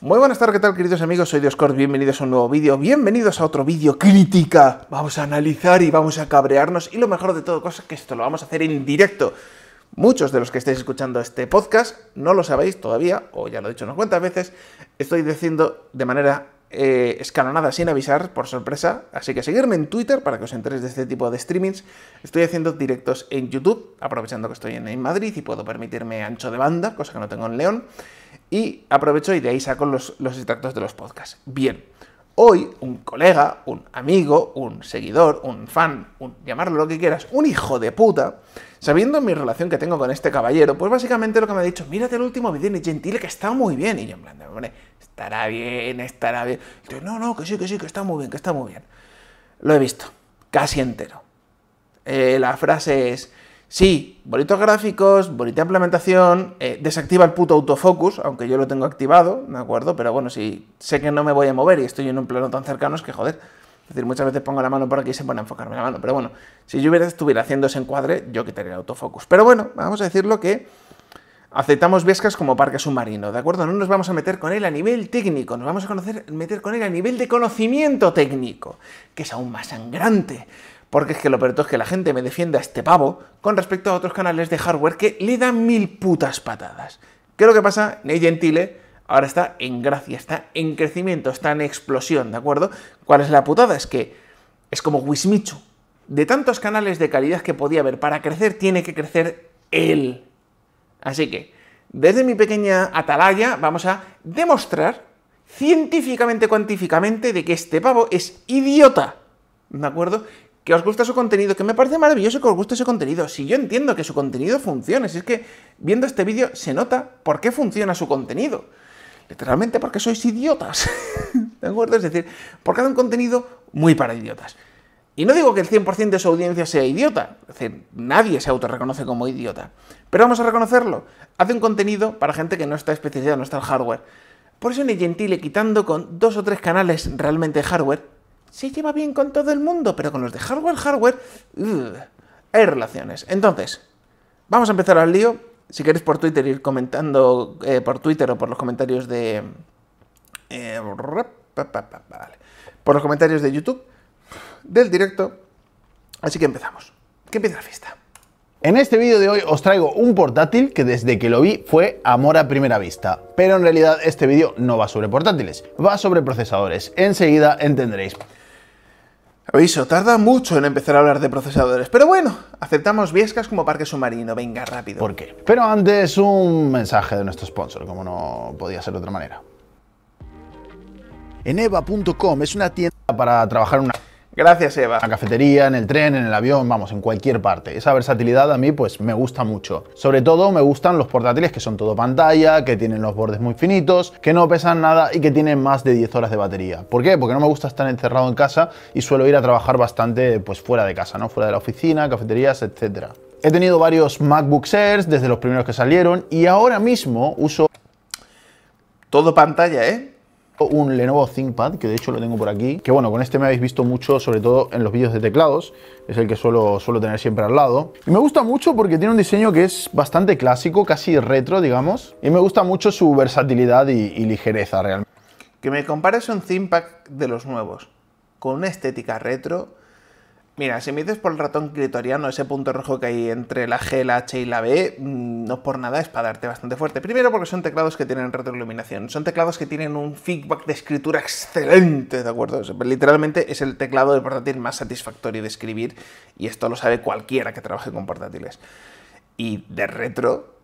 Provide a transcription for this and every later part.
Muy buenas tardes, ¿qué tal queridos amigos? Soy Dioscord, bienvenidos a un nuevo vídeo, bienvenidos a otro vídeo crítica. Vamos a analizar y vamos a cabrearnos y lo mejor de todo, cosa que esto lo vamos a hacer en directo. Muchos de los que estáis escuchando este podcast no lo sabéis todavía, o ya lo he dicho unas cuantas veces, estoy diciendo de manera eh, escalonada sin avisar, por sorpresa. Así que seguirme en Twitter para que os enteréis de este tipo de streamings. Estoy haciendo directos en YouTube, aprovechando que estoy en Madrid y puedo permitirme ancho de banda, cosa que no tengo en León. Y aprovecho y de ahí saco los, los extractos de los podcasts. Bien, hoy un colega, un amigo, un seguidor, un fan, un, llamarlo lo que quieras, un hijo de puta, sabiendo mi relación que tengo con este caballero, pues básicamente lo que me ha dicho, mírate el último vídeo de Gentile que está muy bien. Y yo en plan, hombre, estará bien, estará bien. no, no, que sí, que sí, que está muy bien, que está muy bien. Lo he visto, casi entero. Eh, la frase es, sí, bonitos gráficos, bonita implementación, eh, desactiva el puto autofocus, aunque yo lo tengo activado, ¿de acuerdo? Pero bueno, si sé que no me voy a mover y estoy en un plano tan cercano, es que joder es decir, muchas veces pongo la mano por aquí y se pone a enfocarme la mano. Pero bueno, si yo estuviera haciendo ese encuadre, yo quitaría el autofocus. Pero bueno, vamos a decirlo que aceptamos Viescas como parque submarino, ¿de acuerdo? No nos vamos a meter con él a nivel técnico, nos vamos a conocer, meter con él a nivel de conocimiento técnico, que es aún más sangrante. Porque es que lo peor es que la gente me defienda a este pavo con respecto a otros canales de hardware que le dan mil putas patadas. ¿Qué es lo que pasa? Ney Gentile ahora está en gracia, está en crecimiento, está en explosión, ¿de acuerdo? ¿Cuál es la putada? Es que es como Wismichu. De tantos canales de calidad que podía haber, para crecer tiene que crecer él. Así que, desde mi pequeña atalaya, vamos a demostrar científicamente, cuantíficamente, de que este pavo es idiota. ¿De acuerdo? que os gusta su contenido, que me parece maravilloso que os guste su contenido. Si yo entiendo que su contenido funciona, si es que viendo este vídeo se nota por qué funciona su contenido. Literalmente porque sois idiotas. ¿De acuerdo? Es decir, porque hace un contenido muy para idiotas. Y no digo que el 100% de su audiencia sea idiota, es decir, nadie se autorreconoce como idiota, pero vamos a reconocerlo. Hace un contenido para gente que no está especializada, no está el hardware. Por eso en Gentile, quitando con dos o tres canales realmente hardware, se lleva bien con todo el mundo, pero con los de hardware, hardware, hay relaciones. Entonces, vamos a empezar al lío si queréis por Twitter ir comentando eh, por Twitter o por los comentarios de. Eh, por los comentarios de YouTube del directo. Así que empezamos. Que empiece la fiesta. En este vídeo de hoy os traigo un portátil que desde que lo vi fue amor a primera vista, pero en realidad este vídeo no va sobre portátiles, va sobre procesadores. Enseguida entenderéis Aviso, tarda mucho en empezar a hablar de procesadores, pero bueno, aceptamos Viescas como parque submarino, venga rápido. ¿Por qué? Pero antes un mensaje de nuestro sponsor, como no podía ser de otra manera. Eneva.com es una tienda para trabajar una Gracias, Eva. En la cafetería, en el tren, en el avión, vamos, en cualquier parte. Esa versatilidad a mí, pues, me gusta mucho. Sobre todo me gustan los portátiles que son todo pantalla, que tienen los bordes muy finitos, que no pesan nada y que tienen más de 10 horas de batería. ¿Por qué? Porque no me gusta estar encerrado en casa y suelo ir a trabajar bastante, pues, fuera de casa, ¿no? Fuera de la oficina, cafeterías, etcétera. He tenido varios MacBook Airs desde los primeros que salieron y ahora mismo uso... Todo pantalla, ¿eh? un Lenovo ThinkPad, que de hecho lo tengo por aquí, que bueno, con este me habéis visto mucho, sobre todo en los vídeos de teclados, es el que suelo, suelo tener siempre al lado. Y me gusta mucho porque tiene un diseño que es bastante clásico, casi retro, digamos, y me gusta mucho su versatilidad y, ligereza realmente. Que me compares un ThinkPad de los nuevos, con una estética retro, Mira, si me dices por el ratón clitoriano ese punto rojo que hay entre la G, la H y la B, mm, no por nada es para darte bastante fuerte. Primero porque son teclados que tienen retroiluminación, son teclados que tienen un feedback de escritura excelente, ¿de acuerdo? Pues, literalmente es el teclado de portátil más satisfactorio de escribir y esto lo sabe cualquiera que trabaje con portátiles. Y de retro,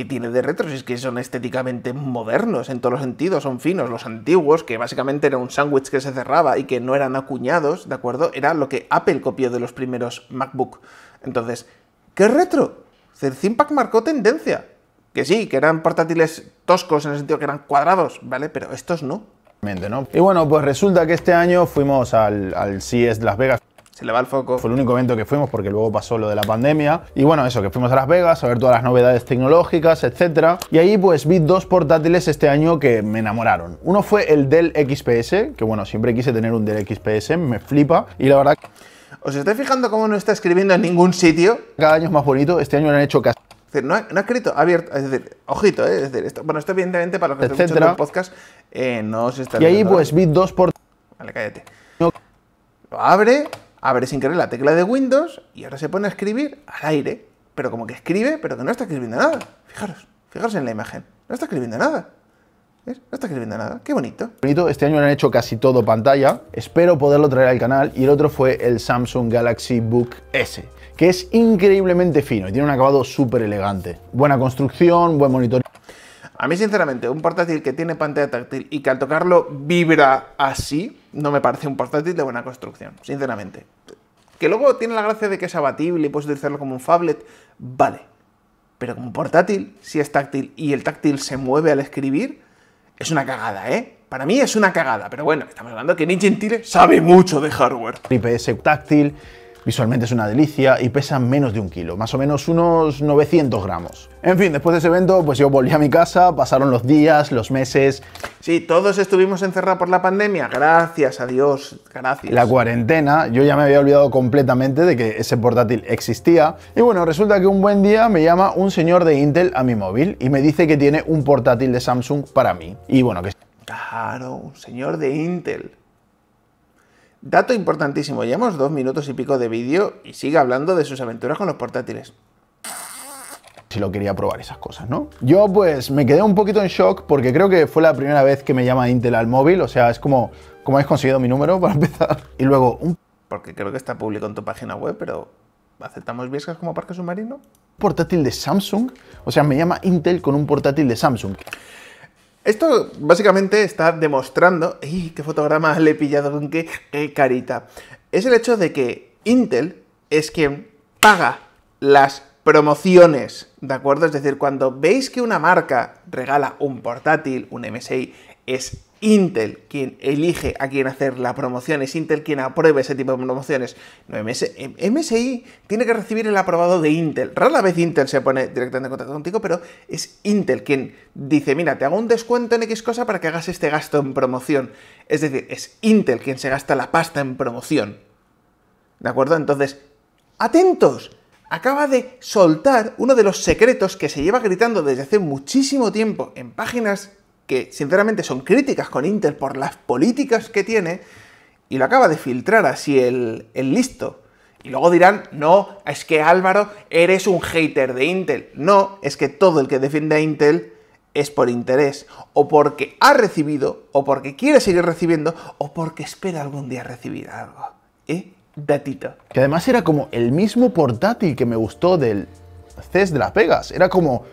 ¿qué tiene de retro? Si es que son estéticamente modernos en todos los sentidos, son finos. Los antiguos, que básicamente era un sándwich que se cerraba y que no eran acuñados, ¿de acuerdo? Era lo que Apple copió de los primeros MacBook. Entonces, ¿qué retro? El marcó tendencia. Que sí, que eran portátiles toscos en el sentido que eran cuadrados, ¿vale? Pero estos no. ¿no? Y bueno, pues resulta que este año fuimos al, al CES Las Vegas se le va el foco. Fue el único evento que fuimos porque luego pasó lo de la pandemia. Y bueno, eso, que fuimos a Las Vegas a ver todas las novedades tecnológicas, Etcétera Y ahí pues vi dos portátiles este año que me enamoraron. Uno fue el Dell XPS, que bueno, siempre quise tener un Dell XPS, me flipa. Y la verdad... ¿Os estáis fijando cómo no está escribiendo en ningún sitio? Cada año es más bonito, este año lo han hecho casi... Es decir, no ha, escrito, ha abierto, es decir, ojito, ¿eh? es decir, esto, bueno, esto evidentemente para los que de podcast eh, no se está... Y ahí pues vi dos portátiles... Vale, cállate. Lo abre, ver, sin increíble, la tecla de Windows y ahora se pone a escribir al aire. Pero como que escribe, pero que no está escribiendo nada. Fijaros, fijaros en la imagen. No está escribiendo nada. ¿Ves? No está escribiendo nada. Qué bonito. Bonito. Este año lo han hecho casi todo pantalla. Espero poderlo traer al canal. Y el otro fue el Samsung Galaxy Book S, que es increíblemente fino y tiene un acabado súper elegante. Buena construcción, buen monitor. A mí, sinceramente, un portátil que tiene pantalla táctil y que al tocarlo vibra así, no me parece un portátil de buena construcción, sinceramente. Que luego tiene la gracia de que es abatible y puedes utilizarlo como un phablet, vale. Pero como portátil, si es táctil y el táctil se mueve al escribir, es una cagada, ¿eh? Para mí es una cagada, pero bueno, estamos hablando que Ninja Gentile sabe mucho de hardware. IPS táctil, Visualmente es una delicia y pesa menos de un kilo, más o menos unos 900 gramos. En fin, después de ese evento, pues yo volví a mi casa, pasaron los días, los meses. Sí, todos estuvimos encerrados por la pandemia, gracias a Dios, gracias. La cuarentena, yo ya me había olvidado completamente de que ese portátil existía. Y bueno, resulta que un buen día me llama un señor de Intel a mi móvil y me dice que tiene un portátil de Samsung para mí. Y bueno, que... Claro, un señor de Intel. Dato importantísimo, llevamos dos minutos y pico de vídeo y sigue hablando de sus aventuras con los portátiles si lo quería probar esas cosas, ¿no? Yo pues me quedé un poquito en shock porque creo que fue la primera vez que me llama Intel al móvil, o sea, es como, ¿cómo has conseguido mi número para empezar? Y luego un... Porque creo que está público en tu página web, pero ¿aceptamos Viescas como parque submarino? Portátil de Samsung, o sea, me llama Intel con un portátil de Samsung. Esto básicamente está demostrando, ¡y qué fotograma le he pillado con qué, qué carita! Es el hecho de que Intel es quien paga las promociones, ¿de acuerdo? Es decir, cuando veis que una marca regala un portátil, un MSI, es Intel quien elige a quien hacer la promoción, es Intel quien apruebe ese tipo de promociones. No, MSI tiene que recibir el aprobado de Intel. Rara vez Intel se pone directamente en contacto contigo, pero es Intel quien dice, mira, te hago un descuento en X cosa para que hagas este gasto en promoción. Es decir, es Intel quien se gasta la pasta en promoción. ¿De acuerdo? Entonces, atentos. Acaba de soltar uno de los secretos que se lleva gritando desde hace muchísimo tiempo en páginas que sinceramente son críticas con Intel por las políticas que tiene, y lo acaba de filtrar así el, listo. Y luego dirán, no, es que Álvaro, eres un hater de Intel. No, es que todo el que defiende a Intel es por interés, o porque ha recibido, o porque quiere seguir recibiendo, o porque espera algún día recibir algo. ¿Eh? Datito. Que además era como el mismo portátil que me gustó del CES de Las Pegas. Era como...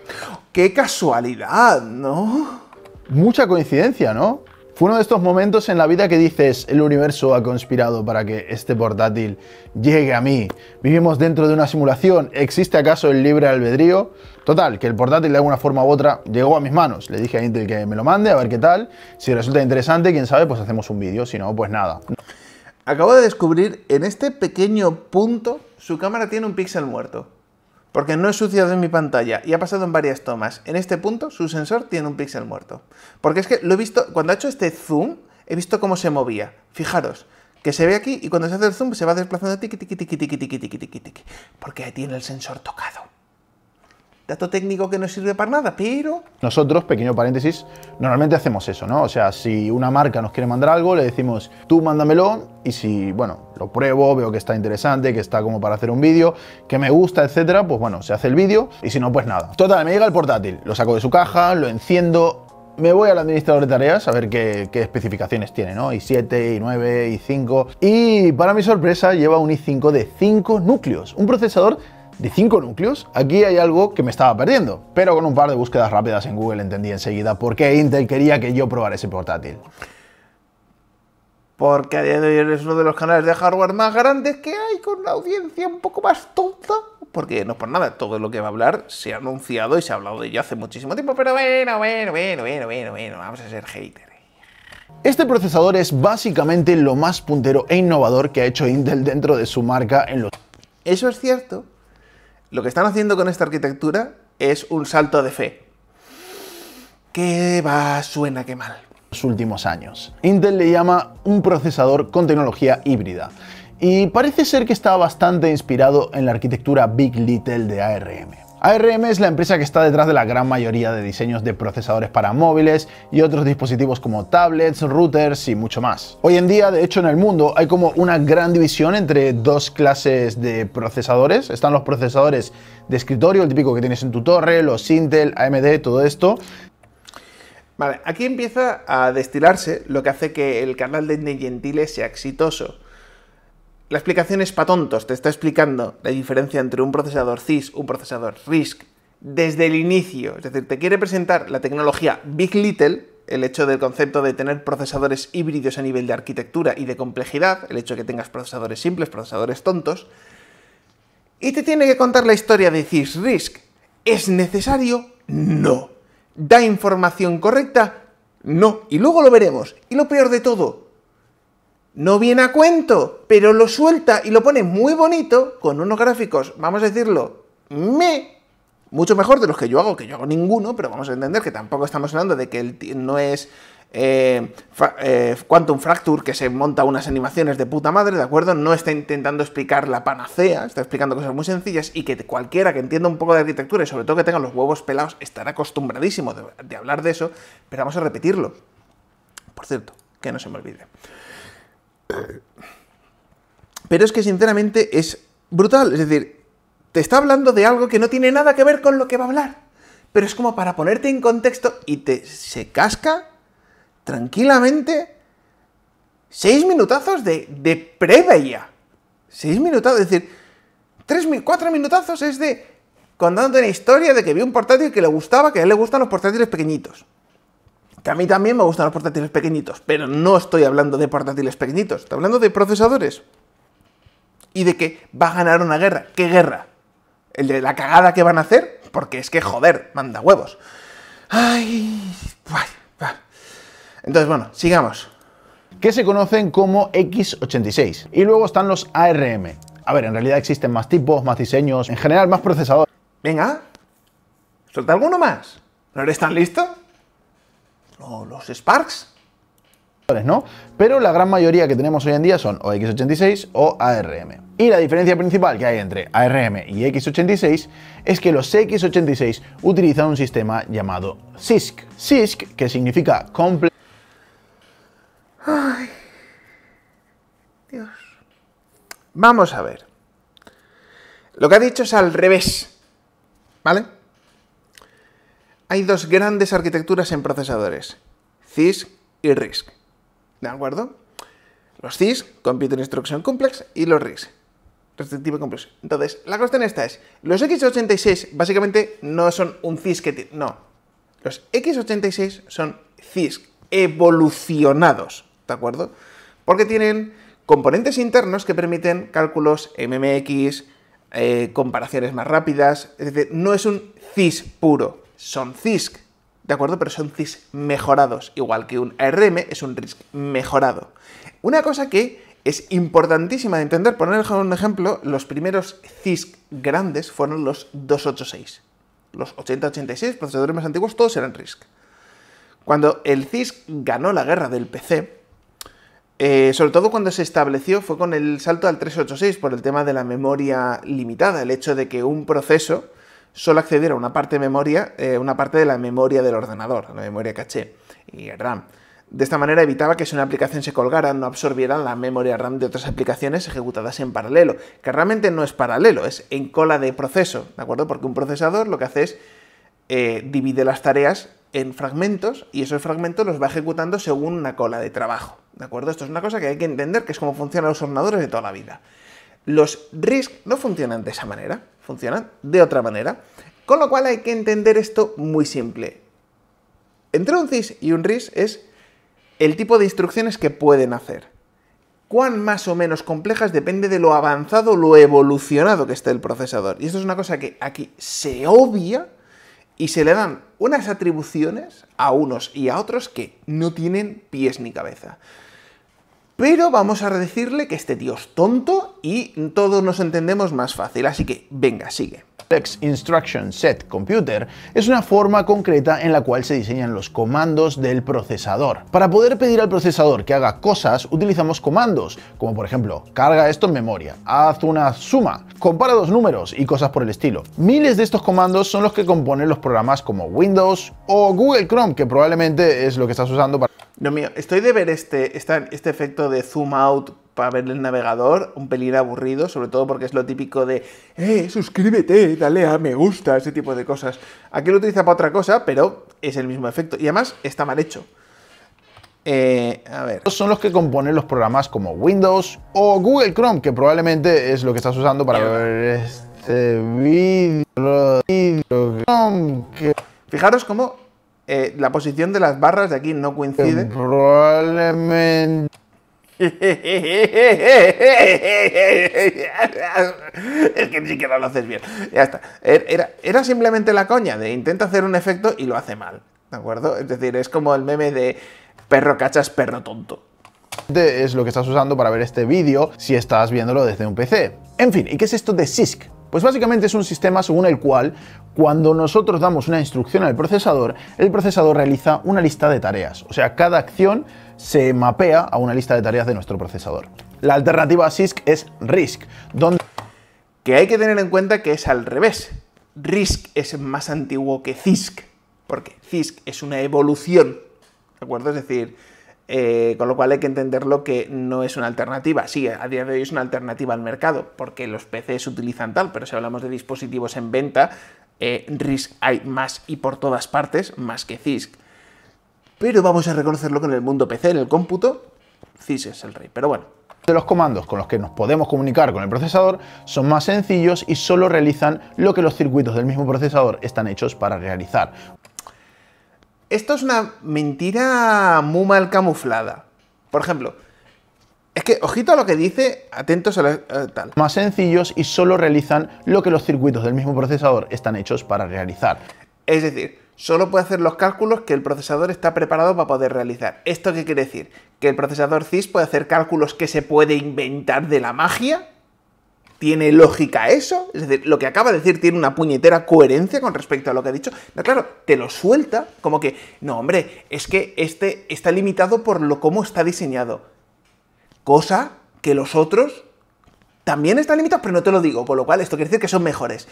¡Qué casualidad, ¿no? Mucha coincidencia, ¿no? Fue uno de estos momentos en la vida que dices, el universo ha conspirado para que este portátil llegue a mí. Vivimos dentro de una simulación, ¿existe acaso el libre albedrío? Total, que el portátil de alguna forma u otra llegó a mis manos. Le dije a Intel que me lo mande, a ver qué tal. Si resulta interesante, quién sabe, pues hacemos un vídeo, si no, pues nada. Acabo de descubrir en este pequeño punto, su cámara tiene un píxel muerto porque no he suciado en mi pantalla y ha pasado en varias tomas. En este punto su sensor tiene un píxel muerto. Porque es que lo he visto, cuando ha hecho este zoom, he visto cómo se movía. Fijaros, que se ve aquí y cuando se hace el zoom se va desplazando tiki tiki tiki tiki tiki tiki tiki tiki porque ahí tiene el sensor tocado dato técnico que no sirve para nada, pero... Nosotros, pequeño paréntesis, normalmente hacemos eso, ¿no? O sea, si una marca nos quiere mandar algo, le decimos, tú mándamelo, y si, bueno, lo pruebo, veo que está interesante, que está como para hacer un vídeo, que me gusta, etcétera, pues bueno, se hace el vídeo, y si no, pues nada. Total, me llega el portátil, lo saco de su caja, lo enciendo, me voy al administrador de tareas a ver qué, especificaciones tiene, ¿no? i7, i9, i5. Y para mi sorpresa lleva un i5 de 5 núcleos, un procesador de 5 núcleos, aquí hay algo que me estaba perdiendo, pero con un par de búsquedas rápidas en Google entendí enseguida por qué Intel quería que yo probara ese portátil. Porque a día de hoy es uno de los canales de hardware más grandes que hay, con una audiencia un poco más tonta. Porque no por nada, todo lo que va a hablar se ha anunciado y se ha hablado de ello hace muchísimo tiempo. Pero bueno, bueno, bueno, bueno, bueno, bueno, vamos a ser haters. Este procesador es básicamente lo más puntero e innovador que ha hecho Intel dentro de su marca en los... Eso es cierto, lo que están haciendo con esta arquitectura es un salto de fe. Que va, suena que mal. Los últimos años. Intel le llama un procesador con tecnología híbrida y parece ser que está bastante inspirado en la arquitectura Big Little de ARM. ARM es la empresa que está detrás de la gran mayoría de diseños de procesadores para móviles y otros dispositivos como tablets, routers y mucho más. Hoy en día, de hecho, en el mundo hay como una gran división entre dos clases de procesadores. Están los procesadores de escritorio, el típico que tienes en tu torre, los Intel, AMD, todo esto. Vale, aquí empieza a destilarse lo que hace que el canal de Gentile sea exitoso la explicación es para tontos, te está explicando la diferencia entre un procesador CIS, un procesador RISC, desde el inicio. Es decir, te quiere presentar la tecnología Big Little, el hecho del concepto de tener procesadores híbridos a nivel de arquitectura y de complejidad, el hecho de que tengas procesadores simples, procesadores tontos, y te tiene que contar la historia de CIS-RISC. ¿Es necesario? No. ¿Da información correcta? No. Y luego lo veremos. Y lo peor de todo, no viene a cuento, pero lo suelta y lo pone muy bonito con unos gráficos, vamos a decirlo, me mucho mejor de los que yo hago, que yo hago ninguno, pero vamos a entender que tampoco estamos hablando de que el no es eh, eh, Quantum Fracture, que se monta unas animaciones de puta madre, ¿de acuerdo? No está intentando explicar la panacea, está explicando cosas muy sencillas y que cualquiera que entienda un poco de arquitectura y sobre todo que tenga los huevos pelados estará acostumbradísimo de hablar de eso, pero vamos a repetirlo. Por cierto, que no se me olvide. Pero es que sinceramente es brutal. Es decir, te está hablando de algo que no tiene nada que ver con lo que va a hablar. Pero es como para ponerte en contexto y te se casca tranquilamente seis minutazos de, de previa. Seis minutazos, es decir, tres, cuatro minutazos es de contándote una historia de que vi un portátil que le gustaba, que a él le gustan los portátiles pequeñitos. A mí también me gustan los portátiles pequeñitos, pero no estoy hablando de portátiles pequeñitos, estoy hablando de procesadores. Y de que va a ganar una guerra. ¿Qué guerra? ¿El de la cagada que van a hacer? Porque es que, joder, manda huevos. Ay, Entonces, bueno, sigamos. Que se conocen como X86. Y luego están los ARM. A ver, en realidad existen más tipos, más diseños, en general más procesadores. Venga, suelta alguno más. ¿No eres tan listo? los Sparks. ¿no? Pero la gran mayoría que tenemos hoy en día son o X86 o ARM. Y la diferencia principal que hay entre ARM y X86 es que los X86 utilizan un sistema llamado CISC. CISC, que significa comple... Ay, Dios. Vamos a ver. Lo que ha dicho es al revés. ¿Vale? hay dos grandes arquitecturas en procesadores, CISC y RISC. ¿De acuerdo? Los CISC, Computer Instruction Complex, y los RISC, Restrictive Complex. Entonces, la cuestión esta es, los x86 básicamente no son un CISC que... tiene, No, los x86 son CISC evolucionados, ¿de acuerdo? Porque tienen componentes internos que permiten cálculos MMX, eh, comparaciones más rápidas, es decir, no es un CIS puro son CISC, ¿de acuerdo? Pero son CISC mejorados, igual que un ARM es un RISC mejorado. Una cosa que es importantísima de entender, poner un ejemplo, los primeros CISC grandes fueron los 286. Los 8086, procesadores más antiguos, todos eran RISC. Cuando el CISC ganó la guerra del PC, eh, sobre todo cuando se estableció fue con el salto al 386 por el tema de la memoria limitada, el hecho de que un proceso solo acceder a una parte de memoria, eh, una parte de la memoria del ordenador, la memoria caché y RAM. De esta manera evitaba que si una aplicación se colgara no absorbieran la memoria RAM de otras aplicaciones ejecutadas en paralelo, que realmente no es paralelo, es en cola de proceso, ¿de acuerdo? Porque un procesador lo que hace es eh, divide las tareas en fragmentos y esos fragmentos los va ejecutando según una cola de trabajo, ¿de acuerdo? Esto es una cosa que hay que entender, que es cómo funcionan los ordenadores de toda la vida. Los RISC no funcionan de esa manera, funcionan de otra manera. Con lo cual hay que entender esto muy simple. Entre un CIS y un RIS es el tipo de instrucciones que pueden hacer. Cuán más o menos complejas depende de lo avanzado, lo evolucionado que esté el procesador. Y esto es una cosa que aquí se obvia y se le dan unas atribuciones a unos y a otros que no tienen pies ni cabeza pero vamos a decirle que este tío es tonto y todos nos entendemos más fácil. Así que, venga, sigue. Text Instruction Set Computer es una forma concreta en la cual se diseñan los comandos del procesador. Para poder pedir al procesador que haga cosas, utilizamos comandos, como por ejemplo, carga esto en memoria, haz una suma, compara dos números y cosas por el estilo. Miles de estos comandos son los que componen los programas como Windows o Google Chrome, que probablemente es lo que estás usando para... No mío, estoy de ver este, este efecto de zoom out para ver el navegador un pelín aburrido, sobre todo porque es lo típico de, eh, suscríbete, dale a me gusta, ese tipo de cosas. Aquí lo utiliza para otra cosa, pero es el mismo efecto. Y además está mal hecho. Eh, a ver. Son los que componen los programas como Windows o Google Chrome, que probablemente es lo que estás usando para ver este vídeo. Fijaros cómo eh, la posición de las barras de aquí no coincide. probablemente es que ni siquiera lo haces bien. Ya está. Er, era, era, simplemente la coña de intenta hacer un efecto y lo hace mal. ¿De acuerdo? Es decir, es como el meme de perro cachas, perro tonto. Es lo que estás usando para ver este vídeo si estás viéndolo desde un PC. En fin, ¿y qué es esto de SISC? Pues básicamente es un sistema según el cual, cuando nosotros damos una instrucción al procesador, el procesador realiza una lista de tareas. O sea, cada acción se mapea a una lista de tareas de nuestro procesador. La alternativa a CISC es RISC, Que hay que tener en cuenta que es al revés. RISC es más antiguo que CISC, porque CISC es una evolución, ¿de acuerdo? Es decir, eh, con lo cual hay que entenderlo que no es una alternativa. Sí, a día de hoy es una alternativa al mercado, porque los PCs utilizan tal, pero si hablamos de dispositivos en venta, eh, RISC hay más y por todas partes, más que CISC pero vamos a reconocerlo que en el mundo PC, en el cómputo, CIS es el rey. Pero bueno, de los comandos con los que nos podemos comunicar con el procesador son más sencillos y solo realizan lo que los circuitos del mismo procesador están hechos para realizar. Esto es una mentira muy mal camuflada. Por ejemplo, es que ojito a lo que dice, atentos a lo eh, tal. Más sencillos y solo realizan lo que los circuitos del mismo procesador están hechos para realizar. Es decir, solo puede hacer los cálculos que el procesador está preparado para poder realizar. ¿Esto qué quiere decir? ¿Que el procesador CIS puede hacer cálculos que se puede inventar de la magia? ¿Tiene lógica eso? Es decir, lo que acaba de decir tiene una puñetera coherencia con respecto a lo que ha dicho. claro, te lo suelta como que, no, hombre, es que este está limitado por lo cómo está diseñado. Cosa que los otros también están limitados, pero no te lo digo, con lo cual esto quiere decir que son mejores.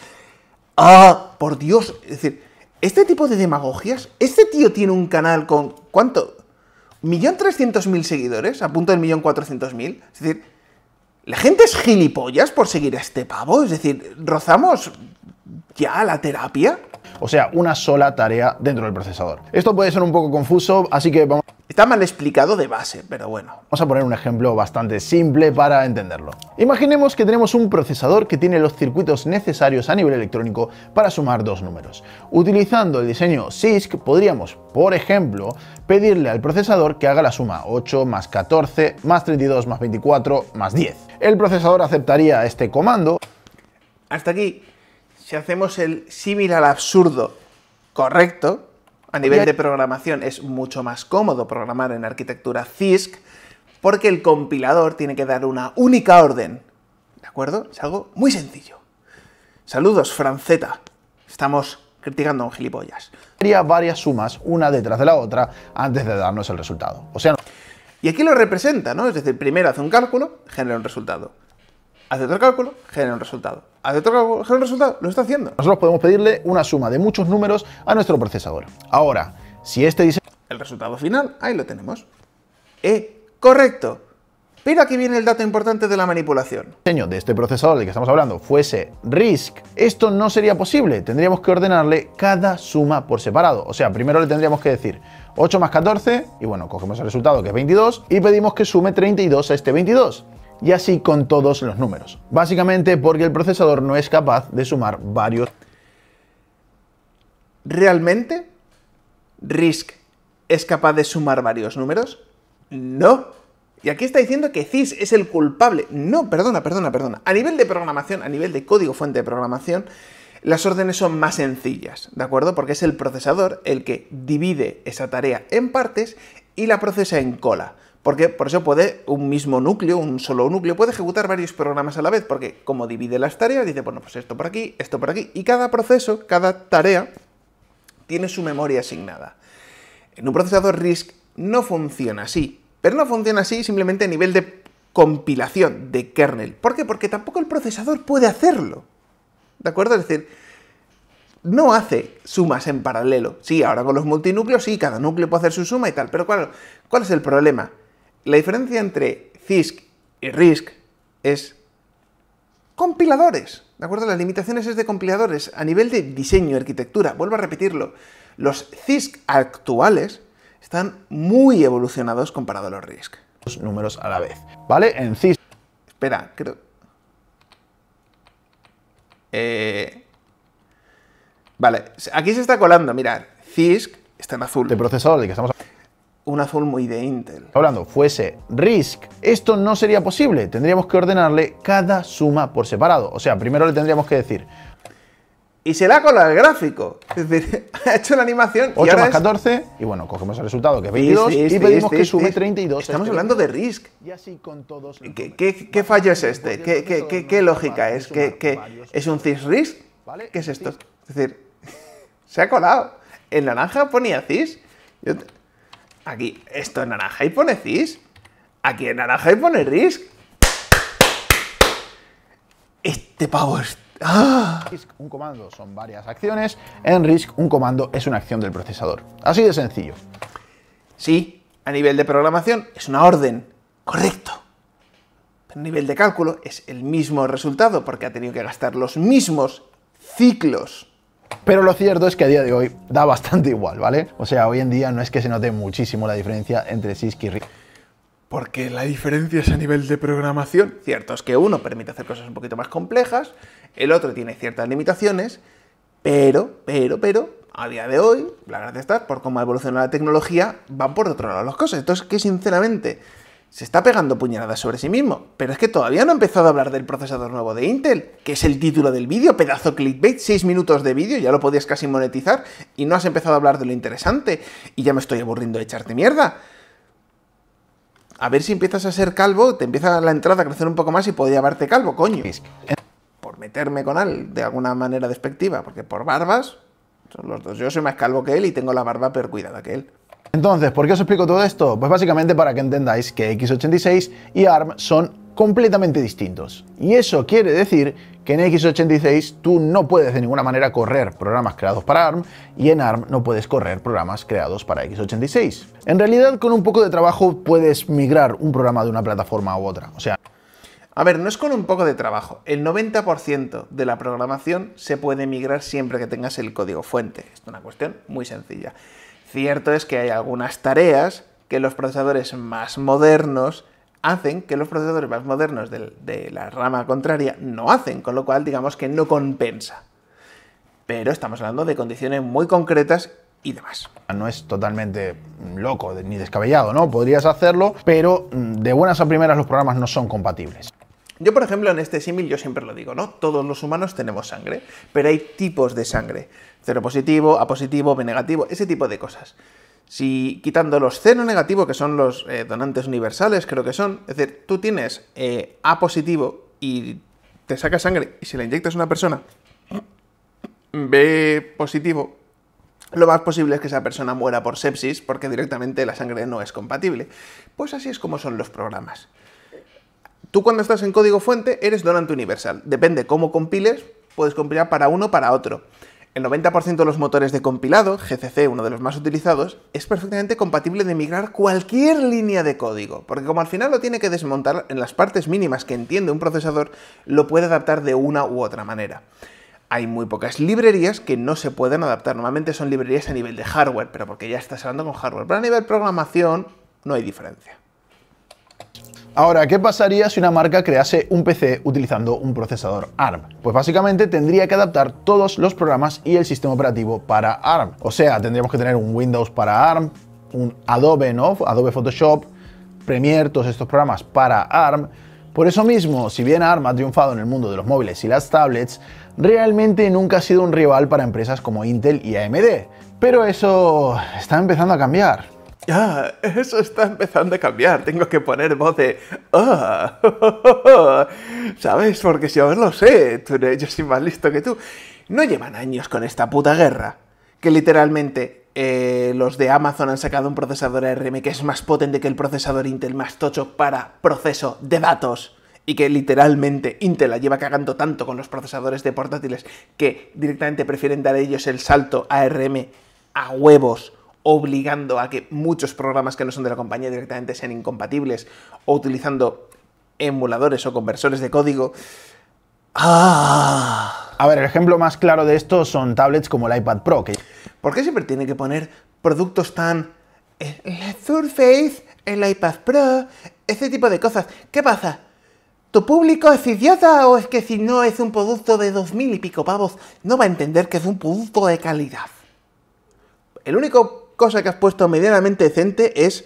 ¡Ah! Por Dios, es decir, este tipo de demagogias, este tío tiene un canal con, ¿cuánto? ¿Millón trescientos mil seguidores? A punto del millón cuatrocientos Es decir, la gente es gilipollas por seguir a este pavo. Es decir, rozamos ya la terapia o sea, una sola tarea dentro del procesador. Esto puede ser un poco confuso, así que vamos... Está mal explicado de base, pero bueno. Vamos a poner un ejemplo bastante simple para entenderlo. Imaginemos que tenemos un procesador que tiene los circuitos necesarios a nivel electrónico para sumar dos números. Utilizando el diseño CISC podríamos, por ejemplo, pedirle al procesador que haga la suma 8 más 14 más 32 más 24 más 10. El procesador aceptaría este comando. Hasta aquí si hacemos el símil al absurdo correcto, a nivel de programación es mucho más cómodo programar en arquitectura CISC porque el compilador tiene que dar una única orden. ¿De acuerdo? Es algo muy sencillo. Saludos, Franceta. Estamos criticando a un gilipollas. Haría varias sumas una detrás de la otra antes de darnos el resultado. O sea, Y aquí lo representa, ¿no? Es decir, primero hace un cálculo, genera un resultado hace otro cálculo, genera un resultado. Hace otro cálculo, genera un resultado, lo está haciendo. Nosotros podemos pedirle una suma de muchos números a nuestro procesador. Ahora, si este dice... El resultado final, ahí lo tenemos. E, correcto. Pero aquí viene el dato importante de la manipulación. diseño de este procesador del que estamos hablando fuese RISC, esto no sería posible. Tendríamos que ordenarle cada suma por separado. O sea, primero le tendríamos que decir 8 más 14, y bueno, cogemos el resultado que es 22, y pedimos que sume 32 a este 22 y así con todos los números. Básicamente porque el procesador no es capaz de sumar varios. ¿Realmente RISC es capaz de sumar varios números? No. Y aquí está diciendo que CIS es el culpable. No, perdona, perdona, perdona. A nivel de programación, a nivel de código fuente de programación, las órdenes son más sencillas, ¿de acuerdo? Porque es el procesador el que divide esa tarea en partes y la procesa en cola. Porque por eso puede un mismo núcleo, un solo núcleo, puede ejecutar varios programas a la vez, porque como divide las tareas, dice, bueno, pues esto por aquí, esto por aquí, y cada proceso, cada tarea, tiene su memoria asignada. En un procesador RISC no funciona así, pero no funciona así simplemente a nivel de compilación de kernel. ¿Por qué? Porque tampoco el procesador puede hacerlo. ¿De acuerdo? Es decir, no hace sumas en paralelo. Sí, ahora con los multinúcleos, sí, cada núcleo puede hacer su suma y tal, pero claro, cuál es el problema? La diferencia entre CISC y RISC es compiladores. ¿De acuerdo? Las limitaciones es de compiladores a nivel de diseño arquitectura. Vuelvo a repetirlo. Los CISC actuales están muy evolucionados comparado a los RISC. Los números a la vez. ¿Vale? En CISC. Espera, creo. Eh, vale, aquí se está colando, mirad. CISC está en azul. De procesador del que estamos un azul muy de Intel. Hablando, fuese RISC, esto no sería posible. Tendríamos que ordenarle cada suma por separado. O sea, primero le tendríamos que decir... Y se la colado el gráfico. Es decir, ha hecho la animación. 8 y más 14, y bueno, cogemos el resultado que es 22 y pedimos que sume 32. Este Estamos hablando de RISC. Y así con todos ¿Qué, qué, fallo es este? ¿Qué, lógica es? es un CIS RISC? ¿Qué es esto? Es decir, se ha colado. En naranja ponía CIS. Aquí, esto en naranja y pone CIS. Aquí en naranja y pone RISC. Este power. es... ¡Ah! un comando son varias acciones. En risk un comando es una acción del procesador. Así de sencillo. Sí, a nivel de programación es una orden. Correcto. a nivel de cálculo es el mismo resultado porque ha tenido que gastar los mismos ciclos pero lo cierto es que a día de hoy da bastante igual, ¿vale? O sea, hoy en día no es que se note muchísimo la diferencia entre Sisk y Rick. Porque la diferencia es a nivel de programación. Cierto es que uno permite hacer cosas un poquito más complejas, el otro tiene ciertas limitaciones, pero, pero, pero, a día de hoy, la gracia está por cómo ha evolucionado la tecnología, van por otro lado las cosas. Entonces, que sinceramente, se está pegando puñaladas sobre sí mismo. Pero es que todavía no ha empezado a hablar del procesador nuevo de Intel, que es el título del vídeo, pedazo clickbait, 6 minutos de vídeo, ya lo podías casi monetizar, y no has empezado a hablar de lo interesante, y ya me estoy aburriendo de echarte mierda. A ver si empiezas a ser calvo, te empieza la entrada a crecer un poco más y podría verte calvo, coño. Por meterme con él de alguna manera despectiva, porque por barbas, son los dos. Yo soy más calvo que él y tengo la barba pero cuidada que él. Entonces, ¿por qué os explico todo esto? Pues básicamente para que entendáis que x86 y ARM son completamente distintos. Y eso quiere decir que en x86 tú no puedes de ninguna manera correr programas creados para ARM y en ARM no puedes correr programas creados para x86. En realidad, con un poco de trabajo puedes migrar un programa de una plataforma a otra. O sea, a ver, no es con un poco de trabajo. El 90% de la programación se puede migrar siempre que tengas el código fuente. Es una cuestión muy sencilla. Cierto es que hay algunas tareas que los procesadores más modernos hacen que los procesadores más modernos de, la rama contraria no hacen, con lo cual digamos que no compensa. Pero estamos hablando de condiciones muy concretas y demás. No es totalmente loco ni descabellado, ¿no? Podrías hacerlo, pero mm, de buenas a primeras los programas no son compatibles. Yo, por ejemplo, en este símil yo siempre lo digo, ¿no? Todos los humanos tenemos sangre, pero hay tipos de sangre. Cero positivo, A positivo, B negativo, ese tipo de cosas. Si quitando los cero negativo, que son los eh, donantes universales, creo que son, es decir, tú tienes eh, A positivo y te sacas sangre y si la inyectas a una persona B positivo, lo más posible es que esa persona muera por sepsis porque directamente la sangre no es compatible. Pues así es como son los programas. Tú cuando estás en código fuente eres donante universal. Depende cómo compiles, puedes compilar para uno o para otro. El 90% de los motores de compilado, GCC, uno de los más utilizados, es perfectamente compatible de migrar cualquier línea de código, porque como al final lo tiene que desmontar en las partes mínimas que entiende un procesador, lo puede adaptar de una u otra manera. Hay muy pocas librerías que no se pueden adaptar, normalmente son librerías a nivel de hardware, pero porque ya estás hablando con hardware, pero a nivel programación no hay diferencia. Ahora, ¿qué pasaría si una marca crease un PC utilizando un procesador ARM? Pues básicamente tendría que adaptar todos los programas y el sistema operativo para ARM. O sea, tendríamos que tener un Windows para ARM, un Adobe, ¿no? Adobe Photoshop, Premiere, todos estos programas para ARM. Por eso mismo, si bien ARM ha triunfado en el mundo de los móviles y las tablets, realmente nunca ha sido un rival para empresas como Intel y AMD. Pero eso está empezando a cambiar. Ah, eso está empezando a cambiar. Tengo que poner voz de. Ah, ¿Sabes? Porque si yo lo sé, yo soy más listo que tú. No llevan años con esta puta guerra. Que literalmente eh, los de Amazon han sacado un procesador ARM que es más potente que el procesador Intel más tocho para proceso de datos. Y que literalmente Intel la lleva cagando tanto con los procesadores de portátiles que directamente prefieren dar ellos el salto ARM a huevos obligando a que muchos programas que no son de la compañía directamente sean incompatibles o utilizando emuladores o conversores de código. Ah. A ver, el ejemplo más claro de esto son tablets como el iPad Pro. ¿Por qué siempre tiene que poner productos tan... El eh, Surface, el iPad Pro, ese tipo de cosas? ¿Qué pasa? ¿Tu público es idiota o es que si no es un producto de dos mil y pico pavos, no va a entender que es un producto de calidad? El único cosa que has puesto medianamente decente es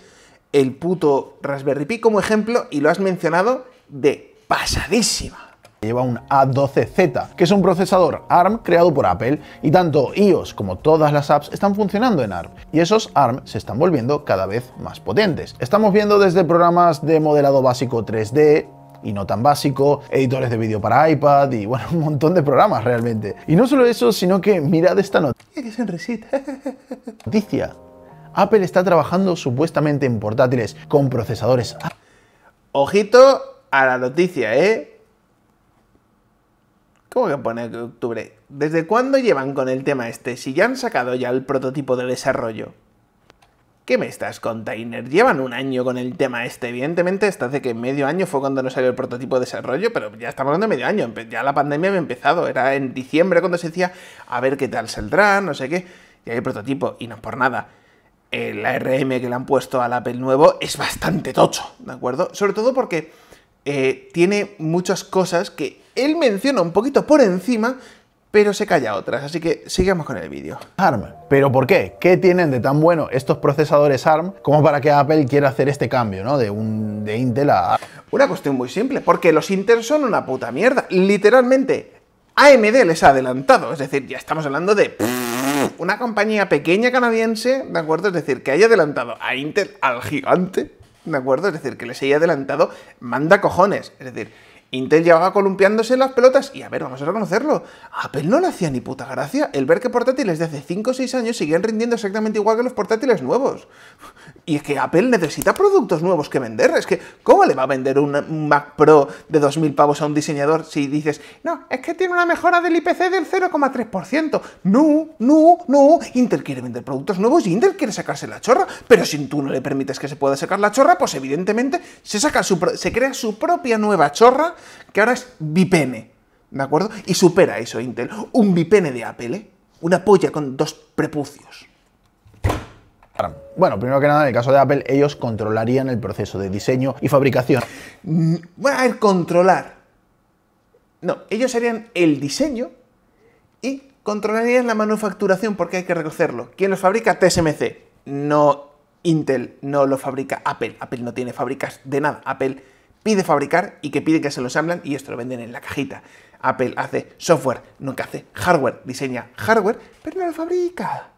el puto Raspberry Pi como ejemplo y lo has mencionado de pasadísima lleva un A12Z, que es un procesador ARM creado por Apple, y tanto iOS como todas las apps están funcionando en ARM, y esos ARM se están volviendo cada vez más potentes. Estamos viendo desde programas de modelado básico 3D, y no tan básico, editores de vídeo para iPad y bueno, un montón de programas realmente. Y no solo eso, sino que mirad esta noticia. Noticia. Apple está trabajando supuestamente en portátiles con procesadores. Ojito a la noticia, ¿eh? ¿Cómo que pone octubre? ¿Desde cuándo llevan con el tema este? Si ya han sacado ya el prototipo de desarrollo. ¿Qué me estás, Container? Llevan un año con el tema este, evidentemente, hasta hace que medio año fue cuando nos salió el prototipo de desarrollo, pero ya estamos hablando de medio año, ya la pandemia había empezado, era en diciembre cuando se decía, a ver qué tal saldrá, no sé qué, y hay el prototipo, y no por nada. el RM que le han puesto al Apple nuevo es bastante tocho, ¿de acuerdo? Sobre todo porque eh, tiene muchas cosas que él menciona un poquito por encima pero se calla otras, así que sigamos con el vídeo. ARM, ¿pero por qué? ¿Qué tienen de tan bueno estos procesadores ARM como para que Apple quiera hacer este cambio, ¿no? De, un, de Intel a ARM. Una cuestión muy simple, porque los Intel son una puta mierda, literalmente. AMD les ha adelantado, es decir, ya estamos hablando de una compañía pequeña canadiense, ¿de acuerdo? Es decir, que haya adelantado a Intel al gigante, ¿de acuerdo? Es decir, que les haya adelantado, manda cojones, es decir, Intel llevaba columpiándose las pelotas y a ver, vamos a reconocerlo, a Apple no le hacía ni puta gracia el ver que portátiles de hace 5 o 6 años seguían rindiendo exactamente igual que los portátiles nuevos. Y es que Apple necesita productos nuevos que vender. Es que, ¿cómo le va a vender un Mac Pro de 2.000 pavos a un diseñador si dices, no, es que tiene una mejora del IPC del 0,3%? No, no, no. Intel quiere vender productos nuevos y Intel quiere sacarse la chorra. Pero si tú no le permites que se pueda sacar la chorra, pues evidentemente se, saca se crea su propia nueva chorra, que ahora es bipene ¿De acuerdo? Y supera eso Intel. Un bipene de Apple, ¿eh? Una polla con dos prepucios. Bueno, primero que nada, en el caso de Apple, ellos controlarían el proceso de diseño y fabricación. Mm, va a controlar. No, ellos harían el diseño y controlarían la manufacturación porque hay que reconocerlo. ¿Quién los fabrica? TSMC. No Intel, no lo fabrica Apple. Apple no tiene fábricas de nada. Apple pide fabricar y que pide que se los hablan y esto lo venden en la cajita. Apple hace software, que hace hardware, diseña hardware, pero no lo fabrica.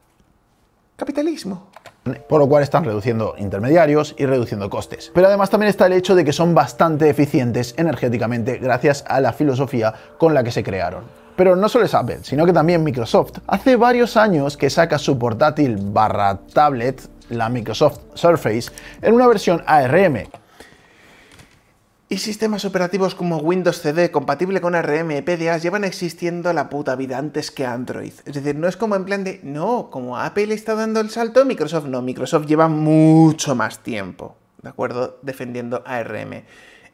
Capitalismo por lo cual están reduciendo intermediarios y reduciendo costes. Pero además también está el hecho de que son bastante eficientes energéticamente gracias a la filosofía con la que se crearon. Pero no solo es Apple, sino que también Microsoft. Hace varios años que saca su portátil barra tablet, la Microsoft Surface, en una versión ARM, y sistemas operativos como Windows CD compatible con ARM y llevan existiendo la puta vida antes que Android. Es decir, no es como en plan de, no, como Apple está dando el salto, Microsoft no, Microsoft lleva mucho más tiempo, ¿de acuerdo? Defendiendo ARM.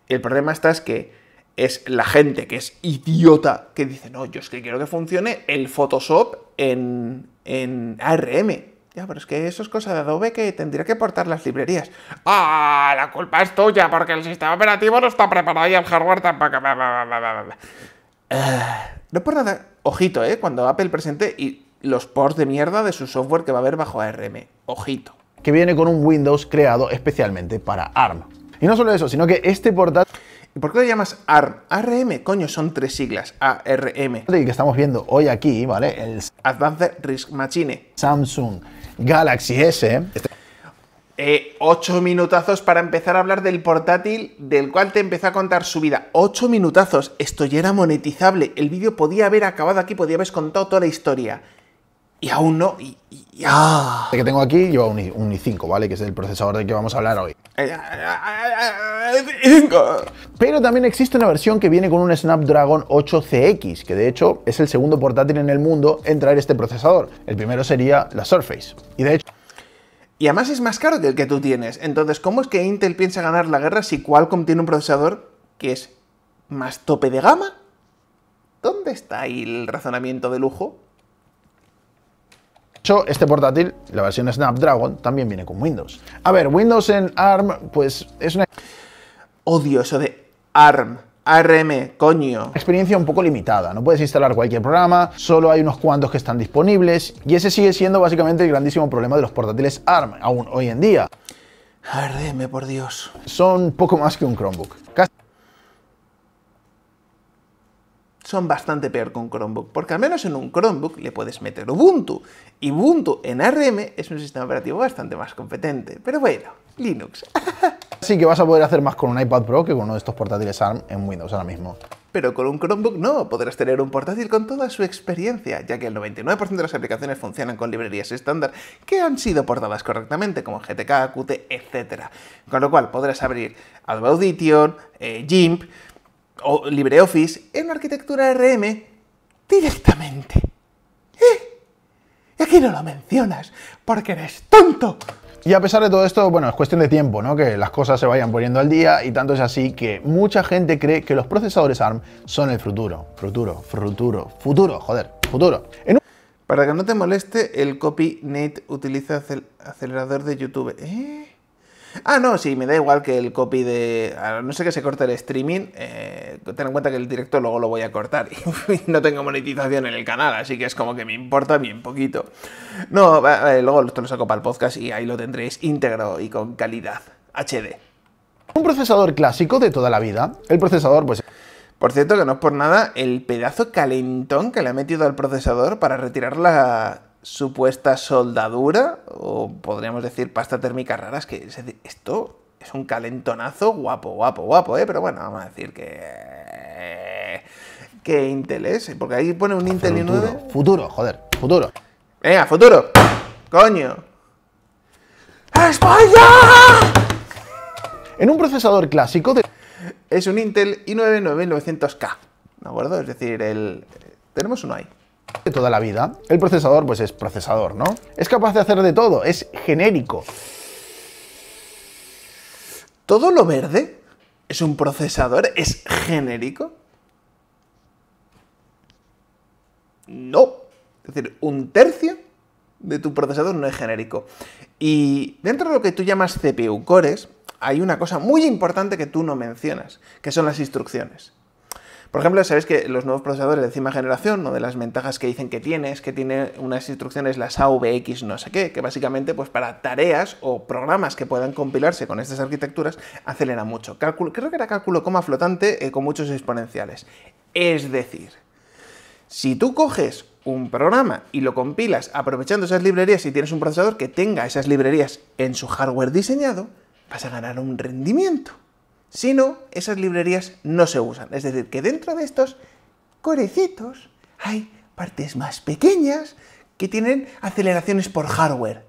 El problema está es que es la gente que es idiota que dice, no, yo es que quiero que funcione el Photoshop en, en ARM pero es que eso es cosa de Adobe que tendría que portar las librerías. Ah, la culpa es tuya porque el sistema operativo no está preparado y el hardware tampoco. Eh, no por nada. Ojito, ¿eh? Cuando Apple presente y los ports de mierda de su software que va a haber bajo ARM. Ojito. Que viene con un Windows creado especialmente para ARM. Y no solo eso, sino que este portal. ¿Y por qué lo llamas ARM? ARM, coño, son tres siglas. ARM. Y que estamos viendo hoy aquí, ¿vale? El Advanced Risk Machine. Samsung Galaxy S. Eh, ocho minutazos para empezar a hablar del portátil del cual te empezó a contar su vida. Ocho minutazos, esto ya era monetizable. El vídeo podía haber acabado aquí, podía haber contado toda la historia y aún no. Ya. Ah. Este que tengo aquí lleva un, un, i5, ¿vale? Que es el procesador del que vamos a hablar hoy. Eh, eh, eh, Pero también existe una versión que viene con un Snapdragon 8CX, que de hecho es el segundo portátil en el mundo en traer este procesador. El primero sería la Surface. Y de hecho. Y además es más caro que el que tú tienes. Entonces, ¿cómo es que Intel piensa ganar la guerra si Qualcomm tiene un procesador que es más tope de gama? ¿Dónde está ahí el razonamiento de lujo? hecho, Este portátil, la versión Snapdragon, también viene con Windows. A ver, Windows en ARM, pues es una... Odio eso de ARM. ARM, coño. Experiencia un poco limitada, no puedes instalar cualquier programa, solo hay unos cuantos que están disponibles y ese sigue siendo básicamente el grandísimo problema de los portátiles ARM, aún hoy en día. ARM, por Dios. Son poco más que un Chromebook. son bastante peor que un Chromebook, porque al menos en un Chromebook le puedes meter Ubuntu, y Ubuntu en ARM es un sistema operativo bastante más competente, pero bueno, Linux. Así que vas a poder hacer más con un iPad Pro que con uno de estos portátiles ARM en Windows ahora mismo. Pero con un Chromebook no, podrás tener un portátil con toda su experiencia, ya que el 99% de las aplicaciones funcionan con librerías estándar que han sido portadas correctamente, como GTK, Qt, etc. Con lo cual podrás abrir Adobe Audition, eh, GIMP, o LibreOffice en una arquitectura RM directamente. ¿Eh? Y aquí no lo mencionas porque eres tonto. Y a pesar de todo esto, bueno, es cuestión de tiempo, ¿no? Que las cosas se vayan poniendo al día y tanto es así que mucha gente cree que los procesadores ARM son el futuro. Futuro, futuro, futuro, joder, futuro. para que no te moleste, el copy Nate utiliza acelerador de YouTube. ¿Eh? Ah, no, sí, me da igual que el copy de... no sé que se corte el streaming, eh, ten en cuenta que el directo luego lo voy a cortar y no tengo monetización en el canal, así que es como que me importa bien poquito. No, eh, luego esto lo saco para el podcast y ahí lo tendréis íntegro y con calidad HD. Un procesador clásico de toda la vida. El procesador, pues... Por cierto, que no es por nada el pedazo calentón que le ha metido al procesador para retirar la, supuesta soldadura, o podríamos decir pasta térmica raras, que esto es un calentonazo guapo, guapo, guapo, ¿eh? Pero bueno, vamos a decir que... que Intel es, porque ahí pone un Intel i9... Futuro, joder, futuro. Venga, futuro. Coño. ¡España! En un procesador clásico de... Es un Intel i9-9900K, ¿de acuerdo? Es decir, el... Tenemos uno ahí de toda la vida, el procesador pues es procesador, ¿no? Es capaz de hacer de todo, es genérico. ¿Todo lo verde es un procesador? ¿Es genérico? No. Es decir, un tercio de tu procesador no es genérico. Y dentro de lo que tú llamas CPU cores, hay una cosa muy importante que tú no mencionas, que son las instrucciones. Por ejemplo, sabéis que los nuevos procesadores de encima generación, una de las ventajas que dicen que tiene es que tiene unas instrucciones, las AVX no sé qué, que básicamente pues para tareas o programas que puedan compilarse con estas arquitecturas acelera mucho. Cálculo, creo que era cálculo coma flotante eh, con muchos exponenciales. Es decir, si tú coges un programa y lo compilas aprovechando esas librerías y tienes un procesador que tenga esas librerías en su hardware diseñado, vas a ganar un rendimiento. Si no, esas librerías no se usan. Es decir, que dentro de estos corecitos hay partes más pequeñas que tienen aceleraciones por hardware.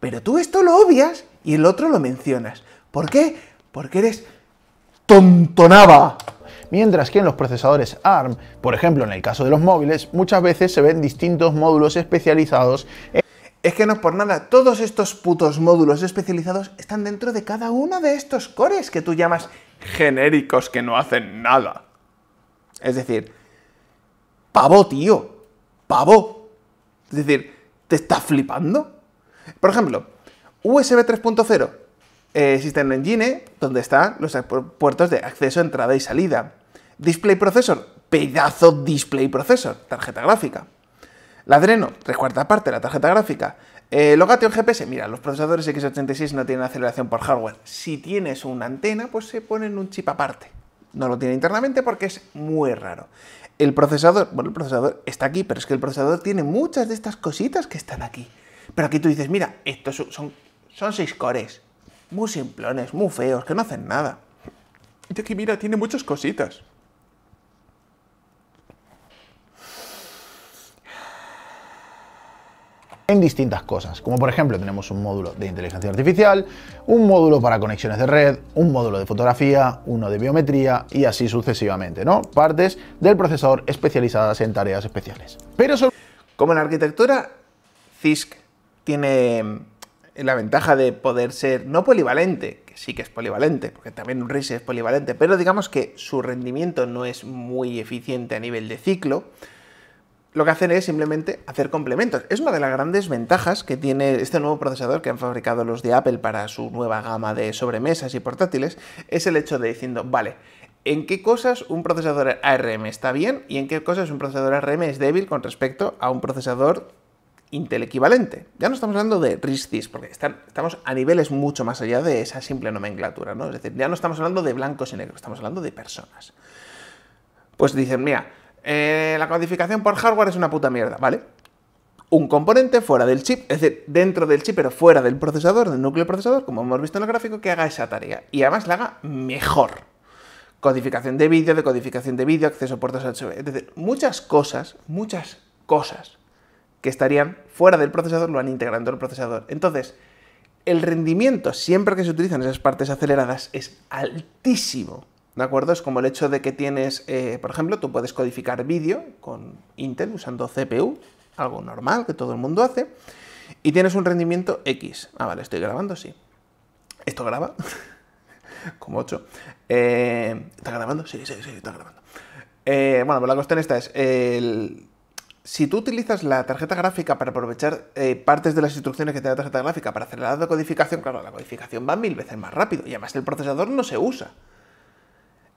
Pero tú esto lo obvias y el otro lo mencionas. ¿Por qué? Porque eres tontonaba. Mientras que en los procesadores ARM, por ejemplo en el caso de los móviles, muchas veces se ven distintos módulos especializados en es que no por nada, todos estos putos módulos especializados están dentro de cada uno de estos cores que tú llamas genéricos que no hacen nada. Es decir, pavo, tío, pavo. Es decir, ¿te está flipando? Por ejemplo, USB 3.0. Eh, en Engine, donde están los puertos de acceso, entrada y salida. Display Processor, pedazo Display Processor, tarjeta gráfica. La Adreno, tres cuartas parte la tarjeta gráfica. Eh, Logatio GPS, mira, los procesadores X86 no tienen aceleración por hardware. Si tienes una antena, pues se ponen un chip aparte. No lo tiene internamente porque es muy raro. El procesador, bueno, el procesador está aquí, pero es que el procesador tiene muchas de estas cositas que están aquí. Pero aquí tú dices, mira, estos son, son seis cores, muy simplones, muy feos, que no hacen nada. Y aquí, mira, tiene muchas cositas. distintas cosas, como por ejemplo tenemos un módulo de inteligencia artificial, un módulo para conexiones de red, un módulo de fotografía, uno de biometría y así sucesivamente, ¿no? Partes del procesador especializadas en tareas especiales. Pero como en arquitectura, CISC tiene mm, la ventaja de poder ser no polivalente, que sí que es polivalente, porque también un RISC es polivalente, pero digamos que su rendimiento no es muy eficiente a nivel de ciclo, lo que hacen es simplemente hacer complementos. Es una de las grandes ventajas que tiene este nuevo procesador que han fabricado los de Apple para su nueva gama de sobremesas y portátiles, es el hecho de diciendo, vale, en qué cosas un procesador ARM está bien y en qué cosas un procesador ARM es débil con respecto a un procesador Intel equivalente. Ya no estamos hablando de risc porque estamos a niveles mucho más allá de esa simple nomenclatura, ¿no? Es decir, ya no estamos hablando de blancos y negros, estamos hablando de personas. Pues dicen, mira, eh, la codificación por hardware es una puta mierda, ¿vale? Un componente fuera del chip, es decir, dentro del chip, pero fuera del procesador, del núcleo procesador, como hemos visto en el gráfico, que haga esa tarea. Y además la haga mejor. Codificación de vídeo, decodificación de vídeo, acceso a puertos HV... Es decir, muchas cosas, muchas cosas que estarían fuera del procesador lo han integrado el procesador. Entonces, el rendimiento, siempre que se utilizan esas partes aceleradas, es altísimo. ¿De acuerdo? Es como el hecho de que tienes, eh, por ejemplo, tú puedes codificar vídeo con Intel usando CPU, algo normal que todo el mundo hace, y tienes un rendimiento X. Ah, vale, estoy grabando, sí. ¿Esto graba? como 8. Eh, ¿Está grabando? Sí, sí, sí, está grabando. Eh, bueno, pues la cuestión esta es, si tú utilizas la tarjeta gráfica para aprovechar partes de las instrucciones que tiene la tarjeta gráfica para acelerar la codificación, claro, la codificación va mil veces más rápido y además el procesador no se usa.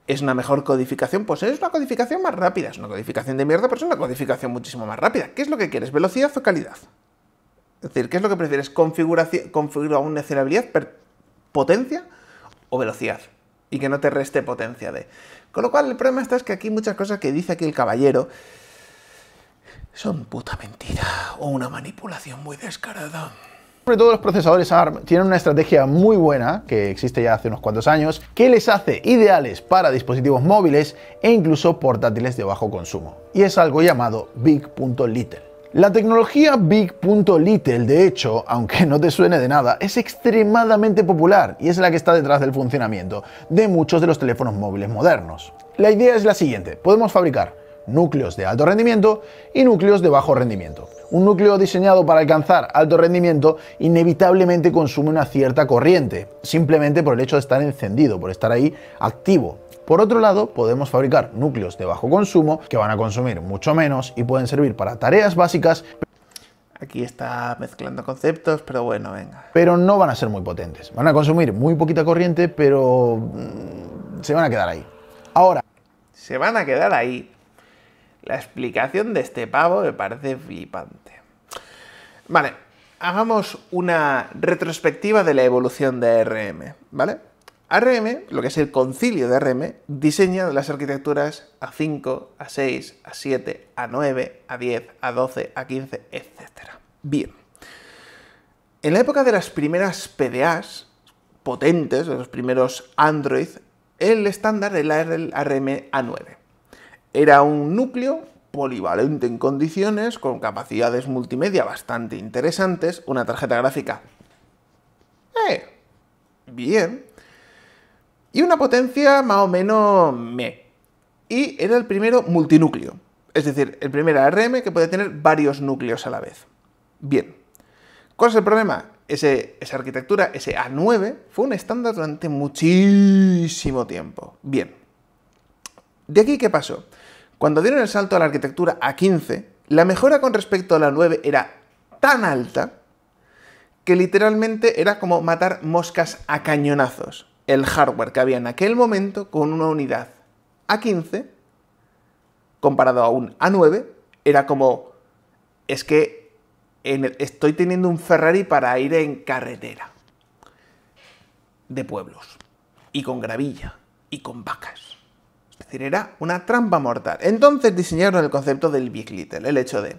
¿Es una mejor codificación? Pues es una codificación más rápida. Es una codificación de mierda, pero es una codificación muchísimo más rápida. ¿Qué es lo que quieres? ¿Velocidad o calidad? Es decir, ¿qué es lo que prefieres? ¿Configuración, a una potencia o velocidad? Y que no te reste potencia de. Con lo cual, el problema está es que aquí muchas cosas que dice aquí el caballero son puta mentira o una manipulación muy descarada. Sobre todo los procesadores ARM tienen una estrategia muy buena, que existe ya hace unos cuantos años, que les hace ideales para dispositivos móviles e incluso portátiles de bajo consumo. Y es algo llamado Big.Little. La tecnología Big.Little, de hecho, aunque no te suene de nada, es extremadamente popular y es la que está detrás del funcionamiento de muchos de los teléfonos móviles modernos. La idea es la siguiente, podemos fabricar núcleos de alto rendimiento y núcleos de bajo rendimiento un núcleo diseñado para alcanzar alto rendimiento inevitablemente consume una cierta corriente, simplemente por el hecho de estar encendido, por estar ahí activo. Por otro lado, podemos fabricar núcleos de bajo consumo que van a consumir mucho menos y pueden servir para tareas básicas. Aquí está mezclando conceptos, pero bueno, venga. Pero no van a ser muy potentes. Van a consumir muy poquita corriente, pero mm, se van a quedar ahí. Ahora. Se van a quedar ahí. La explicación de este pavo me parece flipante. Vale, hagamos una retrospectiva de la evolución de RM, ¿vale? ARM, lo que es el concilio de ARM, diseña las arquitecturas A5, A6, A7, A9, A10, A12, A15, etc. Bien. En la época de las primeras PDAs potentes, de los primeros Android, el estándar era el ARM A9. Era un núcleo polivalente en condiciones, con capacidades multimedia bastante interesantes, una tarjeta gráfica. Eh, bien. Y una potencia más o menos me. Y era el primero multinúcleo. Es decir, el primer ARM que puede tener varios núcleos a la vez. Bien. ¿Cuál es el problema? Ese, esa arquitectura, ese A9, fue un estándar durante muchísimo tiempo. Bien. ¿De aquí qué pasó? Cuando dieron el salto a la arquitectura A15, la mejora con respecto a la 9 era tan alta que literalmente era como matar moscas a cañonazos. El hardware que había en aquel momento con una unidad A15 comparado a un A9 era como es que estoy teniendo un Ferrari para ir en carretera de pueblos y con gravilla y con vacas. Es decir, era una trampa mortal. Entonces diseñaron el concepto del Big Little, el hecho de,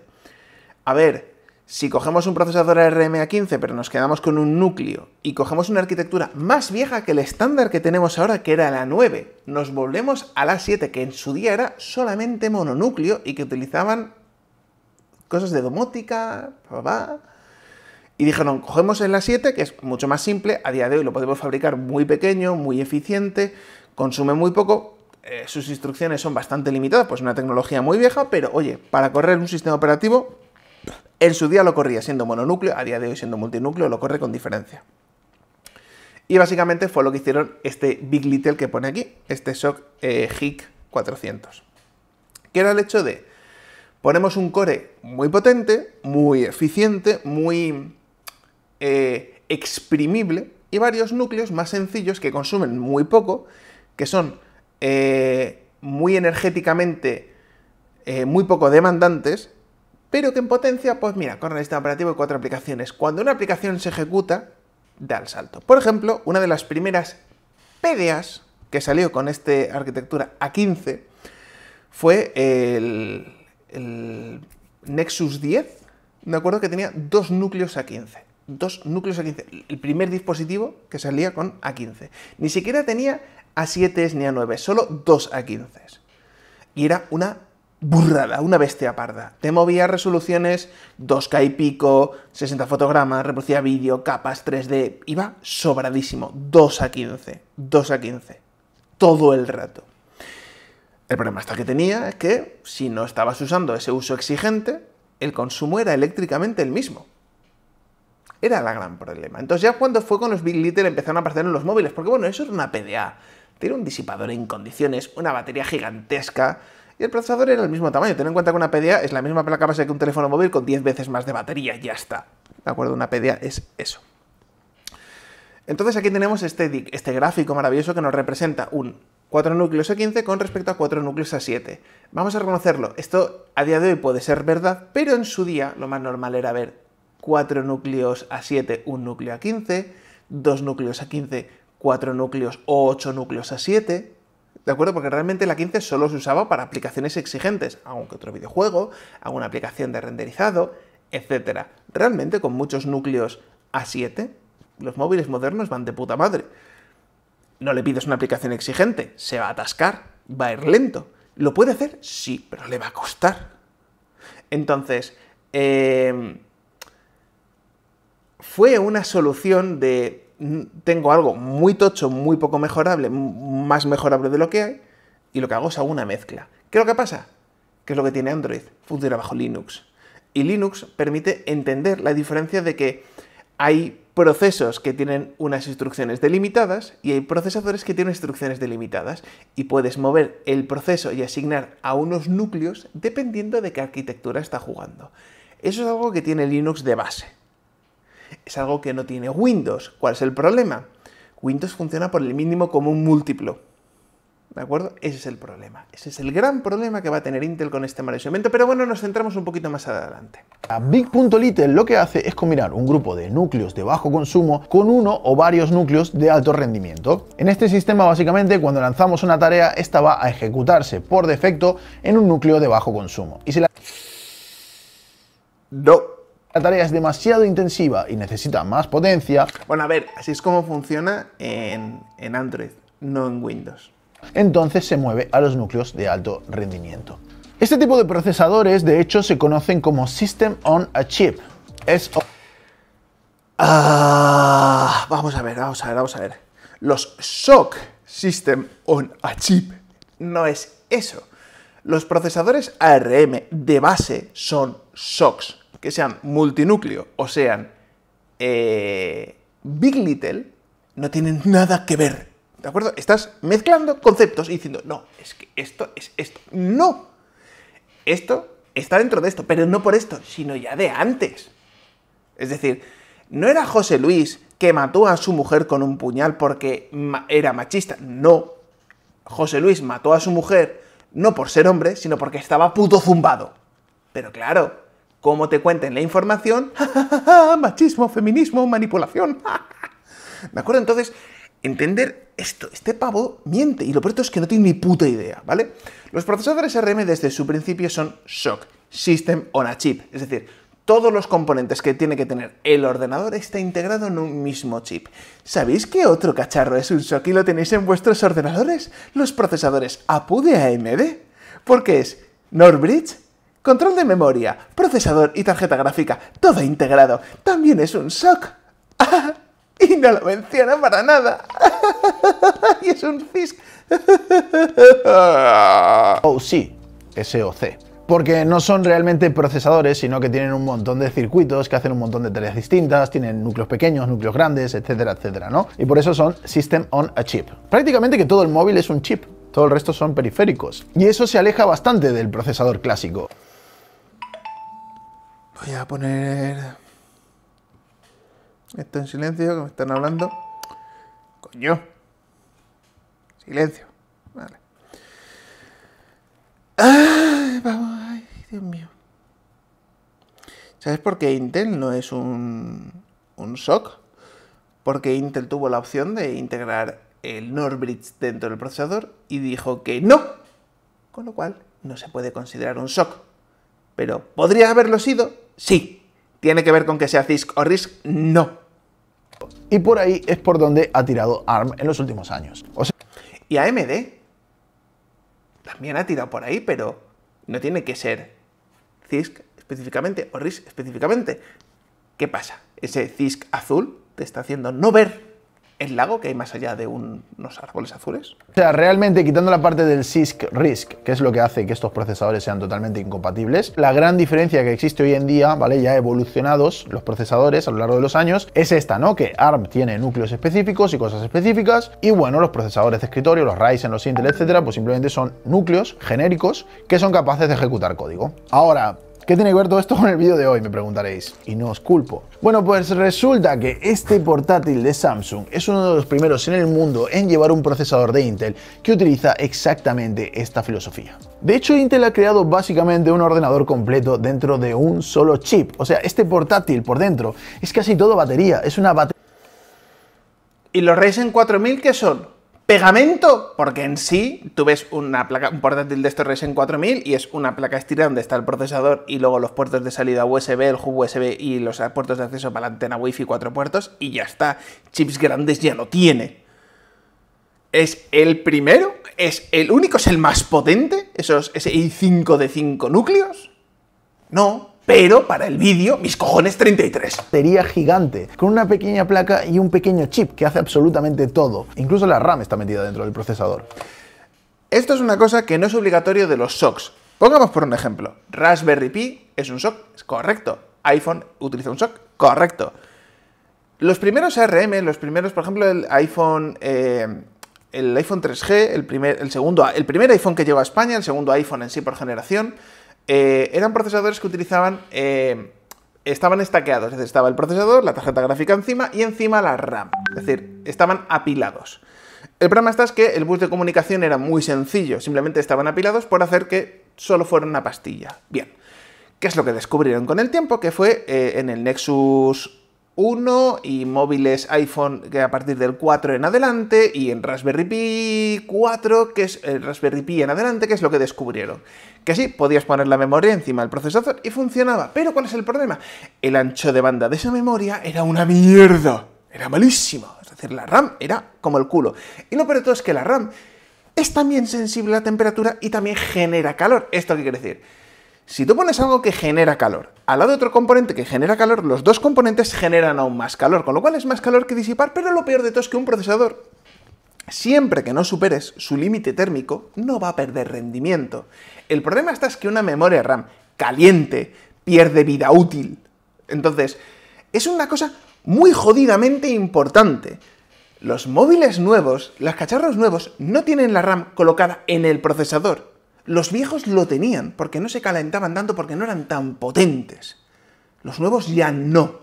a ver, si cogemos un procesador a 15 pero nos quedamos con un núcleo y cogemos una arquitectura más vieja que el estándar que tenemos ahora, que era la 9, nos volvemos a la 7, que en su día era solamente mononúcleo y que utilizaban cosas de domótica, y dijeron, cogemos el A7, que es mucho más simple, a día de hoy lo podemos fabricar muy pequeño, muy eficiente, consume muy poco, eh, sus instrucciones son bastante limitadas, pues una tecnología muy vieja, pero oye, para correr un sistema operativo, en su día lo corría siendo mononúcleo, a día de hoy siendo multinúcleo, lo corre con diferencia. Y básicamente fue lo que hicieron este Big Little que pone aquí, este SOC eh, HIC 400. Que era el hecho de, ponemos un core muy potente, muy eficiente, muy eh, exprimible, y varios núcleos más sencillos que consumen muy poco, que son eh, muy energéticamente eh, muy poco demandantes, pero que en potencia, pues mira, con el sistema operativo y cuatro aplicaciones. Cuando una aplicación se ejecuta, da el salto. Por ejemplo, una de las primeras PDAs que salió con esta arquitectura A15 fue el, el Nexus 10, ¿de acuerdo que tenía dos núcleos A15. Dos núcleos A15. El primer dispositivo que salía con A15. Ni siquiera tenía a7 ni A9, solo 2 A15. Y era una burrada, una bestia parda. Te movía resoluciones 2K y pico, 60 fotogramas, reproducía vídeo, capas 3D, iba sobradísimo, 2 a 15, 2 a 15, todo el rato. El problema está que tenía es que si no estabas usando ese uso exigente, el consumo era eléctricamente el mismo. Era el gran problema. Entonces ya cuando fue con los Big Little empezaron a aparecer en los móviles, porque bueno, eso era una PDA, tiene un disipador en condiciones, una batería gigantesca y el procesador era el mismo tamaño. Ten en cuenta que una PDA es la misma placa base que un teléfono móvil con 10 veces más de batería, ya está. ¿De acuerdo? Una PDA es eso. Entonces aquí tenemos este, este gráfico maravilloso que nos representa un 4 núcleos A15 con respecto a 4 núcleos A7. Vamos a reconocerlo. Esto a día de hoy puede ser verdad, pero en su día lo más normal era ver 4 núcleos A7, un núcleo A15, 2 núcleos A15, 4 núcleos o 8 núcleos a 7, ¿de acuerdo? Porque realmente la 15 solo se usaba para aplicaciones exigentes, que otro videojuego, alguna aplicación de renderizado, etc. Realmente con muchos núcleos a 7, los móviles modernos van de puta madre. No le pides una aplicación exigente, se va a atascar, va a ir lento. ¿Lo puede hacer? Sí, pero le va a costar. Entonces, eh, fue una solución de tengo algo muy tocho, muy poco mejorable, más mejorable de lo que hay, y lo que hago es hago una mezcla. ¿Qué es lo que pasa? ¿Qué es lo que tiene Android? Funciona bajo Linux. Y Linux permite entender la diferencia de que hay procesos que tienen unas instrucciones delimitadas y hay procesadores que tienen instrucciones delimitadas y puedes mover el proceso y asignar a unos núcleos dependiendo de qué arquitectura está jugando. Eso es algo que tiene Linux de base. Es algo que no tiene Windows. ¿Cuál es el problema? Windows funciona por el mínimo como un múltiplo. ¿De acuerdo? Ese es el problema. Ese es el gran problema que va a tener Intel con este manejamiento. Pero bueno, nos centramos un poquito más adelante. A Big.Little lo que hace es combinar un grupo de núcleos de bajo consumo con uno o varios núcleos de alto rendimiento. En este sistema, básicamente, cuando lanzamos una tarea, esta va a ejecutarse por defecto en un núcleo de bajo consumo. Y si la... No la tarea es demasiado intensiva y necesita más potencia... Bueno, a ver, así es como funciona en, Android, no en Windows. Entonces se mueve a los núcleos de alto rendimiento. Este tipo de procesadores, de hecho, se conocen como System on a Chip. Es... Ah, vamos a ver, vamos a ver, vamos a ver. Los SOC System on a Chip no es eso. Los procesadores ARM de base son SOCs, que sean multinúcleo o sean eh, Big Little, no tienen nada que ver. ¿De acuerdo? Estás mezclando conceptos y diciendo, no, es que esto es esto. No. Esto está dentro de esto, pero no por esto, sino ya de antes. Es decir, no era José Luis que mató a su mujer con un puñal porque era machista. No. José Luis mató a su mujer no por ser hombre, sino porque estaba puto zumbado. Pero claro, como te cuenten la información, machismo, feminismo, manipulación. ¿De acuerdo? Entonces, entender esto, este pavo miente, y lo peor es que no tiene ni puta idea, ¿vale? Los procesadores RM desde su principio son SOC, System on a Chip, es decir, todos los componentes que tiene que tener el ordenador está integrado en un mismo chip. ¿Sabéis qué otro cacharro es un SOC y lo tenéis en vuestros ordenadores? Los procesadores APU de AMD. Porque es Northbridge, Control de memoria, procesador y tarjeta gráfica, todo integrado. También es un SOC. y no lo menciona para nada. y es un FISC. oh, sí, SOC. Porque no son realmente procesadores, sino que tienen un montón de circuitos que hacen un montón de tareas distintas, tienen núcleos pequeños, núcleos grandes, etcétera, etcétera, ¿no? Y por eso son System on a Chip. Prácticamente que todo el móvil es un chip, todo el resto son periféricos. Y eso se aleja bastante del procesador clásico. Voy a poner esto en silencio, que me están hablando. Coño. Silencio. Vale. Ay, vamos, ay, Dios mío. ¿Sabes por qué Intel no es un, un SOC? Porque Intel tuvo la opción de integrar el Northbridge dentro del procesador y dijo que no. Con lo cual, no se puede considerar un SOC. Pero podría haberlo sido Sí. ¿Tiene que ver con que sea CISC o RISC? No. Y por ahí es por donde ha tirado ARM en los últimos años. O sea... y AMD también ha tirado por ahí, pero no tiene que ser CISC específicamente o RISC específicamente. ¿Qué pasa? Ese CISC azul te está haciendo no ver ¿El lago que hay más allá de unos árboles azules? O sea, realmente quitando la parte del CISC RISC, que es lo que hace que estos procesadores sean totalmente incompatibles, la gran diferencia que existe hoy en día, ¿vale? Ya evolucionados los procesadores a lo largo de los años, es esta, ¿no? Que ARM tiene núcleos específicos y cosas específicas, y bueno, los procesadores de escritorio, los Ryzen, los Intel, etcétera, pues simplemente son núcleos genéricos que son capaces de ejecutar código. Ahora, ¿Qué tiene que ver todo esto con el vídeo de hoy? Me preguntaréis. Y no os culpo. Bueno, pues resulta que este portátil de Samsung es uno de los primeros en el mundo en llevar un procesador de Intel que utiliza exactamente esta filosofía. De hecho, Intel ha creado básicamente un ordenador completo dentro de un solo chip. O sea, este portátil por dentro es casi todo batería, es una batería. ¿Y los Ryzen 4000 qué son? Pegamento, porque en sí tú ves una placa, un portátil de estos Ryzen 4000 y es una placa estirada donde está el procesador y luego los puertos de salida USB, el hub USB y los puertos de acceso para la antena Wi-Fi, cuatro puertos y ya está. Chips grandes ya lo tiene. Es el primero, es el único, es el más potente, esos, ese i5 de 5 núcleos. No, pero para el vídeo, mis cojones 33. Sería gigante, con una pequeña placa y un pequeño chip que hace absolutamente todo. Incluso la RAM está metida dentro del procesador. Esto es una cosa que no es obligatorio de los SOCs. Pongamos por un ejemplo, Raspberry Pi es un SOC, es correcto. iPhone utiliza un SOC, correcto. Los primeros ARM, los primeros, por ejemplo, el iPhone... Eh, el iPhone 3G, el, primer, el, segundo, el primer iPhone que lleva a España, el segundo iPhone en sí por generación, eh, eran procesadores que utilizaban... Eh, estaban estaqueados, es decir, estaba el procesador, la tarjeta gráfica encima y encima la RAM, es decir, estaban apilados. El problema está es que el bus de comunicación era muy sencillo, simplemente estaban apilados por hacer que solo fuera una pastilla. Bien, ¿qué es lo que descubrieron con el tiempo? Que fue eh, en el Nexus 1 y móviles iPhone que a partir del 4 en adelante y en Raspberry Pi 4, que es el eh, Raspberry Pi en adelante, que es lo que descubrieron. Que sí, podías poner la memoria encima del procesador y funcionaba, pero ¿cuál es el problema? El ancho de banda de esa memoria era una mierda, era malísimo, es decir, la RAM era como el culo. Y lo peor de todo es que la RAM es también sensible a la temperatura y también genera calor. ¿Esto qué quiere decir? Si tú pones algo que genera calor al lado de otro componente que genera calor, los dos componentes generan aún más calor, con lo cual es más calor que disipar, pero lo peor de todo es que un procesador, siempre que no superes su límite térmico, no va a perder rendimiento. El problema está es que una memoria RAM caliente pierde vida útil. Entonces, es una cosa muy jodidamente importante. Los móviles nuevos, los cacharros nuevos, no tienen la RAM colocada en el procesador, los viejos lo tenían, porque no se calentaban tanto, porque no eran tan potentes. Los nuevos ya no.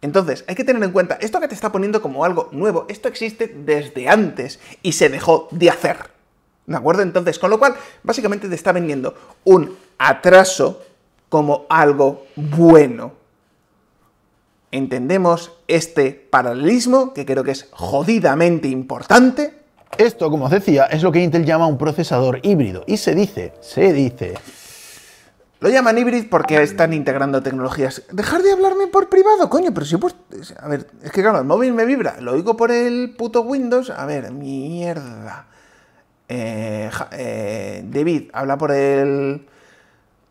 Entonces, hay que tener en cuenta, esto que te está poniendo como algo nuevo, esto existe desde antes y se dejó de hacer. ¿De acuerdo? Entonces, con lo cual, básicamente te está vendiendo un atraso como algo bueno. Entendemos este paralelismo, que creo que es jodidamente importante, esto, como os decía, es lo que Intel llama un procesador híbrido y se dice, se dice... Lo llaman híbrido porque están integrando tecnologías. Dejar de hablarme por privado, coño, pero si pues... A ver, es que claro, el móvil me vibra, lo oigo por el puto Windows, a ver, mierda. Eh, eh, David, habla por el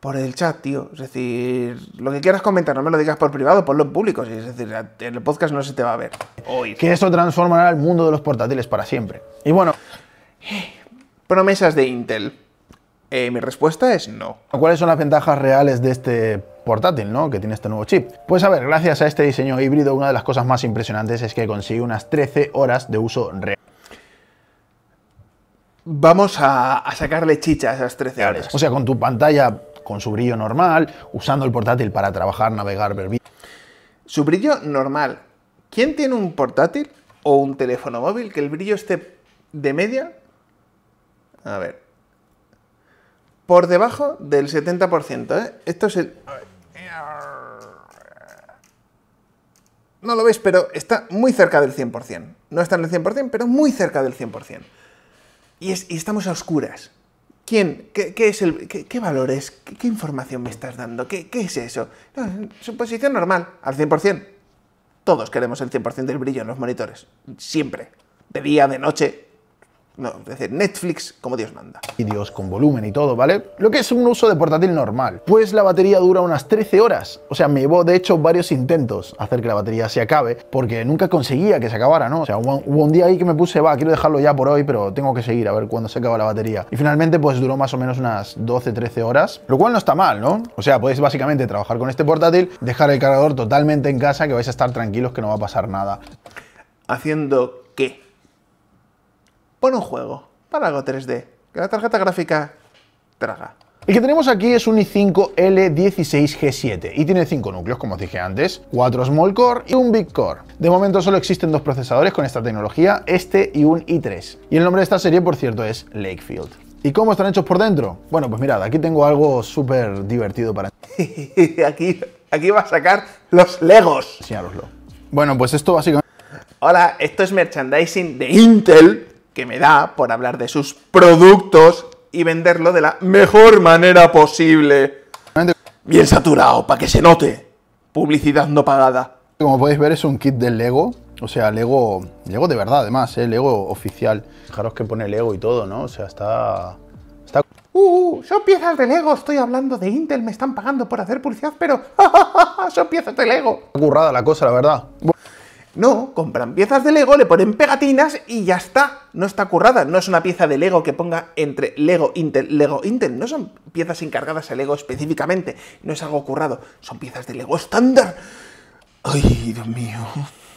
por el chat, tío. Es decir, lo que quieras comentar, no me lo digas por privado, ponlo en público. Es decir, en el podcast no se te va a ver. Hoy. Que esto transformará el mundo de los portátiles para siempre. Y bueno. Promesas de Intel. Eh, mi respuesta es no. ¿Cuáles son las ventajas reales de este portátil, ¿no? Que tiene este nuevo chip. Pues a ver, gracias a este diseño híbrido, una de las cosas más impresionantes es que consigue unas 13 horas de uso real. Vamos a, a sacarle chicha a esas 13 horas. O sea, con tu pantalla con su brillo normal, usando el portátil para trabajar, navegar, ver Su brillo normal. ¿Quién tiene un portátil o un teléfono móvil que el brillo esté de media? A ver. Por debajo del 70%, ¿eh? Esto es el... No lo veis, pero está muy cerca del 100%. No está en el 100%, pero muy cerca del 100%. Y, y estamos a oscuras. ¿Quién? ¿Qué, es el, qué, valores? Qué, información me estás dando? ¿Qué, es eso? su suposición normal, al 100%. Todos queremos el 100% del brillo en los monitores. Siempre. De día, de noche, no, es decir, Netflix como Dios manda. Y Dios con volumen y todo, ¿vale? Lo que es un uso de portátil normal. Pues la batería dura unas 13 horas. O sea, me llevó de hecho varios intentos hacer que la batería se acabe, porque nunca conseguía que se acabara, ¿no? O sea, hubo, un día ahí que me puse, va, quiero dejarlo ya por hoy, pero tengo que seguir a ver cuándo se acaba la batería. Y finalmente, pues duró más o menos unas 12-13 horas, lo cual no está mal, ¿no? O sea, podéis básicamente trabajar con este portátil, dejar el cargador totalmente en casa, que vais a estar tranquilos que no va a pasar nada. Haciendo pon un juego, para algo 3D, que la tarjeta gráfica traga. El que tenemos aquí es un i5L16G7 y tiene 5 núcleos, como os dije antes, 4 small core y un big core. De momento solo existen dos procesadores con esta tecnología, este y un i3. Y el nombre de esta serie, por cierto, es Lakefield. ¿Y cómo están hechos por dentro? Bueno, pues mirad, aquí tengo algo súper divertido para... aquí, aquí va a sacar los Legos. Enseñároslo. Bueno, pues esto básicamente... Hola, esto es merchandising de Intel que me da por hablar de sus productos y venderlo de la mejor manera posible. Bien saturado, para que se note. Publicidad no pagada. Como podéis ver es un kit de Lego, o sea, Lego, Lego de verdad además, ¿eh? Lego oficial. Fijaros que pone Lego y todo, ¿no? O sea, está... está... Uh, uh, uh son piezas de Lego, estoy hablando de Intel, me están pagando por hacer publicidad, pero... son piezas de Lego. Currada la cosa, la verdad. No, compran piezas de Lego, le ponen pegatinas y ya está. No está currada, no es una pieza de Lego que ponga entre Lego, Intel, Lego, Intel. No son piezas encargadas a Lego específicamente, no es algo currado, son piezas de Lego estándar. Ay, Dios mío.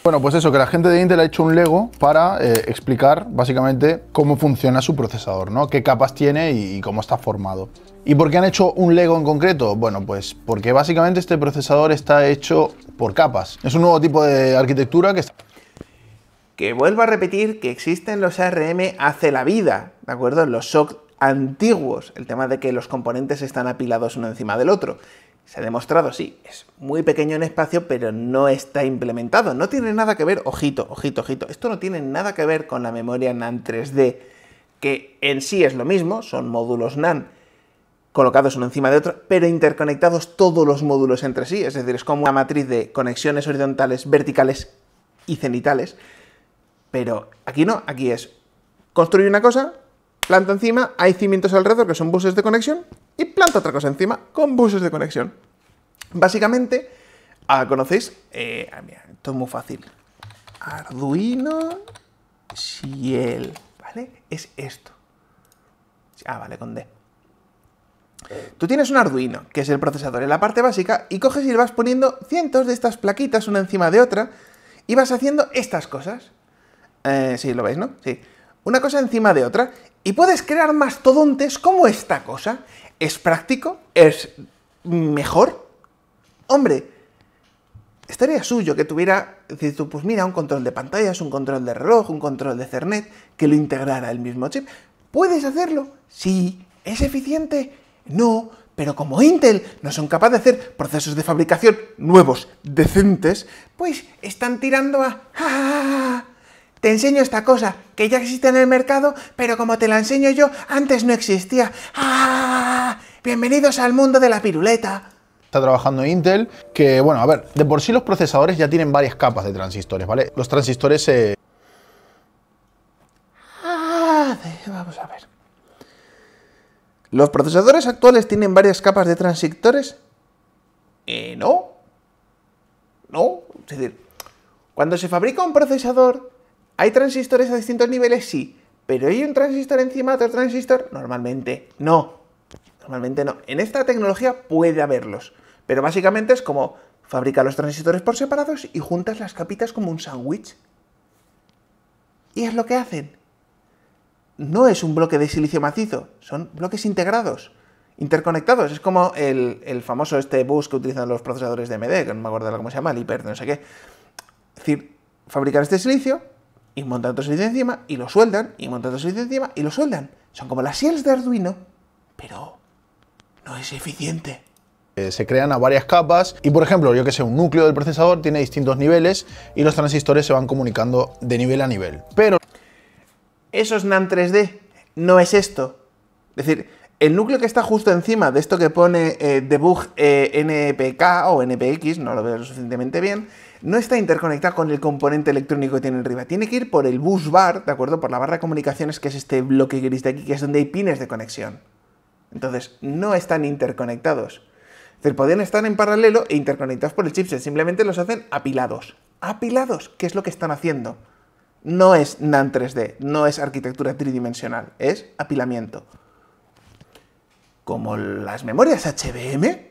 Bueno, pues eso, que la gente de Intel ha hecho un Lego para eh, explicar básicamente cómo funciona su procesador, ¿no? Qué capas tiene y cómo está formado. ¿Y por qué han hecho un Lego en concreto? Bueno, pues porque básicamente este procesador está hecho por capas. Es un nuevo tipo de arquitectura que... Está... Que vuelvo a repetir que existen los ARM hace la vida, ¿de acuerdo? Los SOC antiguos, el tema de que los componentes están apilados uno encima del otro. Se ha demostrado, sí, es muy pequeño en espacio, pero no está implementado. No tiene nada que ver, ojito, ojito, ojito, esto no tiene nada que ver con la memoria NAND 3D, que en sí es lo mismo, son módulos NAND colocados uno encima de otro, pero interconectados todos los módulos entre sí, es decir, es como una matriz de conexiones horizontales, verticales y cenitales, pero aquí no, aquí es construir una cosa, planta encima, hay cimientos alrededor que son buses de conexión y planta otra cosa encima con buses de conexión. Básicamente, ah, ¿conocéis? Eh, ah, esto es muy fácil. Arduino Shield, ¿vale? Es esto. Ah, vale, con D. Tú tienes un Arduino, que es el procesador en la parte básica, y coges y le vas poniendo cientos de estas plaquitas una encima de otra, y vas haciendo estas cosas. Eh, sí, lo veis, ¿no? Sí. Una cosa encima de otra, y puedes crear mastodontes como esta cosa. ¿Es práctico? ¿Es mejor? Hombre, estaría suyo que tuviera, pues mira, un control de pantallas, un control de reloj, un control de Cernet, que lo integrara el mismo chip. ¿Puedes hacerlo? Sí. ¿Es eficiente? No, pero como Intel no son capaces de hacer procesos de fabricación nuevos, decentes, pues están tirando a... ¡Ah! Te enseño esta cosa, que ya existe en el mercado, pero como te la enseño yo, antes no existía. ¡Ah! Bienvenidos al mundo de la piruleta está trabajando Intel, que bueno, a ver, de por sí los procesadores ya tienen varias capas de transistores, ¿vale? Los transistores se eh, ¿Los procesadores actuales tienen varias capas de transistores? Eh, no. No. Es decir, cuando se fabrica un procesador, ¿hay transistores a distintos niveles? Sí. ¿Pero hay un transistor encima de otro transistor? Normalmente no. Normalmente no. En esta tecnología puede haberlos. Pero básicamente es como fabrica los transistores por separados y juntas las capitas como un sándwich. Y es lo que hacen no es un bloque de silicio macizo, son bloques integrados, interconectados. Es como el, famoso este bus que utilizan los procesadores de MD, que no me acuerdo cómo se llama, el hiper, no sé qué. Es decir, fabricar este silicio y montan otro silicio encima y lo sueldan y montan otro silicio encima y lo sueldan. Son como las shells de Arduino, pero no es eficiente eh, se crean a varias capas y por ejemplo, yo que sé, un núcleo del procesador tiene distintos niveles y los transistores se van comunicando de nivel a nivel. Pero esos es NAND 3D, no es esto. Es decir, el núcleo que está justo encima de esto que pone debug eh, eh, NPK o NPX, no lo veo lo suficientemente bien, no está interconectado con el componente electrónico que tiene arriba. Tiene que ir por el bus bar, ¿de acuerdo? Por la barra de comunicaciones, que es este bloque gris de aquí, que es donde hay pines de conexión. Entonces, no están interconectados. Es podrían estar en paralelo e interconectados por el chipset, simplemente los hacen apilados. Apilados, ¿qué es lo que están haciendo no es nan 3D, no es arquitectura tridimensional, es apilamiento. Como las memorias HBM,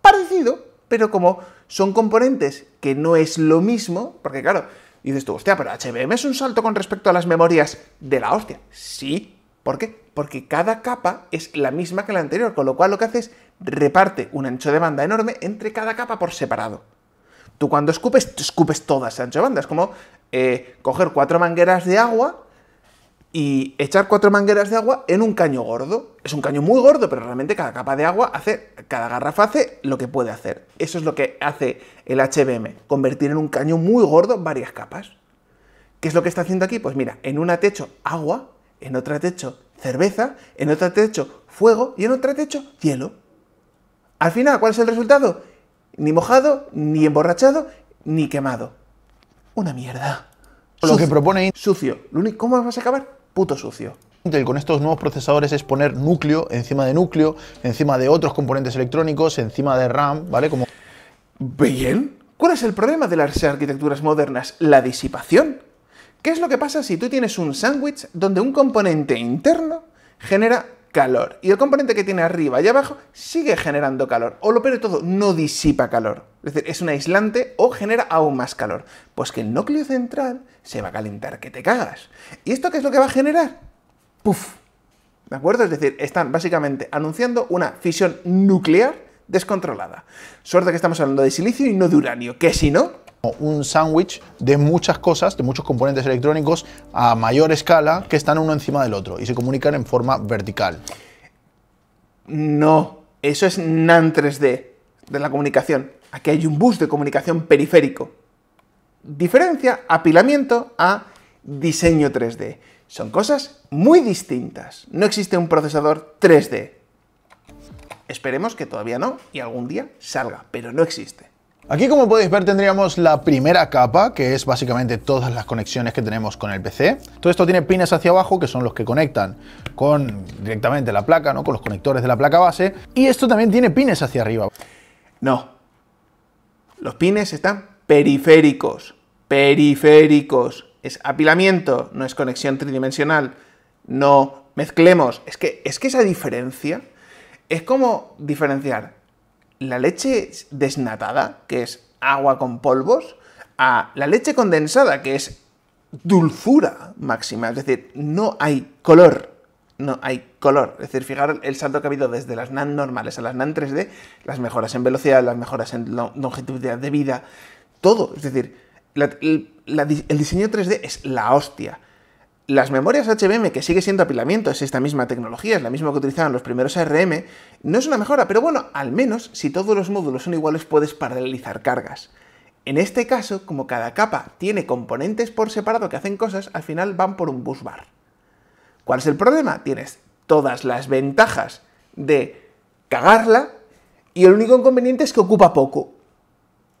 parecido, pero como son componentes que no es lo mismo, porque claro, dices tú, hostia, pero HBM es un salto con respecto a las memorias de la hostia. Sí, ¿por qué? Porque cada capa es la misma que la anterior, con lo cual lo que haces es reparte un ancho de banda enorme entre cada capa por separado. Tú cuando escupes, escupes todas ancho de banda. Es como eh, coger cuatro mangueras de agua y echar cuatro mangueras de agua en un caño gordo. Es un caño muy gordo, pero realmente cada capa de agua hace, cada garrafa hace lo que puede hacer. Eso es lo que hace el HBM, convertir en un caño muy gordo varias capas. ¿Qué es lo que está haciendo aquí? Pues mira, en una techo agua, en otra techo cerveza, en otra techo fuego y en otra techo cielo. Al final, ¿cuál es el resultado? Ni mojado, ni emborrachado, ni quemado una mierda. Lo que propone sucio. ¿Cómo vas a acabar? Puto sucio. con estos nuevos procesadores es poner núcleo encima de núcleo, encima de otros componentes electrónicos, encima de RAM, ¿vale? Como... Bien. ¿Cuál es el problema de las arquitecturas modernas? La disipación. ¿Qué es lo que pasa si tú tienes un sándwich donde un componente interno genera calor. Y el componente que tiene arriba y abajo sigue generando calor. O lo peor de todo, no disipa calor. Es decir, es un aislante o genera aún más calor. Pues que el núcleo central se va a calentar, que te cagas. ¿Y esto qué es lo que va a generar? ¡Puf! ¿De acuerdo? Es decir, están básicamente anunciando una fisión nuclear descontrolada. Suerte que estamos hablando de silicio y no de uranio, que si no, un sándwich de muchas cosas, de muchos componentes electrónicos a mayor escala que están uno encima del otro y se comunican en forma vertical. No, eso es nan 3D de la comunicación. Aquí hay un bus de comunicación periférico. Diferencia apilamiento a diseño 3D. Son cosas muy distintas. No existe un procesador 3D. Esperemos que todavía no y algún día salga, pero no existe. Aquí como podéis ver tendríamos la primera capa, que es básicamente todas las conexiones que tenemos con el PC. Todo esto tiene pines hacia abajo, que son los que conectan con directamente la placa, ¿no? con los conectores de la placa base. Y esto también tiene pines hacia arriba. No, los pines están periféricos, periféricos. Es apilamiento, no es conexión tridimensional. No mezclemos. Es que, es que esa diferencia es como diferenciar la leche desnatada, que es agua con polvos, a la leche condensada, que es dulzura máxima. Es decir, no hay color. No hay color. Es decir, fijaros el salto que ha habido desde las NAN normales a las NAN 3D, las mejoras en velocidad, las mejoras en longitud de vida, todo. Es decir, el diseño 3D es la hostia. Las memorias HBM, que sigue siendo apilamiento, es esta misma tecnología, es la misma que utilizaban los primeros ARM, no es una mejora, pero bueno, al menos si todos los módulos son iguales puedes paralelizar cargas. En este caso, como cada capa tiene componentes por separado que hacen cosas, al final van por un bus bar. ¿Cuál es el problema? Tienes todas las ventajas de cagarla y el único inconveniente es que ocupa poco.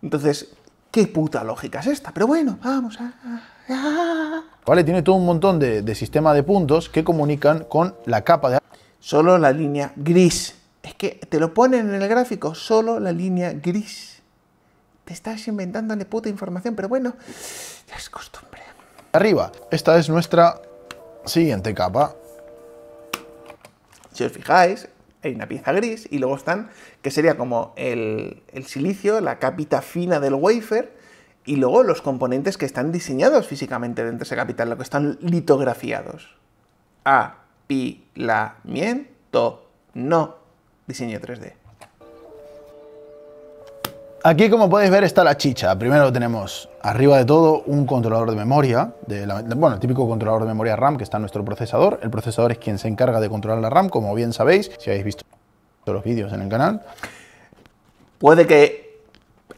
Entonces, ¿qué puta lógica es esta? Pero bueno, vamos a... ¿vale? Tiene todo un montón de, de sistema de puntos que comunican con la capa de... Solo la línea gris. Es que te lo ponen en el gráfico, solo la línea gris. Te estás inventando inventándole puta información, pero bueno, ya es costumbre. Arriba, esta es nuestra siguiente capa. Si os fijáis, hay una pieza gris y luego están, que sería como el, el silicio, la capita fina del wafer, y luego los componentes que están diseñados físicamente dentro de ese capital, lo que están litografiados. a Apilamiento, no diseño 3D. Aquí, como podéis ver, está la chicha. Primero tenemos arriba de todo un controlador de memoria, bueno, el típico controlador de memoria RAM que está en nuestro procesador. El procesador es quien se encarga de controlar la RAM, como bien sabéis, si habéis visto todos los vídeos en el canal. Puede que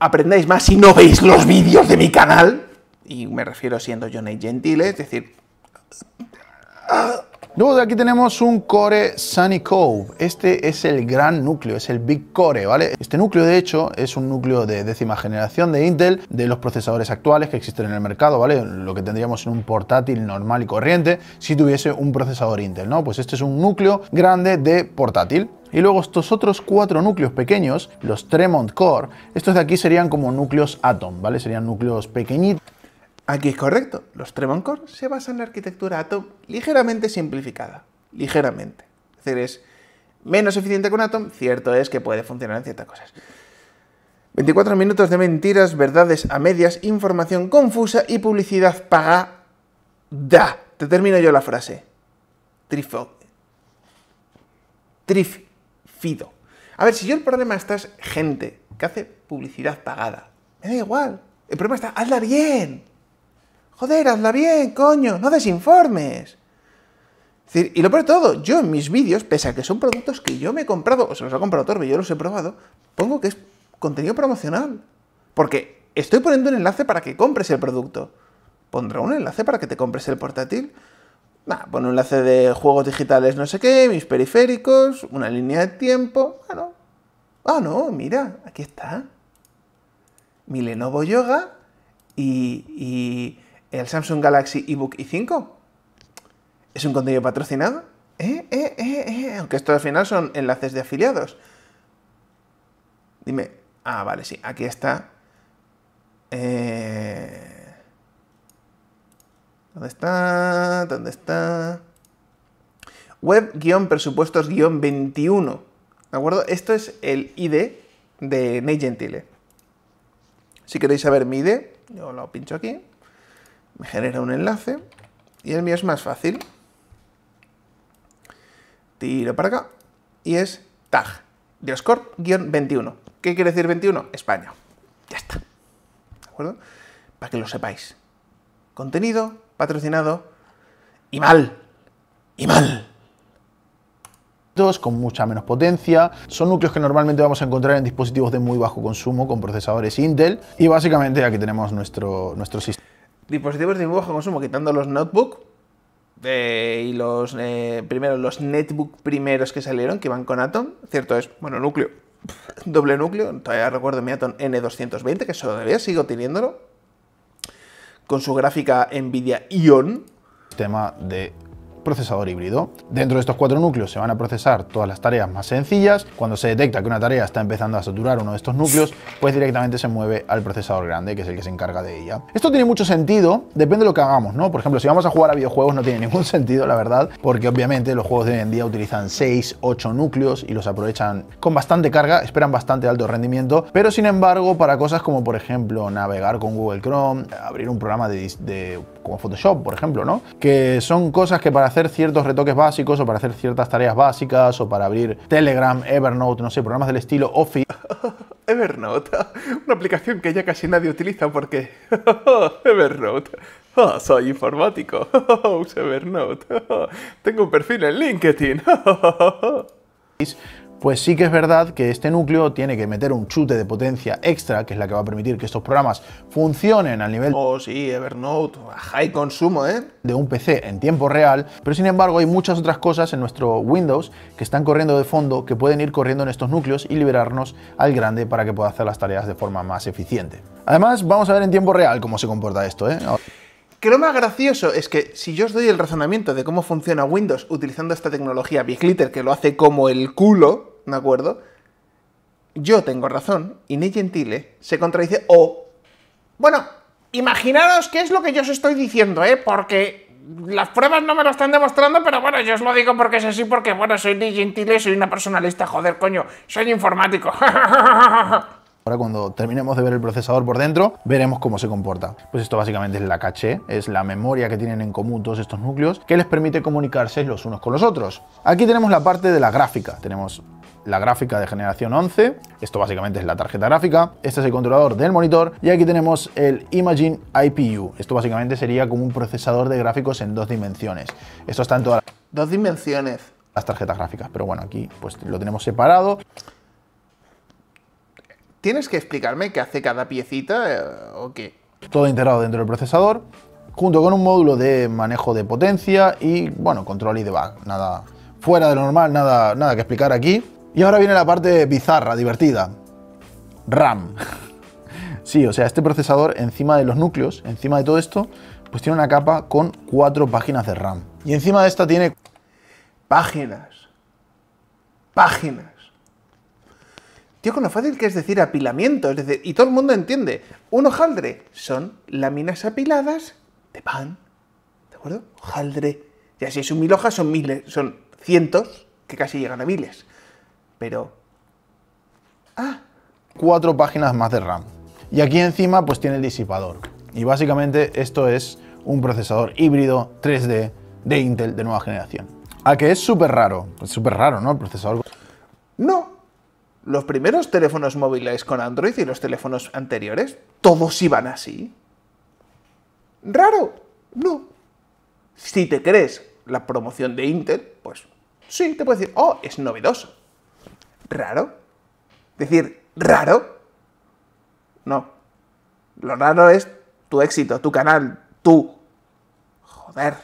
aprendáis más si no veis los vídeos de mi canal. Y me refiero siendo Johnny Gentile, es decir... Luego de aquí tenemos un core Sunny Cove. Este es el gran núcleo, es el Big Core, ¿vale? Este núcleo, de hecho, es un núcleo de décima generación de Intel, de los procesadores actuales que existen en el mercado, ¿vale? Lo que tendríamos en un portátil normal y corriente si tuviese un procesador Intel, ¿no? Pues este es un núcleo grande de portátil. Y luego estos otros cuatro núcleos pequeños, los Tremont Core, estos de aquí serían como núcleos Atom, ¿vale? Serían núcleos pequeñitos Aquí es correcto, los Core se basan en la arquitectura Atom ligeramente simplificada, ligeramente. Es decir, es menos eficiente que un Atom, cierto es que puede funcionar en ciertas cosas. 24 minutos de mentiras, verdades a medias, información confusa y publicidad pagada. Te termino yo la frase. Trifo. Trifido. A ver, si yo el problema está es gente que hace publicidad pagada. Me da igual. El problema está, hazla bien. Joder, hazla bien, coño, no desinformes. y lo peor de todo, yo en mis vídeos, pese a que son productos que yo me he comprado, o se los ha comprado Torbe, yo los he probado, pongo que es contenido promocional. Porque estoy poniendo un enlace para que compres el producto. ¿Pondrá un enlace para que te compres el portátil. Va, pone un enlace de juegos digitales, no sé qué, mis periféricos, una línea de tiempo. Bueno. Ah, ah, no, mira, aquí está. Mi Lenovo Yoga y, y el Samsung Galaxy eBook i5 es un contenido patrocinado. ¿Eh? ¿Eh? ¿Eh? ¿Eh? Aunque esto al final son enlaces de afiliados. Dime, ah, vale, sí, aquí está. Eh, ¿Dónde está? ¿Dónde está? Web-presupuestos-21. ¿De acuerdo? Esto es el ID de Ney Gentile. Si queréis saber mi ID, yo lo pincho aquí me genera un enlace y el mío es más fácil. Tiro para acá y es tag dioscorp-21. ¿Qué quiere decir 21? España. Ya está. ¿De acuerdo? Para que lo sepáis. Contenido patrocinado y mal. Y mal con mucha menos potencia. Son núcleos que normalmente vamos a encontrar en dispositivos de muy bajo consumo con procesadores Intel. Y básicamente aquí tenemos nuestro, nuestro sistema dispositivos de bajo consumo, quitando los notebook eh, y los eh, primero, los netbook primeros que salieron, que van con Atom. Cierto es, bueno, núcleo, doble núcleo. Todavía recuerdo mi Atom N220, que todavía sigo teniéndolo. Con su gráfica Nvidia Ion. Tema de procesador híbrido. Dentro de estos cuatro núcleos se van a procesar todas las tareas más sencillas. Cuando se detecta que una tarea está empezando a saturar uno de estos núcleos, pues directamente se mueve al procesador grande, que es el que se encarga de ella. Esto tiene mucho sentido, depende de lo que hagamos, ¿no? Por ejemplo, si vamos a jugar a videojuegos no tiene ningún sentido, la verdad, porque obviamente los juegos de hoy en día utilizan 6, 8 núcleos y los aprovechan con bastante carga, esperan bastante alto rendimiento, pero sin embargo, para cosas como, por ejemplo, navegar con Google Chrome, abrir un programa de, de como Photoshop, por ejemplo, ¿no? Que son cosas que para hacer ciertos retoques básicos o para hacer ciertas tareas básicas o para abrir Telegram, Evernote, no sé, programas del estilo Office. Evernote, una aplicación que ya casi nadie utiliza porque Evernote. Oh, soy informático. Uso Evernote. Tengo un perfil en LinkedIn pues sí que es verdad que este núcleo tiene que meter un chute de potencia extra, que es la que va a permitir que estos programas funcionen al nivel... Oh, sí, Evernote, high consumo, ¿eh? De un PC en tiempo real, pero sin embargo hay muchas otras cosas en nuestro Windows que están corriendo de fondo, que pueden ir corriendo en estos núcleos y liberarnos al grande para que pueda hacer las tareas de forma más eficiente. Además, vamos a ver en tiempo real cómo se comporta esto, ¿eh? Que lo más gracioso es que si yo os doy el razonamiento de cómo funciona Windows utilizando esta tecnología Big que lo hace como el culo, ¿de acuerdo? Yo tengo razón y ni Gentile se contradice o... Bueno, imaginaros qué es lo que yo os estoy diciendo, ¿eh? Porque las pruebas no me lo están demostrando, pero bueno, yo os lo digo porque es así, porque bueno, soy ni Gentile, soy una personalista, joder, coño, soy informático. Ahora cuando terminemos de ver el procesador por dentro, veremos cómo se comporta. Pues esto básicamente es la caché, es la memoria que tienen en común todos estos núcleos que les permite comunicarse los unos con los otros. Aquí tenemos la parte de la gráfica. Tenemos la gráfica de generación 11. Esto básicamente es la tarjeta gráfica. Este es el controlador del monitor. Y aquí tenemos el Imagine IPU. Esto básicamente sería como un procesador de gráficos en dos dimensiones. Esto está en todas las... Dos dimensiones. Las tarjetas gráficas. Pero bueno, aquí pues lo tenemos separado. ¿Tienes que explicarme qué hace cada piecita eh, o qué? Todo integrado dentro del procesador junto con un módulo de manejo de potencia y, bueno, control y debug. Nada fuera de lo normal, nada, nada que explicar aquí. Y ahora viene la parte bizarra, divertida. RAM. Sí, o sea, este procesador encima de los núcleos, encima de todo esto, pues tiene una capa con cuatro páginas de RAM. Y encima de esta tiene páginas. Páginas. Tío, con lo fácil que es decir apilamiento, es decir, y todo el mundo entiende, un hojaldre son láminas apiladas de pan. ¿De acuerdo? Hojaldre. Ya si es un mil hojas son miles, son cientos que casi llegan a miles pero... Ah, cuatro páginas más de RAM. Y aquí encima pues tiene el disipador. Y básicamente esto es un procesador híbrido 3D de Intel de nueva generación. ¿A que es súper raro? Es súper raro, ¿no? El procesador... No, los primeros teléfonos móviles con Android y los teléfonos anteriores, todos iban así. Raro, no. Si te crees la promoción de Intel, pues sí, te puedes decir, oh, es novedoso raro? Decir, ¿raro? No. Lo raro es tu éxito, tu canal, tú. Joder.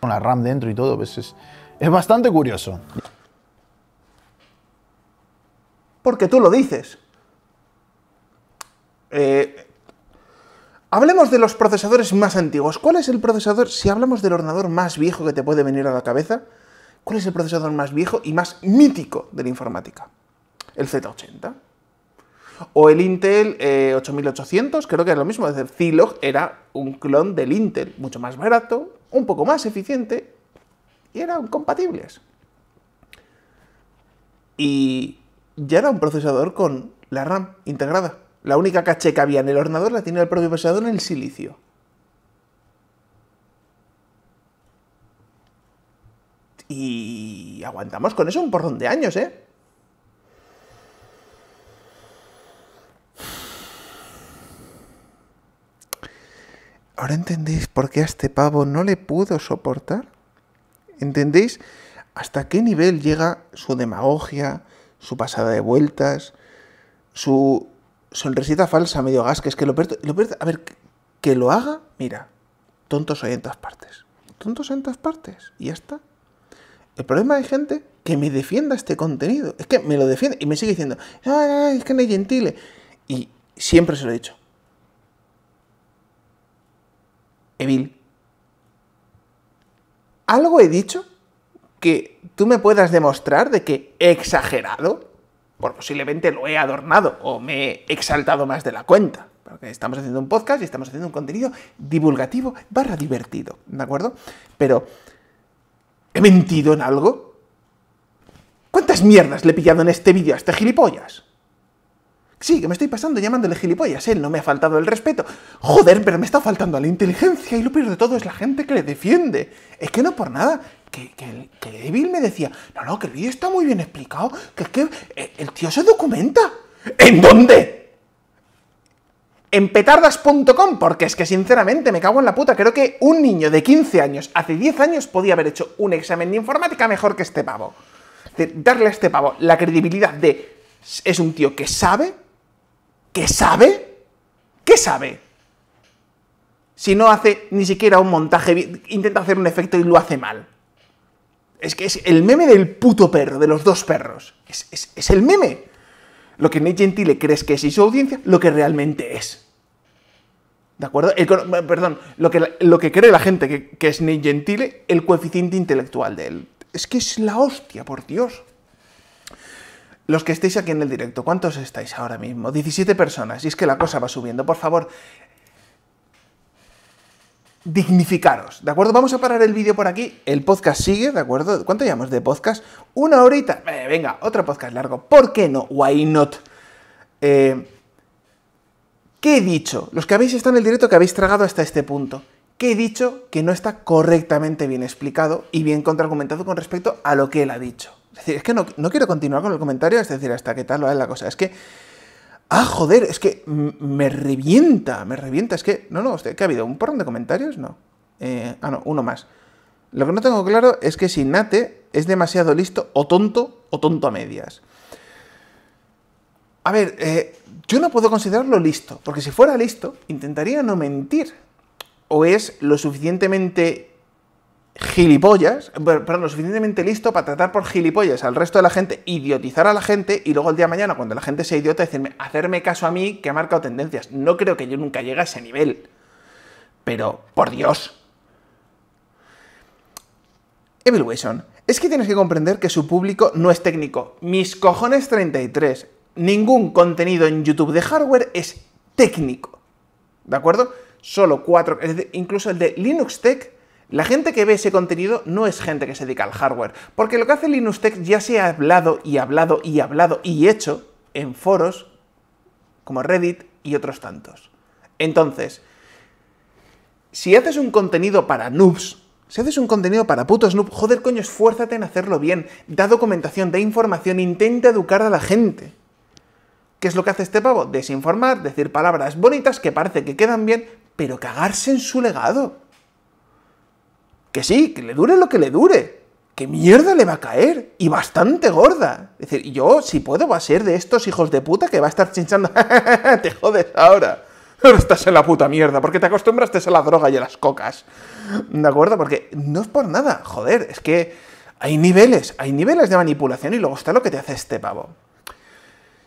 Con la RAM dentro y todo, pues es, es bastante curioso. Porque tú lo dices. Eh, hablemos de los procesadores más antiguos. ¿Cuál es el procesador, si hablamos del ordenador más viejo que te puede venir a la cabeza, cuál es el procesador más viejo y más mítico de la informática? el Z80. O el Intel 8800, eh, creo que es lo mismo. Es decir, Zilog era un clon del Intel, mucho más barato, un poco más eficiente y eran compatibles. Y ya era un procesador con la RAM integrada. La única caché que había en el ordenador la tenía el propio procesador en el silicio. Y aguantamos con eso un porrón de años, ¿eh? ¿Ahora entendéis por qué a este pavo no le pudo soportar? ¿Entendéis hasta qué nivel llega su demagogia, su pasada de vueltas, su sonrisita falsa medio gas, que es que lo lo a ver, que lo haga, mira, tontos hay en todas partes. Tontos en todas partes, y ya está. El problema de gente que me defienda este contenido, es que me lo defiende y me sigue diciendo, ay, es que no es gentile. Y siempre se lo he dicho, Emil, ¿algo he dicho que tú me puedas demostrar de que he exagerado? por posiblemente lo he adornado o me he exaltado más de la cuenta. Porque estamos haciendo un podcast y estamos haciendo un contenido divulgativo barra divertido, ¿de acuerdo? Pero, ¿he mentido en algo? ¿Cuántas mierdas le he pillado en este vídeo a este gilipollas? Sí, que me estoy pasando llamándole gilipollas. Él no me ha faltado el respeto. Joder, pero me está faltando la inteligencia. Y lo peor de todo es la gente que le defiende. Es que no por nada. Que, que, que me decía, no, no, que el vídeo está muy bien explicado. Que es que eh, el tío se documenta. ¿En dónde? En petardas.com, porque es que sinceramente me cago en la puta. Creo que un niño de 15 años, hace 10 años, podía haber hecho un examen de informática mejor que este pavo. darle a este pavo la credibilidad de es un tío que sabe, ¿Qué sabe? ¿Qué sabe? Si no hace ni siquiera un montaje, intenta hacer un efecto y lo hace mal. Es que es el meme del puto perro, de los dos perros. Es, el meme. Lo que Nate Gentile crees que es y su audiencia, lo que realmente es. ¿De acuerdo? Eh, perdón, lo que, lo que cree la gente que, que es Nate Gentile, el coeficiente intelectual de él. Es que es la hostia, por Dios. Los que estéis aquí en el directo, ¿cuántos estáis ahora mismo? 17 personas, y es que la cosa va subiendo. Por favor, dignificaros, ¿de acuerdo? Vamos a parar el vídeo por aquí, el podcast sigue, ¿de acuerdo? ¿Cuánto llevamos de podcast? Una horita, eh, venga, otro podcast largo, ¿por qué no? Why not? Eh, ¿Qué he dicho? Los que habéis estado en el directo que habéis tragado hasta este punto, ¿qué he dicho que no está correctamente bien explicado y bien contraargumentado con respecto a lo que él ha dicho? Es decir, es que no, quiero continuar con el comentario, es decir, hasta qué tal va la cosa. Es que. Ah, joder, es que me revienta, me revienta. Es que. No, no, ¿qué ha habido? ¿Un porrón de comentarios? No. Eh, ah, no, uno más. Lo que no tengo claro es que si Nate es demasiado listo o tonto o tonto a medias. A ver, eh, yo no puedo considerarlo listo, porque si fuera listo, intentaría no mentir. O es lo suficientemente gilipollas, perdón, lo suficientemente listo para tratar por gilipollas al resto de la gente, idiotizar a la gente y luego el día de mañana, cuando la gente sea idiota, decirme, hacerme caso a mí que ha marcado tendencias. No creo que yo nunca llegue a ese nivel. Pero, por Dios. Evil es que tienes que comprender que su público no es técnico. Mis cojones 33. Ningún contenido en YouTube de hardware es técnico. ¿De acuerdo? Solo cuatro. Incluso el de Linux Tech la gente que ve ese contenido no es gente que se dedica al hardware, porque lo que hace Linux Tech ya se ha hablado y hablado y hablado y hecho en foros como Reddit y otros tantos. Entonces, si haces un contenido para noobs, si haces un contenido para putos noobs, joder coño, esfuérzate en hacerlo bien, da documentación, da información, intenta educar a la gente. ¿Qué es lo que hace este pavo? Desinformar, decir palabras bonitas que parece que quedan bien, pero cagarse en su legado que sí, que le dure lo que le dure. ¿Qué mierda le va a caer? Y bastante gorda. Es decir, yo, si puedo, va a ser de estos hijos de puta que va a estar chinchando. te jodes ahora. Ahora estás en la puta mierda, porque te acostumbraste a la droga y a las cocas. ¿De acuerdo? Porque no es por nada, joder, es que hay niveles, hay niveles de manipulación y luego está lo que te hace este pavo.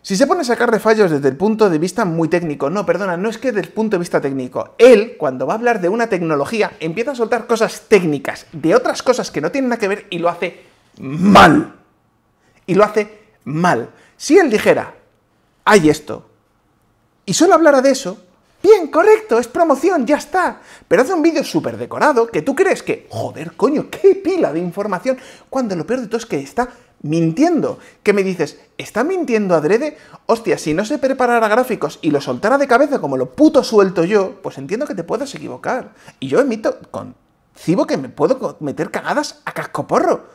Si se pone a sacar de fallos desde el punto de vista muy técnico, no, perdona, no es que desde el punto de vista técnico. Él, cuando va a hablar de una tecnología, empieza a soltar cosas técnicas de otras cosas que no tienen nada que ver y lo hace mal. Y lo hace mal. Si él dijera, hay esto, y solo hablara de eso, bien, correcto, es promoción, ya está. Pero hace un vídeo súper decorado que tú crees que, joder, coño, qué pila de información, cuando lo peor de todo es que está mintiendo. ¿Qué me dices? ¿Está mintiendo adrede? Hostia, si no se preparara gráficos y lo soltara de cabeza como lo puto suelto yo, pues entiendo que te puedas equivocar. Y yo emito con cibo que me puedo meter cagadas a cascoporro.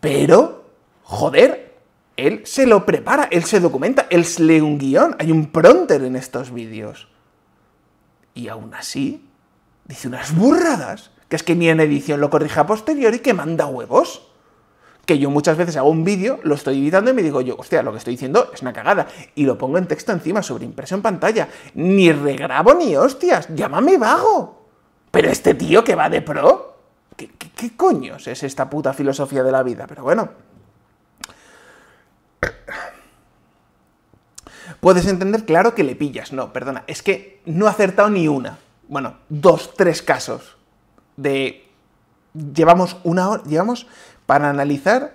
Pero, joder, él se lo prepara, él se documenta, él lee un guión, hay un pronter en estos vídeos. Y aún así, dice unas burradas, que es que ni en edición lo corrija posterior y que manda huevos que yo muchas veces hago un vídeo, lo estoy editando y me digo yo, hostia, lo que estoy diciendo es una cagada. Y lo pongo en texto encima, sobre impresión en pantalla. Ni regrabo ni hostias, llámame vago. Pero este tío que va de pro, ¿qué, qué coños es esta puta filosofía de la vida? Pero bueno. Puedes entender, claro que le pillas. No, perdona, es que no he acertado ni una. Bueno, dos, tres casos de... Llevamos una hora, llevamos para analizar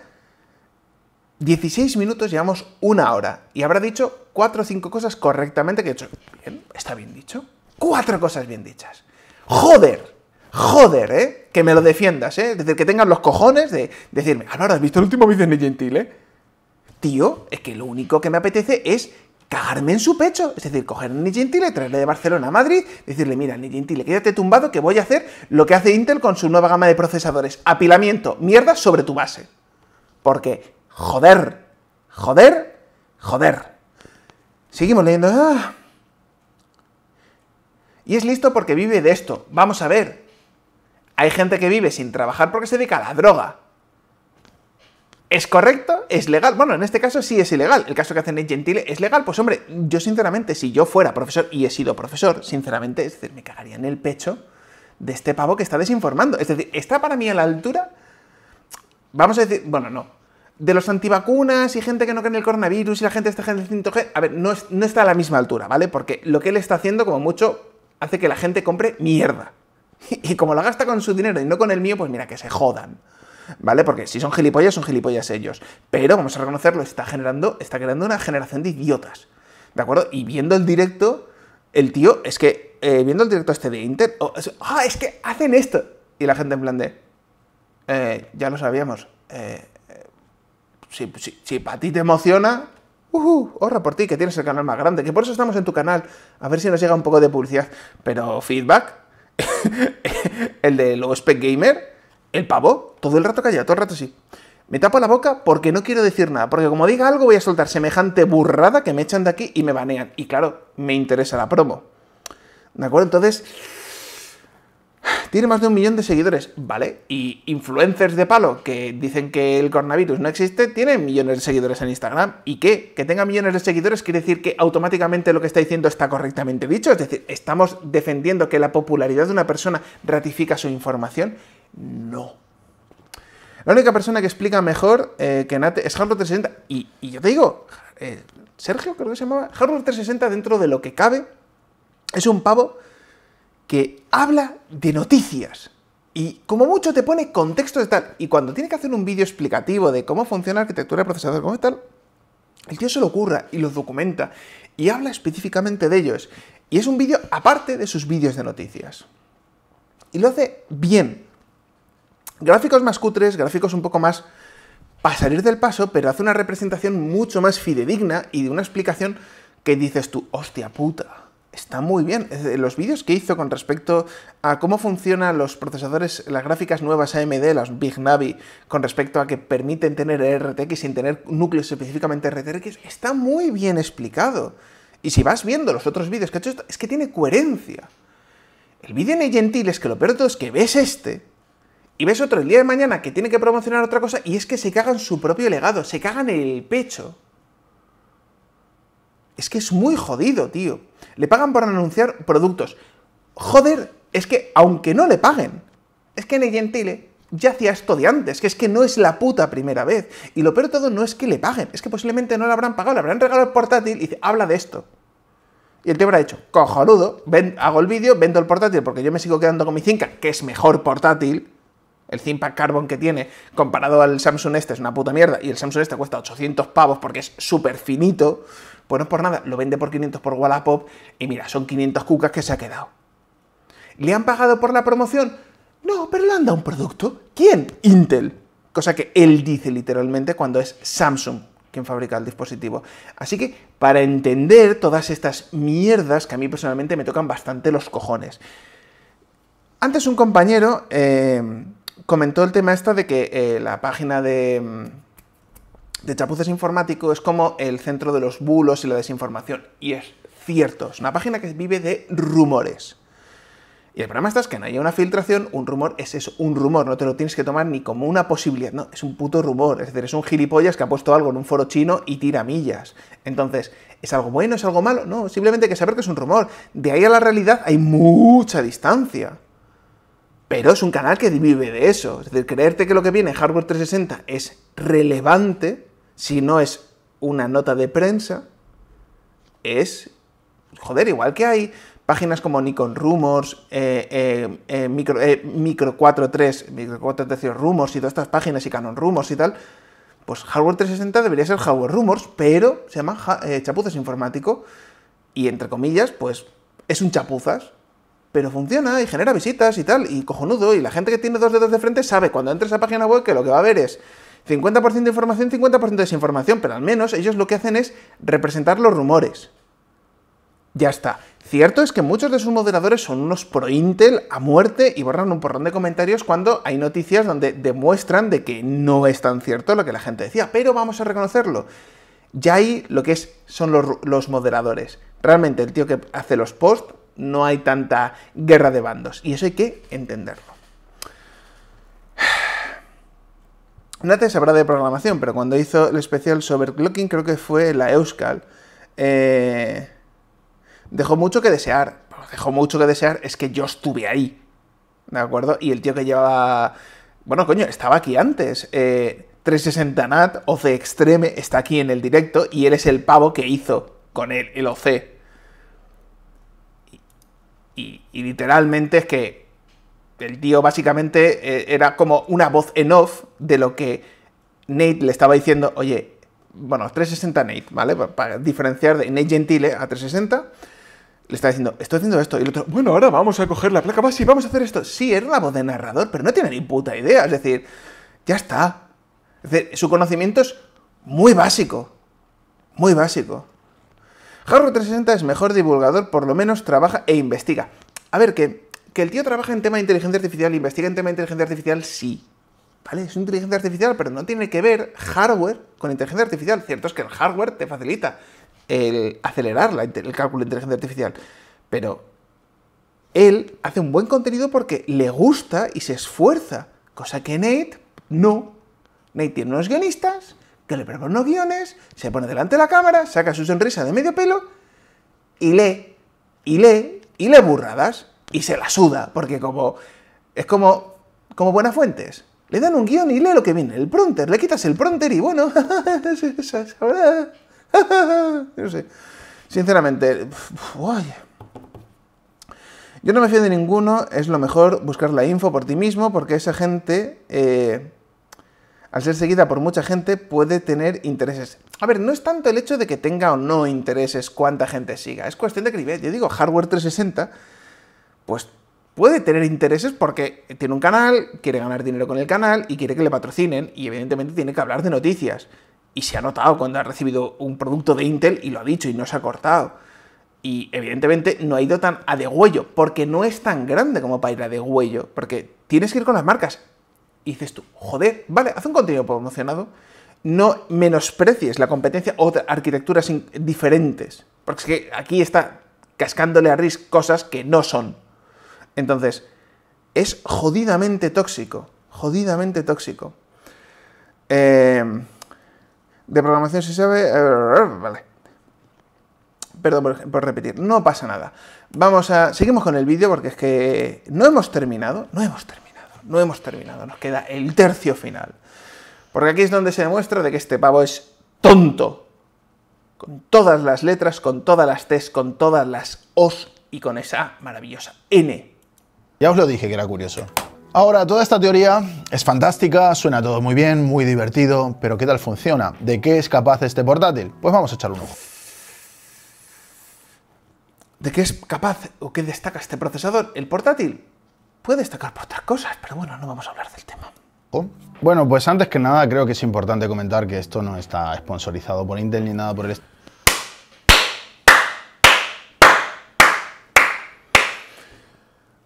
16 minutos llevamos una hora y habrá dicho cuatro o cinco cosas correctamente que he hecho. Bien, está bien dicho. Cuatro cosas bien dichas. ¡Joder! ¡Joder, eh! Que me lo defiendas, eh. que tengas los cojones de decirme, ahora ¿has visto el último vídeo de Gentil, eh? Tío, es que lo único que me apetece es cagarme en su pecho. Es decir, coger a Nicky traerle de Barcelona a Madrid, decirle, mira, Nigentile, quédate tumbado que voy a hacer lo que hace Intel con su nueva gama de procesadores. Apilamiento, mierda sobre tu base. Porque, joder, joder, joder. Seguimos leyendo. Ah. Y es listo porque vive de esto. Vamos a ver. Hay gente que vive sin trabajar porque se dedica a la droga. ¿Es correcto? ¿Es legal? Bueno, en este caso sí es ilegal. El caso que hacen Nate Gentile es legal. Pues hombre, yo sinceramente, si yo fuera profesor y he sido profesor, sinceramente, me cagaría en el pecho de este pavo que está desinformando. Es decir, está para mí a la altura, vamos a decir, bueno, no, de los antivacunas y gente que no cree en el coronavirus y la gente está en el 5G. A ver, no, no está a la misma altura, ¿vale? Porque lo que él está haciendo, como mucho, hace que la gente compre mierda. Y como lo gasta con su dinero y no con el mío, pues mira, que se jodan. ¿vale? Porque si son gilipollas, son gilipollas ellos. Pero vamos a reconocerlo, está generando, está creando una generación de idiotas. ¿De acuerdo? Y viendo el directo, el tío, es que eh, viendo el directo este de Inter, ah, es, que hacen esto. Y la gente en plan de, eh, ya lo sabíamos. Eh, si, para ti te emociona, uhu horra por ti, que tienes el canal más grande, que por eso estamos en tu canal, a ver si nos llega un poco de publicidad. Pero feedback, el de spec Gamer, el pavo, todo el rato callado, todo el rato sí. Me tapo la boca porque no quiero decir nada, porque como diga algo voy a soltar semejante burrada que me echan de aquí y me banean. Y claro, me interesa la promo. ¿De acuerdo? Entonces, tiene más de un millón de seguidores, ¿vale? Y influencers de palo que dicen que el coronavirus no existe, tienen millones de seguidores en Instagram. ¿Y qué? Que tenga millones de seguidores quiere decir que automáticamente lo que está diciendo está correctamente dicho. Es decir, estamos defendiendo que la popularidad de una persona ratifica su información no. La única persona que explica mejor eh, que Nate es Hardware 360. Y, yo te digo, eh, Sergio creo que se llamaba, Hardware 360 dentro de lo que cabe, es un pavo que habla de noticias. Y como mucho te pone contexto de tal. Y cuando tiene que hacer un vídeo explicativo de cómo funciona la arquitectura de procesador, cómo tal, el tío se lo ocurra y lo documenta y habla específicamente de ellos. Y es un vídeo aparte de sus vídeos de noticias. Y lo hace bien. Gráficos más cutres, gráficos un poco más para salir del paso, pero hace una representación mucho más fidedigna y de una explicación que dices tú, hostia puta, está muy bien. Los vídeos que hizo con respecto a cómo funcionan los procesadores, las gráficas nuevas AMD, las Big Navi, con respecto a que permiten tener RTX sin tener núcleos específicamente RTX, está muy bien explicado. Y si vas viendo los otros vídeos que ha hecho, es que tiene coherencia. El vídeo en Gentil es que lo peor de todo es que ves este y ves otro el día de mañana que tiene que promocionar otra cosa y es que se cagan su propio legado, se cagan el pecho. Es que es muy jodido, tío. Le pagan por anunciar productos. Joder, es que aunque no le paguen, es que en Gentile ya hacía esto de antes, que es que no es la puta primera vez. Y lo peor de todo no es que le paguen, es que posiblemente no le habrán pagado, le habrán regalado el portátil y dice, habla de esto. Y el tío habrá dicho, cojonudo, ven, hago el vídeo, vendo el portátil porque yo me sigo quedando con mi Cinca, que es mejor portátil, el Zimpa Carbon que tiene comparado al Samsung este es una puta mierda y el Samsung este cuesta 800 pavos porque es súper finito, pues no es por nada, lo vende por 500 por Wallapop y mira, son 500 cucas que se ha quedado. ¿Le han pagado por la promoción? No, pero le han dado un producto. ¿Quién? Intel. Cosa que él dice literalmente cuando es Samsung quien fabrica el dispositivo. Así que para entender todas estas mierdas que a mí personalmente me tocan bastante los cojones. Antes un compañero... Eh, comentó el tema esta de que eh, la página de, mm, de Chapuces Informático es como el centro de los bulos y la desinformación. Y es cierto, es una página que vive de rumores. Y el problema está es que no haya una filtración, un rumor es eso, un rumor, no te lo tienes que tomar ni como una posibilidad, no, es un puto rumor, es decir, es un gilipollas que ha puesto algo en un foro chino y tira millas. Entonces, ¿es algo bueno, es algo malo? No, simplemente hay que saber que es un rumor. De ahí a la realidad hay mucha distancia. Pero es un canal que vive de eso. Es decir, creerte que lo que viene Hardware 360 es relevante, si no es una nota de prensa, es. Joder, igual que hay páginas como Nikon Rumors, eh, eh, eh, Micro, 43, Micro 4.3 Rumors y todas estas páginas y Canon Rumors y tal. Pues Hardware 360 debería ser Hardware Rumors, pero se llama Chapuzas Informático y entre comillas, pues es un chapuzas, pero funciona y genera visitas y tal, y cojonudo, y la gente que tiene dos dedos de frente sabe cuando entra a esa página web que lo que va a ver es 50% de información, 50% de desinformación, pero al menos ellos lo que hacen es representar los rumores. Ya está. Cierto es que muchos de sus moderadores son unos pro Intel a muerte y borran un porrón de comentarios cuando hay noticias donde demuestran de que no es tan cierto lo que la gente decía, pero vamos a reconocerlo. Ya ahí lo que es, son los, los moderadores. Realmente el tío que hace los posts no hay tanta guerra de bandos. Y eso hay que entenderlo. Nate sabrá de programación, pero cuando hizo el especial sobre clocking, creo que fue la Euskal, eh, dejó mucho que desear. Dejó mucho que desear, es que yo estuve ahí. ¿De acuerdo? Y el tío que llevaba. Bueno, coño, estaba aquí antes. 360 eh, NAT, OC Extreme, está aquí en el directo y él es el pavo que hizo con él el OC y, literalmente es que el tío básicamente eh, era como una voz en off de lo que Nate le estaba diciendo, oye, bueno, 360 Nate, ¿vale? Para diferenciar de Nate Gentile a 360, le está diciendo, estoy haciendo esto, y el otro, bueno, ahora vamos a coger la placa base y vamos a hacer esto. Sí, era la voz de narrador, pero no tiene ni puta idea, es decir, ya está. Es decir, su conocimiento es muy básico, muy básico. Jarro 360 es mejor divulgador, por lo menos trabaja e investiga. A ver, que, que el tío trabaja en tema de inteligencia artificial, investiga en tema de inteligencia artificial, sí. ¿Vale? Es inteligencia artificial, pero no tiene que ver hardware con inteligencia artificial. Cierto es que el hardware te facilita el acelerar la, el cálculo de inteligencia artificial, pero él hace un buen contenido porque le gusta y se esfuerza, cosa que Nate no. Nate tiene unos guionistas que le prepara unos guiones, se pone delante de la cámara, saca su sonrisa de medio pelo y lee, y lee, y lee burradas y se la suda, porque como es como, como buenas fuentes. Le dan un guión y lee lo que viene, el pronter, le quitas el pronter y bueno, Sinceramente, Yo no me fío de ninguno, es lo mejor buscar la info por ti mismo, porque esa gente eh, al ser seguida por mucha gente, puede tener intereses. A ver, no es tanto el hecho de que tenga o no intereses cuánta gente siga, es cuestión de que, Yo digo, Hardware 360, pues puede tener intereses porque tiene un canal, quiere ganar dinero con el canal y quiere que le patrocinen y evidentemente tiene que hablar de noticias. Y se ha notado cuando ha recibido un producto de Intel y lo ha dicho y no se ha cortado. Y evidentemente no ha ido tan a degüello, porque no es tan grande como para ir a degüello, porque tienes que ir con las marcas. Y dices tú, joder, vale, haz un contenido promocionado. No menosprecies la competencia o arquitecturas diferentes. Porque aquí está cascándole a Risk cosas que no son. Entonces, es jodidamente tóxico. Jodidamente tóxico. Eh, de programación se sabe. Eh, vale. Perdón por, por, repetir, no pasa nada. Vamos a. Seguimos con el vídeo porque es que no hemos terminado. No hemos terminado no hemos terminado, nos queda el tercio final. Porque aquí es donde se demuestra de que este pavo es tonto. Con todas las letras, con todas las T's, con todas las O's y con esa maravillosa N. Ya os lo dije que era curioso. Ahora, toda esta teoría es fantástica, suena todo muy bien, muy divertido, pero ¿qué tal funciona? ¿De qué es capaz este portátil? Pues vamos a echar un ojo. ¿De qué es capaz o qué destaca este procesador? El portátil puede destacar por otras cosas, pero bueno, no vamos a hablar del tema. Bueno, pues antes que nada creo que es importante comentar que esto no está sponsorizado por Intel ni nada por el...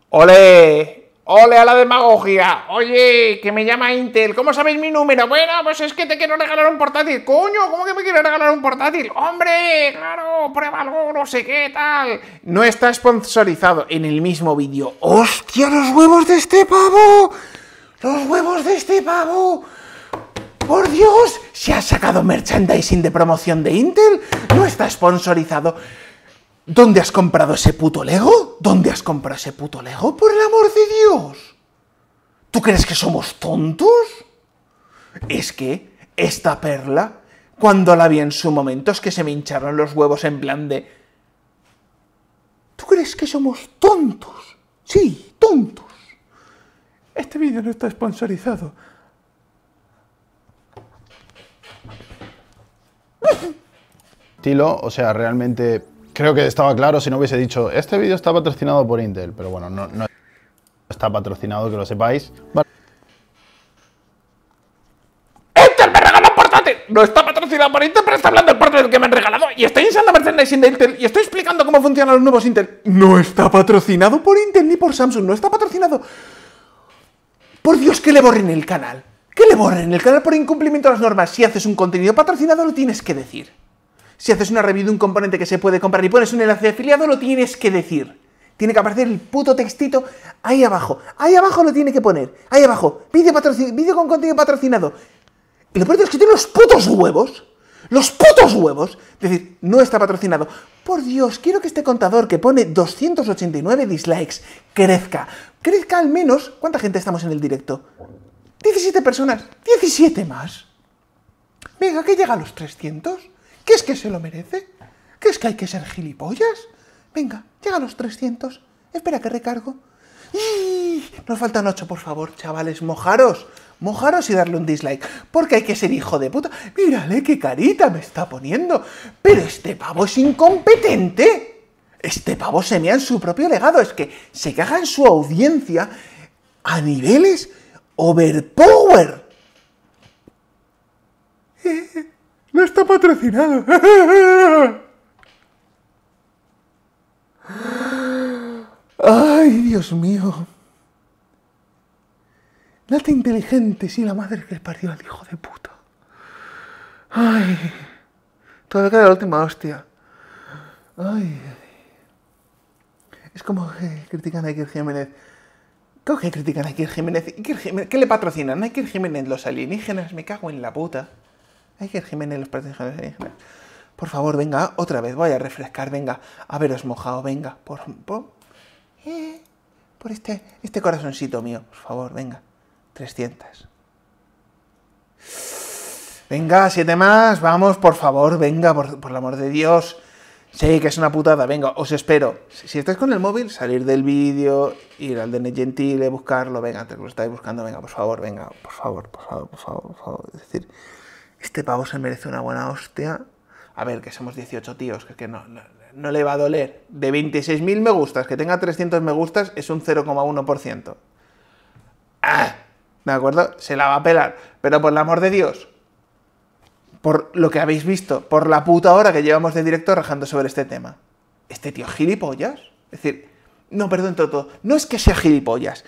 ¡Ole! ¡Ole a la demagogia! Oye, que me llama Intel. ¿Cómo sabéis mi número? Bueno, pues es que te quiero regalar un portátil. ¡Coño! ¿Cómo que me quieres regalar un portátil? ¡Hombre! ¡Claro! ¡Pruébalo! No sé qué tal. No está sponsorizado en el mismo vídeo. ¡Hostia, los huevos de este pavo! ¡Los huevos de este pavo! ¡Por Dios! ¿Se ha sacado merchandising de promoción de Intel? No está sponsorizado. ¿Dónde has comprado ese puto Lego? ¿Dónde has comprado ese puto Lego? Por el amor de Dios. ¿Tú crees que somos tontos? Es que esta perla, cuando la vi en su momento, es que se me hincharon los huevos en plan de... ¿Tú crees que somos tontos? Sí, tontos. Este vídeo no está sponsorizado. Tilo, o sea, realmente Creo que estaba claro si no hubiese dicho, este vídeo está patrocinado por Intel, pero bueno, no, está patrocinado, que lo sepáis. ¡Intel me regaló un portátil! No está patrocinado por Intel, pero está hablando del portátil que me han regalado y estoy usando merchandising de Intel y estoy explicando cómo funcionan los nuevos Intel. No está patrocinado por Intel ni por Samsung, no está patrocinado. Por Dios, que le borren el canal. Que le borren el canal por incumplimiento de las normas. Si haces un contenido patrocinado, lo tienes que decir si haces una review de un componente que se puede comprar y pones un enlace de afiliado, lo tienes que decir. Tiene que aparecer el puto textito ahí abajo. Ahí abajo lo tiene que poner. Ahí abajo. Vídeo, con contenido patrocinado. Y lo peor es que tiene los putos huevos. Los putos huevos. Es decir, no está patrocinado. Por Dios, quiero que este contador que pone 289 dislikes crezca. Crezca al menos. ¿Cuánta gente estamos en el directo? 17 personas. 17 más. Venga, que llega a los 300. ¿Qué es que se lo merece? ¿Qué es que hay que ser gilipollas? Venga, llega a los 300. Espera que recargo. ¡Y! Nos faltan 8, por favor, chavales. Mojaros. Mojaros y darle un dislike. Porque hay que ser hijo de puta. Mírale qué carita me está poniendo. Pero este pavo es incompetente. Este pavo se mea en su propio legado. Es que se caga en su audiencia a niveles overpower. Eh, no está patrocinado. Ay, Dios mío. ¡Nata inteligente, sí, la madre que le partió al hijo de puta. Ay. Todavía queda la última hostia. Ay. Es como que critican a Iker Jiménez. ¿Cómo que critican a Iker Jiménez? ¿Qué le patrocinan? A Iker Jiménez los alienígenas, me cago en la puta. Jiménez, los Jiménez. Por favor, venga, otra vez, voy a refrescar, venga, A veros mojado, venga, por, por, eh, por este, este corazoncito mío, por favor, venga, 300. Venga, siete más, vamos, por favor, venga, por, el amor de Dios. Sí, que es una putada, venga, os espero. Si, estás estáis con el móvil, salir del vídeo, ir al DN Gentile, buscarlo, venga, te lo estáis buscando, venga, por favor, venga, por favor, por favor, por favor, por favor. Es decir, este pavo se merece una buena hostia. A ver, que somos 18 tíos, que, que no, no, le va a doler. De 26.000 me gustas, que tenga 300 me gustas es un 0,1%. Ah, ¿De acuerdo? Se la va a pelar. Pero por el amor de Dios, por lo que habéis visto, por la puta hora que llevamos de directo rajando sobre este tema. Este tío gilipollas. Es decir, no, perdón, todo. No es que sea gilipollas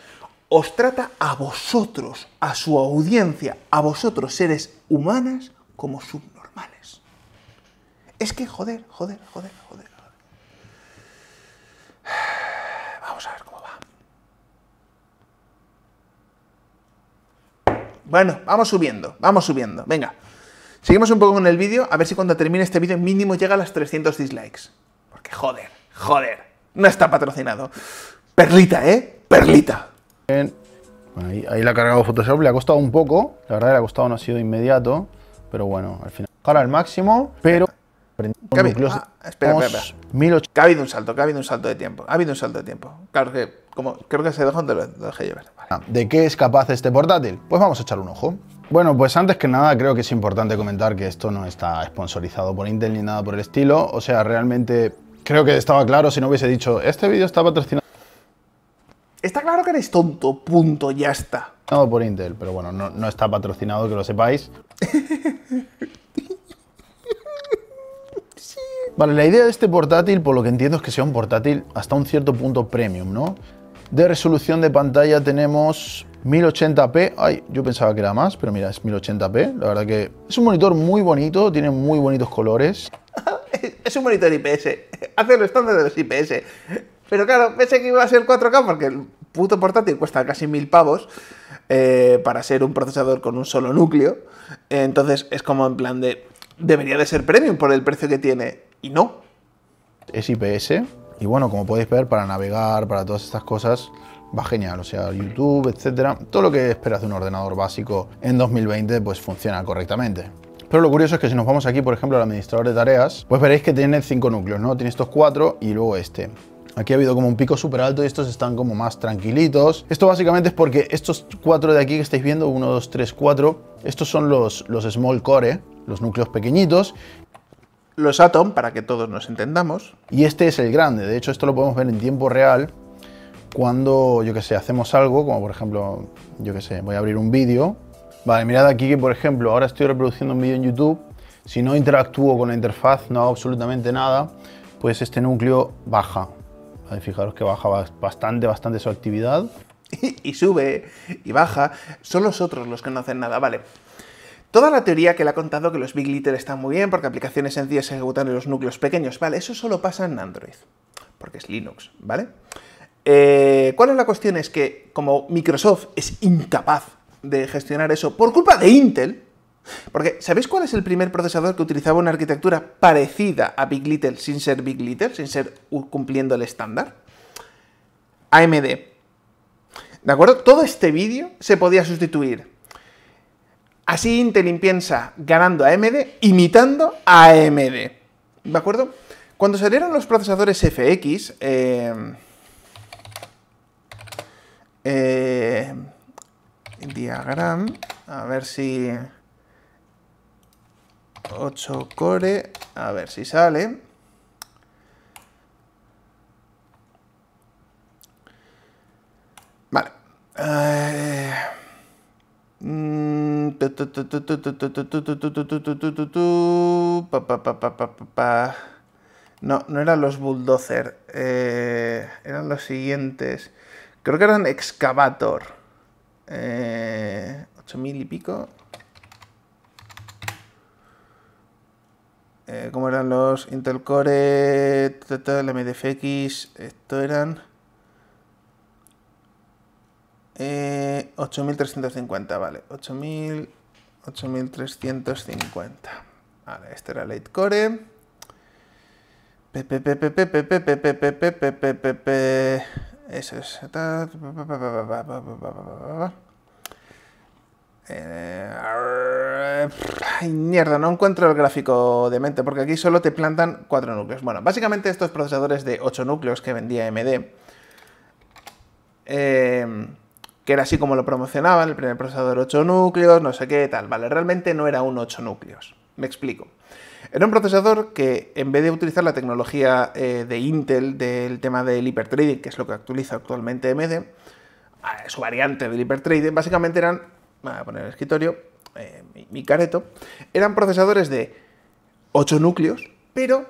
os trata a vosotros, a su audiencia, a vosotros seres humanas como subnormales. Es que joder, joder, joder, joder. Vamos a ver cómo va. Bueno, vamos subiendo, vamos subiendo. Venga, seguimos un poco con el vídeo, a ver si cuando termine este vídeo mínimo llega a las 300 dislikes. Porque joder, joder, no está patrocinado. Perlita, ¿eh? Perlita ahí, la ha cargado Photoshop, le ha costado un poco, la verdad le ha costado, no ha sido inmediato, pero bueno, al final. Ahora al máximo, pero... Ha ah, espera, espera, Ha habido un salto, que ha habido un salto de tiempo, ha habido un salto de tiempo. Claro que, como creo que se dejó, llevar. Ah, ¿De qué es capaz este portátil? Pues vamos a echarle un ojo. Bueno, pues antes que nada creo que es importante comentar que esto no está sponsorizado por Intel ni nada por el estilo, o sea, realmente creo que estaba claro si no hubiese dicho, este vídeo está patrocinado Está claro que eres tonto, punto, ya está. No, por Intel, pero bueno, no, está patrocinado, que lo sepáis. Vale, la idea de este portátil, por lo que entiendo, es que sea un portátil hasta un cierto punto premium, ¿no? De resolución de pantalla tenemos 1080p. Ay, yo pensaba que era más, pero mira, es 1080p. La verdad que es un monitor muy bonito, tiene muy bonitos colores. es un monitor IPS, hace los estándares de los IPS. Pero claro, pensé que iba a ser 4K porque puto portátil cuesta casi mil pavos eh, para ser un procesador con un solo núcleo. Entonces es como en plan de. Debería de ser premium por el precio que tiene. Y no. Es IPS. Y bueno, como podéis ver, para navegar, para todas estas cosas, va genial. O sea, YouTube, etcétera. Todo lo que esperas de un ordenador básico en 2020, pues funciona correctamente. Pero lo curioso es que si nos vamos aquí, por ejemplo, al administrador de tareas, pues veréis que tiene cinco núcleos, ¿no? Tiene estos cuatro y luego este. Aquí ha habido como un pico súper alto y estos están como más tranquilitos. Esto básicamente es porque estos cuatro de aquí que estáis viendo, uno, 2, 3, cuatro, estos son los, los small core, los núcleos pequeñitos. Los atom, para que todos nos entendamos. Y este es el grande. De hecho, esto lo podemos ver en tiempo real cuando, yo que sé, hacemos algo, como por ejemplo, yo que sé, voy a abrir un vídeo. Vale, mirad aquí que, por ejemplo, ahora estoy reproduciendo un vídeo en YouTube. Si no interactúo con la interfaz, no hago absolutamente nada, pues este núcleo baja fijaros que baja bastante, bastante su actividad. Y, sube y baja. Son los otros los que no hacen nada, vale. Toda la teoría que le ha contado que los Big Litter están muy bien porque aplicaciones sencillas se ejecutan en los núcleos pequeños, vale, eso solo pasa en Android, porque es Linux, ¿vale? Eh, ¿Cuál es la cuestión? Es que como Microsoft es incapaz de gestionar eso por culpa de Intel, porque, ¿sabéis cuál es el primer procesador que utilizaba una arquitectura parecida a Big Little sin ser Big Little, sin ser cumpliendo el estándar? AMD. ¿De acuerdo? Todo este vídeo se podía sustituir. Así Intel piensa ganando a AMD, imitando a AMD. ¿De acuerdo? Cuando salieron los procesadores FX, eh, eh, diagram, a ver si... 8 core, a ver si sale. Vale. No, no eran los bulldozer, eran los siguientes. Creo que eran excavator. Eh, 8.000 y pico. ¿Cómo eran los Intel Core? la MDFX. Esto eran. Eh, 8350, vale. 8000. 8350. Vale, este era late core. Eso es. Eh, ay, mierda, no encuentro el gráfico de mente, porque aquí solo te plantan 4 núcleos. Bueno, básicamente estos procesadores de 8 núcleos que vendía AMD, eh, que era así como lo promocionaban, el primer procesador 8 núcleos, no sé qué, tal, vale, realmente no era un 8 núcleos, me explico. Era un procesador que en vez de utilizar la tecnología eh, de Intel del tema del hipertrading, que es lo que actualiza actualmente AMD, su variante del hipertrading, básicamente eran me voy a poner el escritorio, eh, mi, careto, eran procesadores de 8 núcleos, pero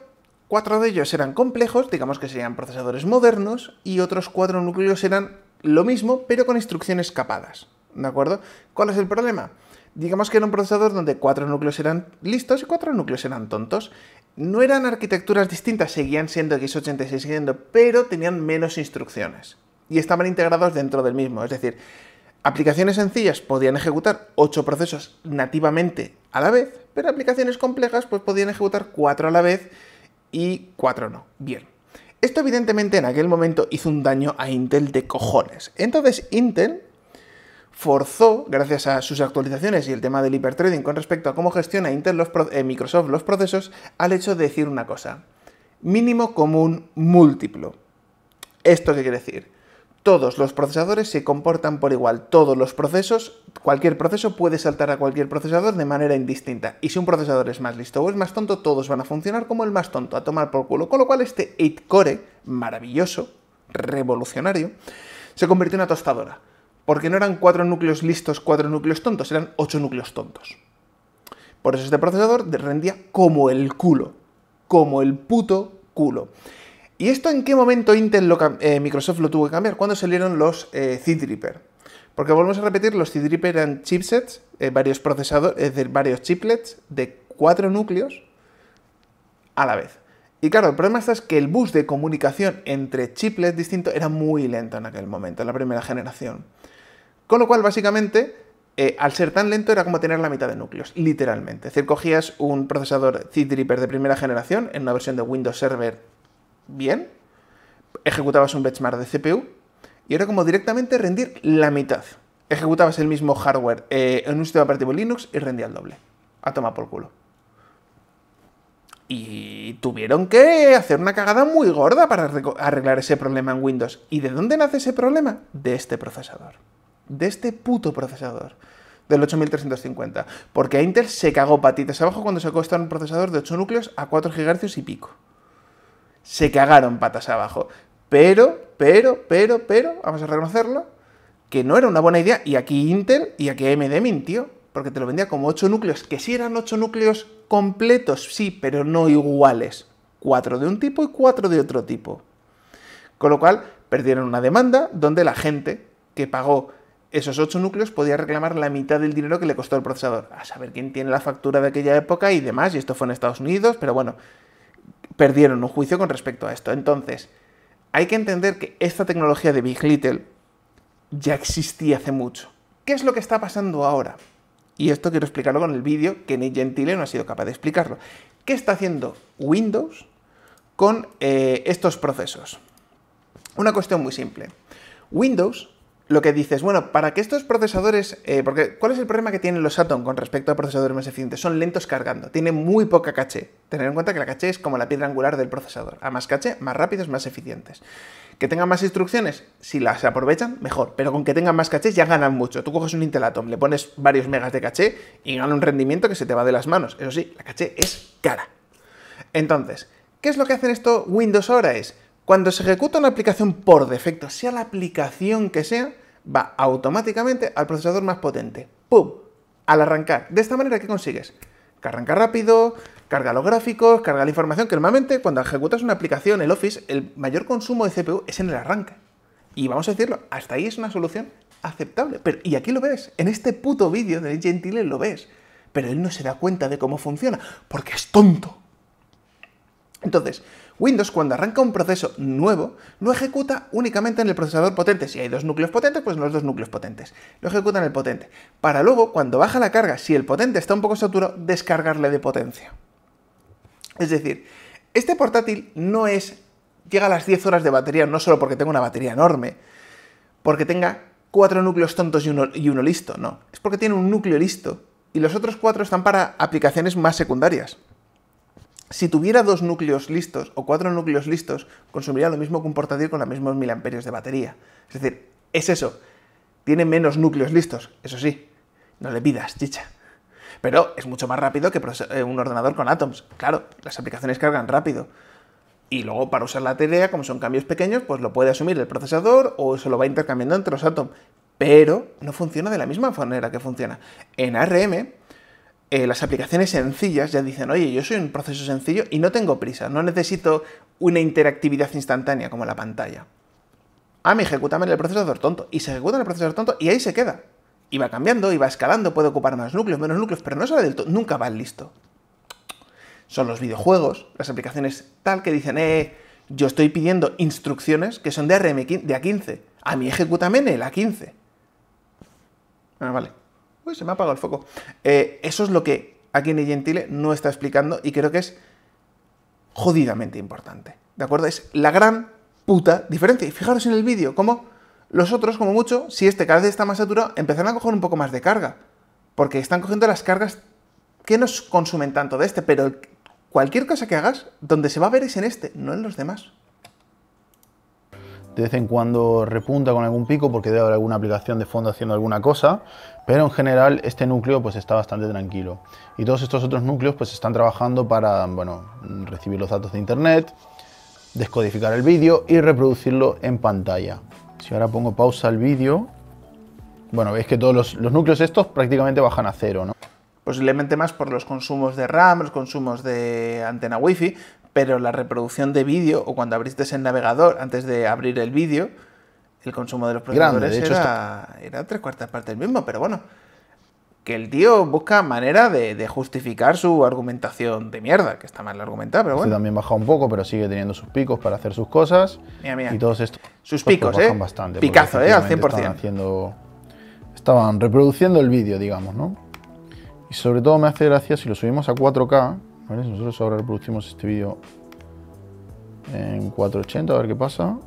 4 de ellos eran complejos, digamos que serían procesadores modernos, y otros cuatro núcleos eran lo mismo, pero con instrucciones capadas. ¿De acuerdo? ¿Cuál es el problema? Digamos que era un procesador donde cuatro núcleos eran listos y cuatro núcleos eran tontos. No eran arquitecturas distintas, seguían siendo x86 siguiendo, pero tenían menos instrucciones. Y estaban integrados dentro del mismo. Es decir, Aplicaciones sencillas podían ejecutar 8 procesos nativamente a la vez, pero aplicaciones complejas pues podían ejecutar 4 a la vez y 4 no. Bien. Esto evidentemente en aquel momento hizo un daño a Intel de cojones. Entonces Intel forzó, gracias a sus actualizaciones y el tema del hipertrading con respecto a cómo gestiona Intel los eh, Microsoft los procesos, al hecho de decir una cosa. Mínimo común múltiplo. ¿Esto qué quiere decir? todos los procesadores se comportan por igual. Todos los procesos, cualquier proceso puede saltar a cualquier procesador de manera indistinta. Y si un procesador es más listo o es más tonto, todos van a funcionar como el más tonto, a tomar por culo. Con lo cual este 8-core, maravilloso, revolucionario, se convirtió en una tostadora. Porque no eran cuatro núcleos listos, cuatro núcleos tontos, eran ocho núcleos tontos. Por eso este procesador rendía como el culo. Como el puto culo. ¿Y esto en qué momento Intel eh, Microsoft lo tuvo que cambiar? Cuando salieron los eh, dripper Porque volvemos a repetir, los C-Dripper eran chipsets, eh, varios procesadores, decir, varios chiplets de cuatro núcleos a la vez. Y claro, el problema está es que el bus de comunicación entre chiplets distintos era muy lento en aquel momento, en la primera generación. Con lo cual, básicamente, eh, al ser tan lento era como tener la mitad de núcleos, literalmente. Es decir, cogías un procesador C-Dripper de primera generación en una versión de Windows Server bien, ejecutabas un benchmark de CPU y era como directamente rendir la mitad. Ejecutabas el mismo hardware eh, en un sistema operativo Linux y rendía el doble. A tomar por culo. Y tuvieron que hacer una cagada muy gorda para arreglar ese problema en Windows. ¿Y de dónde nace ese problema? De este procesador. De este puto procesador. Del 8350. Porque Intel se cagó patitas abajo cuando se este un procesador de 8 núcleos a 4 GHz y pico se cagaron patas abajo. Pero, pero, pero, pero, vamos a reconocerlo, que no era una buena idea. Y aquí Intel y aquí AMD mintió, porque te lo vendía como 8 núcleos, que sí eran 8 núcleos completos, sí, pero no iguales. Cuatro de un tipo y cuatro de otro tipo. Con lo cual, perdieron una demanda donde la gente que pagó esos ocho núcleos podía reclamar la mitad del dinero que le costó el procesador. A saber quién tiene la factura de aquella época y demás, y esto fue en Estados Unidos, pero bueno, perdieron un juicio con respecto a esto. Entonces, hay que entender que esta tecnología de Big Little ya existía hace mucho. ¿Qué es lo que está pasando ahora? Y esto quiero explicarlo con el vídeo que ni Gentile no ha sido capaz de explicarlo. ¿Qué está haciendo Windows con eh, estos procesos? Una cuestión muy simple. Windows lo que dices, bueno, para que estos procesadores, eh, porque ¿cuál es el problema que tienen los Atom con respecto a procesadores más eficientes? Son lentos cargando, tienen muy poca caché. Tener en cuenta que la caché es como la piedra angular del procesador. A más caché, más rápidos, más eficientes. Que tengan más instrucciones, si las aprovechan, mejor. Pero con que tengan más caché ya ganan mucho. Tú coges un Intel Atom, le pones varios megas de caché y gana un rendimiento que se te va de las manos. Eso sí, la caché es cara. Entonces, ¿qué es lo que hacen esto Windows ahora? Es cuando se ejecuta una aplicación por defecto, sea la aplicación que sea, va automáticamente al procesador más potente. ¡Pum! Al arrancar. De esta manera, ¿qué consigues? Que arranca rápido, carga los gráficos, carga la información, que normalmente cuando ejecutas una aplicación, el Office, el mayor consumo de CPU es en el arranque. Y vamos a decirlo, hasta ahí es una solución aceptable. Pero, y aquí lo ves, en este puto vídeo de Gentile lo ves. Pero él no se da cuenta de cómo funciona, porque es tonto. Entonces, Windows cuando arranca un proceso nuevo lo ejecuta únicamente en el procesador potente. Si hay dos núcleos potentes, pues en los dos núcleos potentes. Lo ejecuta en el potente. Para luego, cuando baja la carga, si el potente está un poco saturado, descargarle de potencia. Es decir, este portátil no es... Llega a las 10 horas de batería, no solo porque tenga una batería enorme, porque tenga cuatro núcleos tontos y uno, y uno listo, no. Es porque tiene un núcleo listo y los otros cuatro están para aplicaciones más secundarias. Si tuviera dos núcleos listos o cuatro núcleos listos, consumiría lo mismo que un portátil con los mismos mil amperios de batería. Es decir, es eso. Tiene menos núcleos listos, eso sí. No le pidas, chicha. Pero es mucho más rápido que eh, un ordenador con Atoms. Claro, las aplicaciones cargan rápido. Y luego para usar la tarea, como son cambios pequeños, pues lo puede asumir el procesador o se lo va intercambiando entre los átomos Pero no funciona de la misma manera que funciona. En ARM eh, las aplicaciones sencillas ya dicen, oye, yo soy un proceso sencillo y no tengo prisa, no necesito una interactividad instantánea como la pantalla. a ah, me ejecutame el procesador tonto. Y se ejecuta en el procesador tonto y ahí se queda. Y va cambiando, y va escalando, puede ocupar más núcleos, menos núcleos, pero no sale del todo, nunca va listo. Son los videojuegos, las aplicaciones tal que dicen, eh, yo estoy pidiendo instrucciones que son de, RM de A15. A mí ejecutame en el A15. Ah, vale. Uy, se me ha apagado el foco. Eh, eso es lo que aquí en Gentile no está explicando y creo que es jodidamente importante. ¿De acuerdo? Es la gran puta diferencia. Y fijaros en el vídeo, como los otros, como mucho, si este cada está más saturado, empezarán a coger un poco más de carga. Porque están cogiendo las cargas que nos consumen tanto de este, pero cualquier cosa que hagas, donde se va a ver es en este, no en los demás de vez en cuando repunta con algún pico porque debe haber alguna aplicación de fondo haciendo alguna cosa, pero en general este núcleo pues está bastante tranquilo. Y todos estos otros núcleos pues están trabajando para, bueno, recibir los datos de internet, descodificar el vídeo y reproducirlo en pantalla. Si ahora pongo pausa al vídeo, bueno, veis que todos los, los núcleos estos prácticamente bajan a cero, ¿no? posiblemente más por los consumos de RAM, los consumos de antena Wi-Fi, pero la reproducción de vídeo o cuando abriste el navegador antes de abrir el vídeo, el consumo de los procesadores era, tres cuartas partes del mismo, pero bueno, que el tío busca manera de, justificar su argumentación de mierda, que está mal argumentada, pero este bueno. también baja un poco, pero sigue teniendo sus picos para hacer sus cosas. Y todos estos sus picos, eh. bastante. Picazo, eh, al 100%. estaban reproduciendo el vídeo, digamos, ¿no? Y sobre todo me hace gracia si lo subimos a 4K, nosotros ahora reproducimos este vídeo en 480, a ver qué pasa.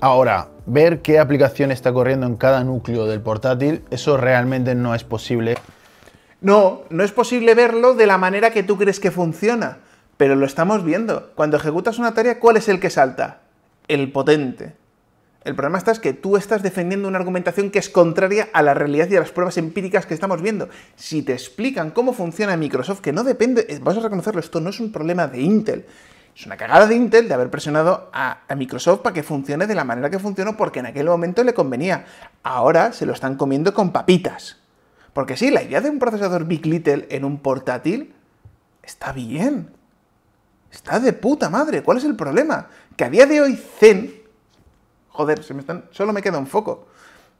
Ahora, ver qué aplicación está corriendo en cada núcleo del portátil, eso realmente no es posible. No, no es posible verlo de la manera que tú crees que funciona, pero lo estamos viendo. Cuando ejecutas una tarea, ¿cuál es el que salta? El potente. El problema está es que tú estás defendiendo una argumentación que es contraria a la realidad y a las pruebas empíricas que estamos viendo. Si te explican cómo funciona Microsoft, que no depende, eh, vas a reconocerlo, esto no es un problema de Intel. Es una cagada de Intel de haber presionado a, Microsoft para que funcione de la manera que funcionó porque en aquel momento le convenía. Ahora se lo están comiendo con papitas. Porque sí, la idea de un procesador Big Little en un portátil está bien. Está de puta madre. ¿Cuál es el problema? Que a día de hoy Zen Joder, solo me queda un foco.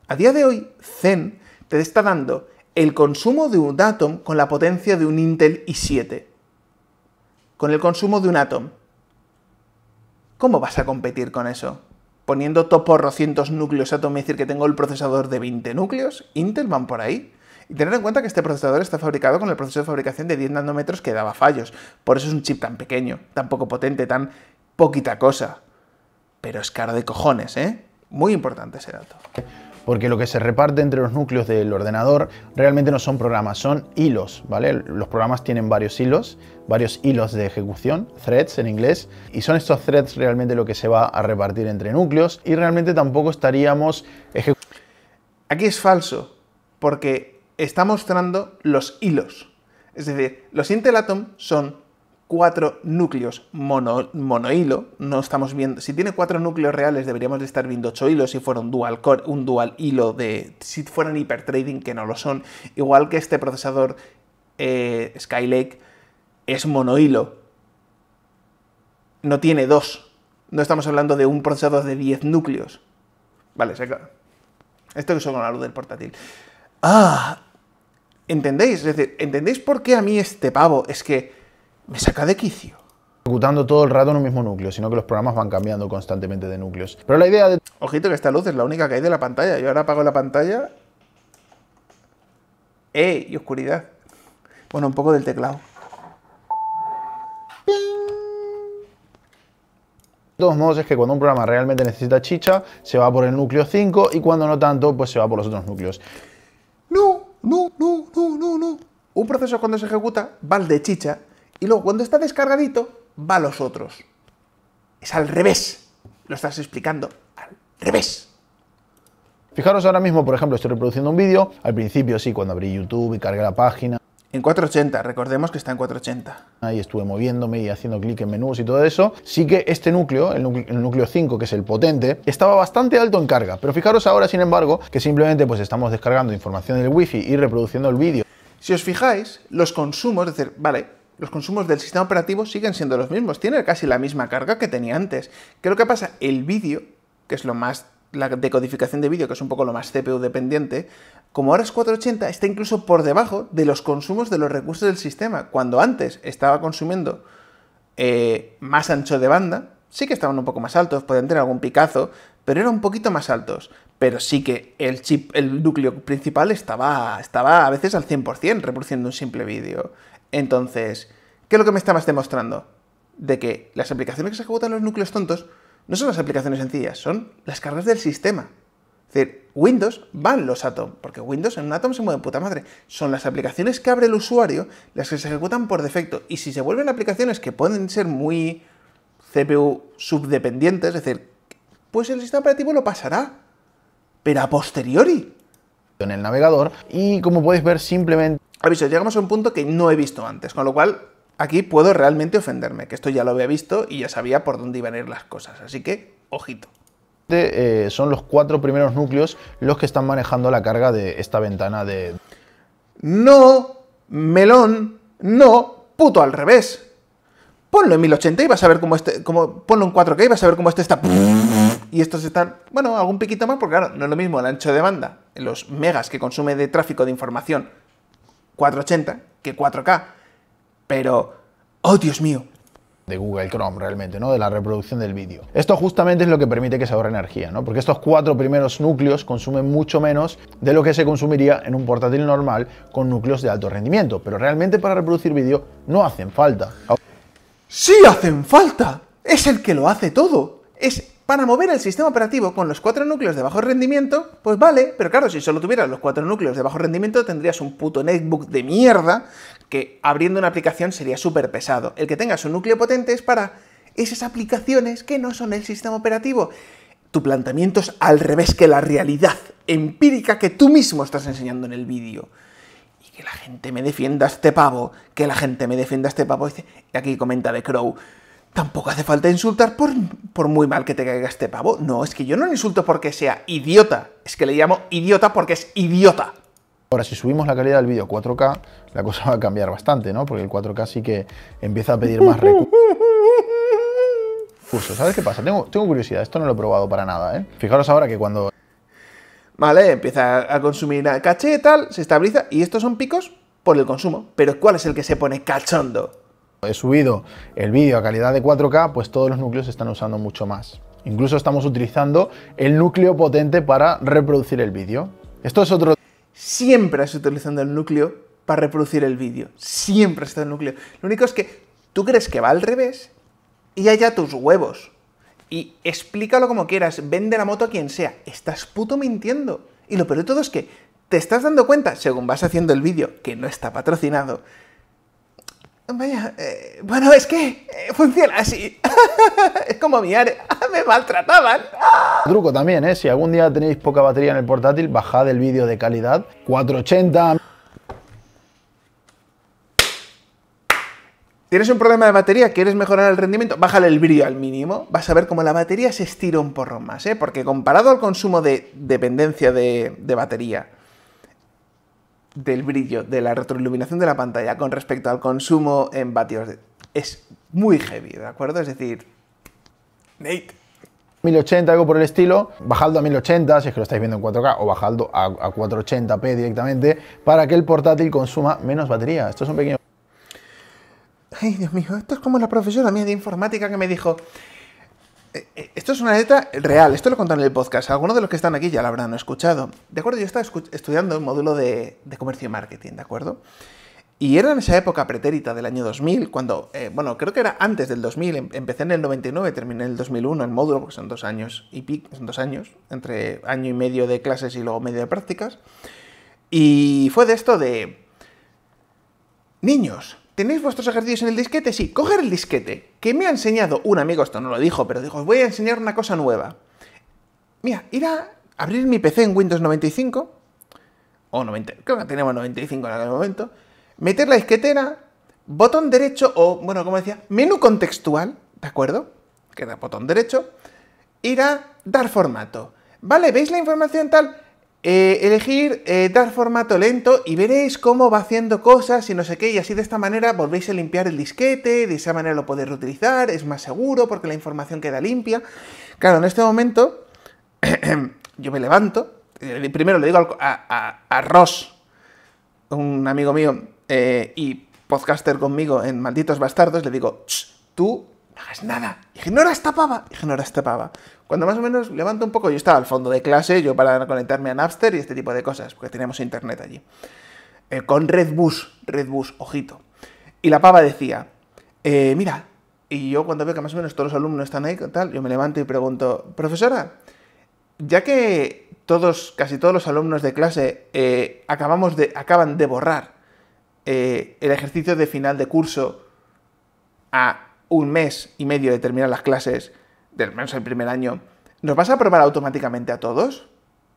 A día de hoy, Zen te está dando el consumo de un Atom con la potencia de un Intel i7. Con el consumo de un Atom. ¿Cómo vas a competir con eso? Poniendo toporro 100 núcleos Atom y decir que tengo el procesador de 20 núcleos, Intel van por ahí. Y tener en cuenta que este procesador está fabricado con el proceso de fabricación de 10 nanómetros que daba fallos. Por eso es un chip tan pequeño, tan poco potente, tan poquita cosa pero es caro de cojones, ¿eh? Muy importante ese dato. Porque lo que se reparte entre los núcleos del ordenador realmente no son programas, son hilos, ¿vale? Los programas tienen varios hilos, varios hilos de ejecución, threads en inglés, y son estos threads realmente lo que se va a repartir entre núcleos y realmente tampoco estaríamos ejecutando. Aquí es falso, porque está mostrando los hilos. Es decir, los Intel Atom son cuatro núcleos mono, monohilo, no estamos viendo, si tiene cuatro núcleos reales deberíamos de estar viendo ocho hilos si fuera un dual core, un dual hilo de, si fueran hipertrading, que no lo son, igual que este procesador eh, Skylake es monohilo, no tiene dos, no estamos hablando de un procesador de 10 núcleos. Vale, se Esto que son con la luz del portátil. Ah, ¿entendéis? Es decir, ¿entendéis por qué a mí este pavo es que me saca de quicio. Ejecutando todo el rato en un mismo núcleo, sino que los programas van cambiando constantemente de núcleos. Pero la idea de... Ojito que esta luz es la única que hay de la pantalla. Yo ahora apago la pantalla... ¡Eh! Y oscuridad. Bueno, un poco del teclado. De todos modos es que cuando un programa realmente necesita chicha, se va por el núcleo 5 y cuando no tanto, pues se va por los otros núcleos. No, no, no, no, no, no. Un proceso cuando se ejecuta va al de chicha y luego cuando está descargadito va a los otros. Es al revés. Lo estás explicando al revés. Fijaros ahora mismo, por ejemplo, estoy reproduciendo un vídeo. Al principio sí, cuando abrí YouTube y cargué la página. En 480, recordemos que está en 480. Ahí estuve moviéndome y haciendo clic en menús y todo eso. Sí que este núcleo, el núcleo, 5, que es el potente, estaba bastante alto en carga. Pero fijaros ahora, sin embargo, que simplemente pues estamos descargando información del wifi y reproduciendo el vídeo. Si os fijáis, los consumos, es decir, vale, los consumos del sistema operativo siguen siendo los mismos, tiene casi la misma carga que tenía antes. ¿Qué lo que pasa? El vídeo, que es lo más la decodificación de vídeo, que es un poco lo más CPU dependiente, como ahora es 480, está incluso por debajo de los consumos de los recursos del sistema. Cuando antes estaba consumiendo eh, más ancho de banda, sí que estaban un poco más altos, podían tener algún picazo, pero eran un poquito más altos pero sí que el chip, el núcleo principal estaba, estaba a veces al 100% reproduciendo un simple vídeo. Entonces, ¿qué es lo que me estabas demostrando? De que las aplicaciones que se ejecutan en los núcleos tontos no son las aplicaciones sencillas, son las cargas del sistema. Es decir, Windows van los Atom, porque Windows en un Atom se mueve puta madre. Son las aplicaciones que abre el usuario las que se ejecutan por defecto. Y si se vuelven aplicaciones que pueden ser muy CPU subdependientes, es decir, pues el sistema operativo lo pasará pero a posteriori. En el navegador y como podéis ver simplemente... Aviso, llegamos a un punto que no he visto antes, con lo cual aquí puedo realmente ofenderme, que esto ya lo había visto y ya sabía por dónde iban a ir las cosas, así que ojito. Eh, son los cuatro primeros núcleos los que están manejando la carga de esta ventana de... No, melón, no, puto al revés ponlo en 1080 y vas a ver cómo este, como ponlo en 4K y vas a ver cómo este está y estos están, bueno, algún piquito más, porque claro, no es lo mismo el ancho de banda, los megas que consume de tráfico de información 480 que 4K, pero, oh Dios mío, de Google Chrome realmente, ¿no? De la reproducción del vídeo. Esto justamente es lo que permite que se ahorre energía, ¿no? Porque estos cuatro primeros núcleos consumen mucho menos de lo que se consumiría en un portátil normal con núcleos de alto rendimiento, pero realmente para reproducir vídeo no hacen falta sí hacen falta. Es el que lo hace todo. Es para mover el sistema operativo con los cuatro núcleos de bajo rendimiento, pues vale, pero claro, si solo tuvieras los cuatro núcleos de bajo rendimiento, tendrías un puto netbook de mierda que abriendo una aplicación sería súper pesado. El que tenga su núcleo potente es para esas aplicaciones que no son el sistema operativo. Tu planteamiento es al revés que la realidad empírica que tú mismo estás enseñando en el vídeo que la gente me defienda a este pavo, que la gente me defienda a este pavo. Y aquí comenta de Crow, tampoco hace falta insultar por, por muy mal que te caiga este pavo. No, es que yo no lo insulto porque sea idiota, es que le llamo idiota porque es idiota. Ahora, si subimos la calidad del vídeo a 4K, la cosa va a cambiar bastante, ¿no? Porque el 4K sí que empieza a pedir más recursos. ¿Sabes qué pasa? Tengo, tengo curiosidad, esto no lo he probado para nada, ¿eh? Fijaros ahora que cuando ¿vale? Empieza a consumir caché, tal, se estabiliza y estos son picos por el consumo. Pero ¿cuál es el que se pone cachondo? He subido el vídeo a calidad de 4K, pues todos los núcleos se están usando mucho más. Incluso estamos utilizando el núcleo potente para reproducir el vídeo. Esto es otro... Siempre has utilizando el núcleo para reproducir el vídeo. Siempre está el núcleo. Lo único es que tú crees que va al revés y allá tus huevos y explícalo como quieras, vende la moto a quien sea. Estás puto mintiendo. Y lo peor de todo es que te estás dando cuenta, según vas haciendo el vídeo, que no está patrocinado. Vaya, eh, bueno, es que eh, funciona así. es como mi Me maltrataban. Truco también, ¿eh? Si algún día tenéis poca batería en el portátil, bajad el vídeo de calidad. 480. ¿Tienes un problema de batería? ¿Quieres mejorar el rendimiento? Bájale el brillo al mínimo. Vas a ver cómo la batería se estira un porro más, ¿eh? Porque comparado al consumo de dependencia de, batería, del brillo, de la retroiluminación de la pantalla con respecto al consumo en vatios, es muy heavy, ¿de acuerdo? Es decir, Nate. 1080, algo por el estilo, bajando a 1080 si es que lo estáis viendo en 4K o bajando a 480p directamente para que el portátil consuma menos batería. Esto es un pequeño Ay, Dios mío, esto es como la profesora mía de informática que me dijo. Eh, eh, esto es una letra real, esto lo contado en el podcast. Algunos de los que están aquí ya lo habrán escuchado. De acuerdo, yo estaba estudiando un módulo de, comercio y marketing, ¿de acuerdo? Y era en esa época pretérita del año 2000, cuando, eh, bueno, creo que era antes del 2000, em, empecé en el 99, terminé en el 2001 el módulo, porque son dos años y pico, son dos años, entre año y medio de clases y luego medio de prácticas. Y fue de esto de... Niños, ¿Tenéis vuestros ejercicios en el disquete? Sí, coger el disquete, que me ha enseñado un amigo, esto no lo dijo, pero dijo, os voy a enseñar una cosa nueva. Mira, ir a abrir mi PC en Windows 95, o 90, creo que tenemos 95 en momento, meter la disquetera, botón derecho, o bueno, como decía, menú contextual, ¿de acuerdo? Queda botón derecho, ir a dar formato. ¿Vale? ¿Veis la información tal? Eh, elegir eh, dar formato lento y veréis cómo va haciendo cosas y no sé qué, y así de esta manera volvéis a limpiar el disquete, de esa manera lo podéis reutilizar, es más seguro porque la información queda limpia. Claro, en este momento yo me levanto, eh, primero le digo a, Ross, un amigo mío y podcaster conmigo en Malditos Bastardos, le digo, tú no hagas nada, dije, ignora esta pava, no esta pava. Cuando más o menos levanto un poco, yo estaba al fondo de clase, yo para conectarme a Napster y este tipo de cosas, porque teníamos internet allí. Eh, con Redbus, Redbus, ojito. Y la pava decía, eh, mira, y yo cuando veo que más o menos todos los alumnos están ahí, tal, yo me levanto y pregunto, profesora, ya que todos, casi todos los alumnos de clase eh, acabamos de, acaban de borrar el ejercicio de final de curso a un mes y medio de terminar las clases, del menos el primer año, ¿nos vas a aprobar automáticamente a todos?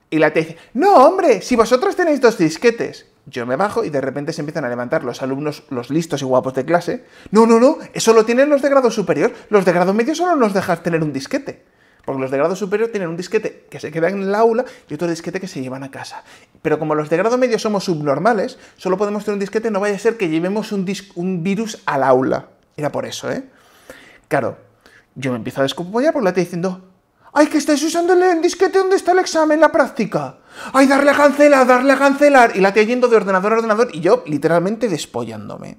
Y la te dice, no, hombre, si vosotros tenéis dos disquetes. Yo me bajo y de repente se empiezan a levantar los alumnos, los listos y guapos de clase. No, no, no, eso lo tienen los de grado superior. Los de grado medio solo nos dejan tener un disquete. Porque los de grado superior tienen un disquete que se queda en el aula y otro disquete que se llevan a casa. Pero como los de grado medio somos subnormales, solo podemos tener un disquete, no vaya a ser que llevemos un, un virus al aula. Era por eso, ¿eh? Claro, yo me empiezo a descomponer por la tía diciendo, ¡ay, que estáis usando el disquete ¿dónde está el examen, la práctica! ¡Ay, darle a cancelar, darle a cancelar! Y la tía yendo de ordenador a ordenador y yo literalmente despollándome.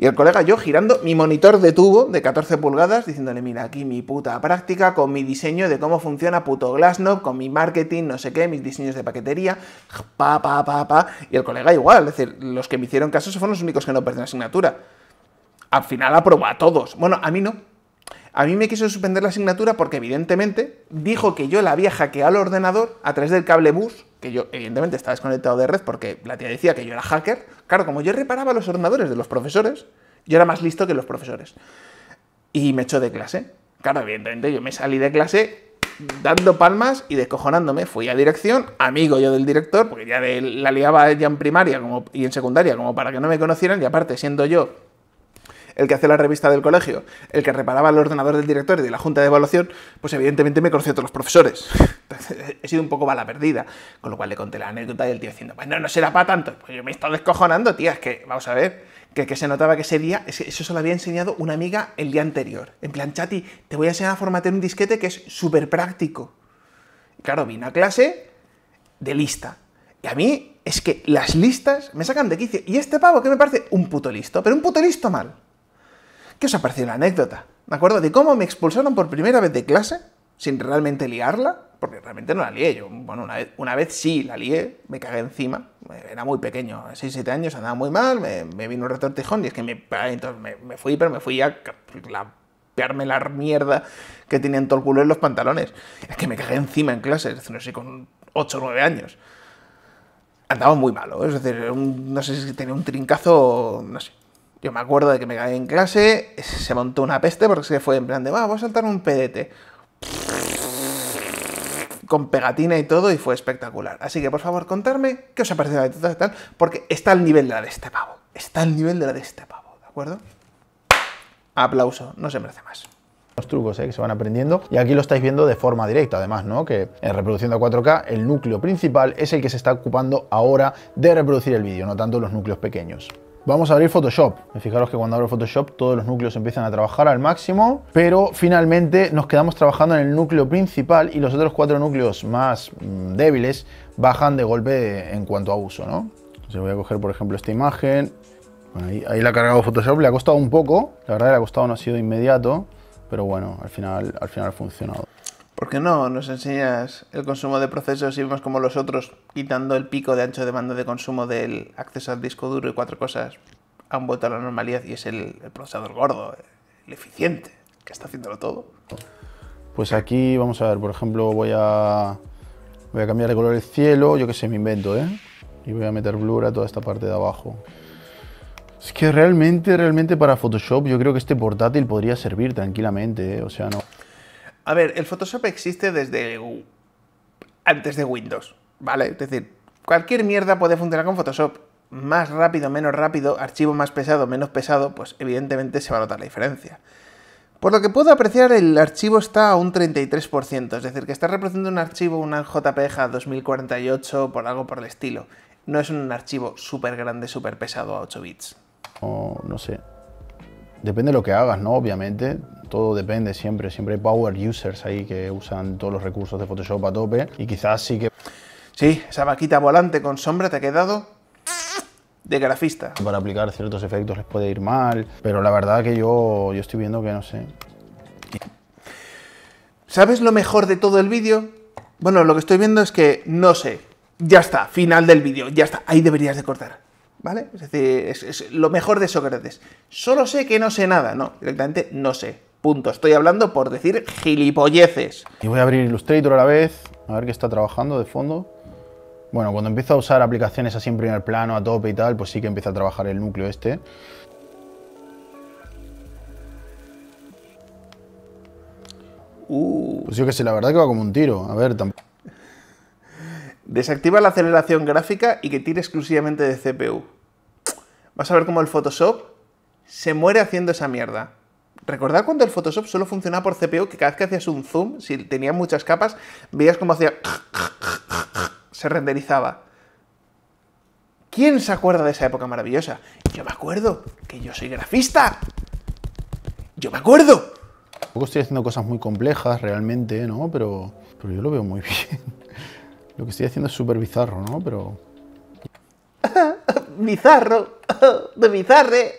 Y el colega yo girando mi monitor de tubo de 14 pulgadas, diciéndole, mira, aquí mi puta práctica con mi diseño de cómo funciona puto Glassnob, con mi marketing, no sé qué, mis diseños de paquetería, pa, pa, pa, pa. Y el colega igual, es decir, los que me hicieron caso fueron los únicos que no perdieron asignatura. Al final aprobó a todos. Bueno, a mí no, a mí me quiso suspender la asignatura porque evidentemente dijo que yo la había hackeado al ordenador a través del cable bus, que yo evidentemente estaba desconectado de red porque la tía decía que yo era hacker. Claro, como yo reparaba los ordenadores de los profesores, yo era más listo que los profesores. Y me echó de clase. Claro, evidentemente yo me salí de clase dando palmas y descojonándome. Fui a dirección, amigo yo del director, porque ya de, la liaba ya en primaria y en secundaria como para que no me conocieran, y aparte siendo yo el que hace la revista del colegio, el que reparaba el ordenador del director y de la junta de evaluación, pues evidentemente me conocía a todos los profesores. he sido un poco bala perdida, con lo cual le conté la anécdota del tío diciendo, bueno, no será para tanto. Pues yo me he estado descojonando, tía, es que, vamos a ver, que, que se notaba que ese día, eso se lo había enseñado una amiga el día anterior. En plan, chati, te voy a enseñar a formatear un disquete que es súper práctico. Claro, vine a clase de lista. Y a mí es que las listas me sacan de quicio. Y este pavo que me parece un puto listo, pero un puto listo mal. ¿Qué os ha parecido la anécdota? ¿De acuerdo? De cómo me expulsaron por primera vez de clase, sin realmente liarla, porque realmente no la lié. Yo, bueno, una vez, sí la lié, me cagué encima, era muy pequeño, 6, 7 años, andaba muy mal, me, vino un retortijón y es que me, entonces me, fui, pero me fui a la la mierda que tenía en todo el culo en los pantalones. Es que me cagué encima en clase, es no sé, con 8 o 9 años andaba muy malo. Es decir, no sé si tenía un trincazo, no sé, yo me acuerdo de que me caí en clase, se montó una peste porque se fue en plan de, va, voy a saltar un pedete. Con pegatina y todo, y fue espectacular. Así que por favor, contadme qué os ha parecido la tal, porque está al nivel de la de este pavo. Está al nivel de la de este pavo, ¿de acuerdo? Aplauso, no se merece más los trucos ¿eh? que se van aprendiendo y aquí lo estáis viendo de forma directa además, ¿no? Que en reproduciendo a 4K el núcleo principal es el que se está ocupando ahora de reproducir el vídeo, no tanto los núcleos pequeños. Vamos a abrir Photoshop. Fijaros que cuando abro Photoshop todos los núcleos empiezan a trabajar al máximo, pero finalmente nos quedamos trabajando en el núcleo principal y los otros cuatro núcleos más mm, débiles bajan de golpe en cuanto a uso, ¿no? voy a coger, por ejemplo, esta imagen. Ahí, la ha cargado Photoshop, le ha costado un poco. La verdad que le ha costado, no ha sido inmediato, pero bueno, al final, al final ha funcionado. ¿Por qué no nos enseñas el consumo de procesos y vemos como los otros, quitando el pico de ancho de banda de consumo del acceso al disco duro y cuatro cosas, han vuelto a la normalidad y es el, procesador gordo, el eficiente, que está haciéndolo todo? Pues aquí vamos a ver, por ejemplo, voy a, voy a cambiar de color el cielo, yo qué sé, me invento, ¿eh? Y voy a meter blur a toda esta parte de abajo. Es que realmente, realmente para Photoshop yo creo que este portátil podría servir tranquilamente, ¿eh? O sea, no... A ver, el Photoshop existe desde antes ah, de Windows, ¿vale? Es decir, cualquier mierda puede funcionar con Photoshop. Más rápido, menos rápido, archivo más pesado, menos pesado, pues evidentemente se va a notar la diferencia. Por lo que puedo apreciar, el archivo está a un 33%, es decir, que está reproduciendo un archivo, una JPG 2048, por algo por el estilo. No es un archivo súper grande, súper pesado a 8 bits. O no sé, Depende de lo que hagas, ¿no? Obviamente, todo depende siempre. Siempre hay power users ahí que usan todos los recursos de Photoshop a tope y quizás sí que... Sí, esa vaquita volante con sombra te ha quedado de grafista. Para aplicar ciertos efectos les puede ir mal, pero la verdad que yo, yo estoy viendo que no sé. ¿Sabes lo mejor de todo el vídeo? Bueno, lo que estoy viendo es que no sé. Ya está, final del vídeo, ya está. Ahí deberías de cortar. ¿Vale? Es decir, es, lo mejor de Sócrates. Solo sé que no sé nada. No, directamente no sé. Punto. Estoy hablando por decir gilipolleces. Y voy a abrir Illustrator a la vez, a ver qué está trabajando de fondo. Bueno, cuando empiezo a usar aplicaciones así en primer plano, a tope y tal, pues sí que empieza a trabajar el núcleo este. Uh. Pues yo que sé, la verdad que va como un tiro. A ver, tampoco... Desactiva la aceleración gráfica y que tire exclusivamente de CPU. Vas a ver cómo el Photoshop se muere haciendo esa mierda. Recordad cuando el Photoshop solo funcionaba por CPU, que cada vez que hacías un zoom, si tenía muchas capas, veías cómo hacía... se renderizaba. ¿Quién se acuerda de esa época maravillosa? Yo me acuerdo, que yo soy grafista. Yo me acuerdo. Tampoco estoy haciendo cosas muy complejas realmente, ¿no? Pero, pero yo lo veo muy bien. Lo que estoy haciendo es súper bizarro, ¿no? Pero... bizarro, de bizarre.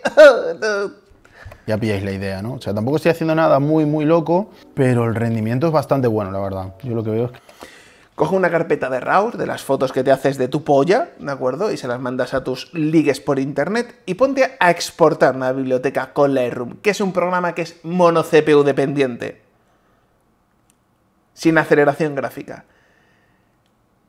ya pilláis la idea, ¿no? O sea, tampoco estoy haciendo nada muy, muy loco, pero el rendimiento es bastante bueno, la verdad. Yo lo que veo es Coge una carpeta de raúl de las fotos que te haces de tu polla, ¿de acuerdo? Y se las mandas a tus ligues por internet y ponte a exportar una biblioteca con Lightroom, que es un programa que es mono CPU dependiente. Sin aceleración gráfica.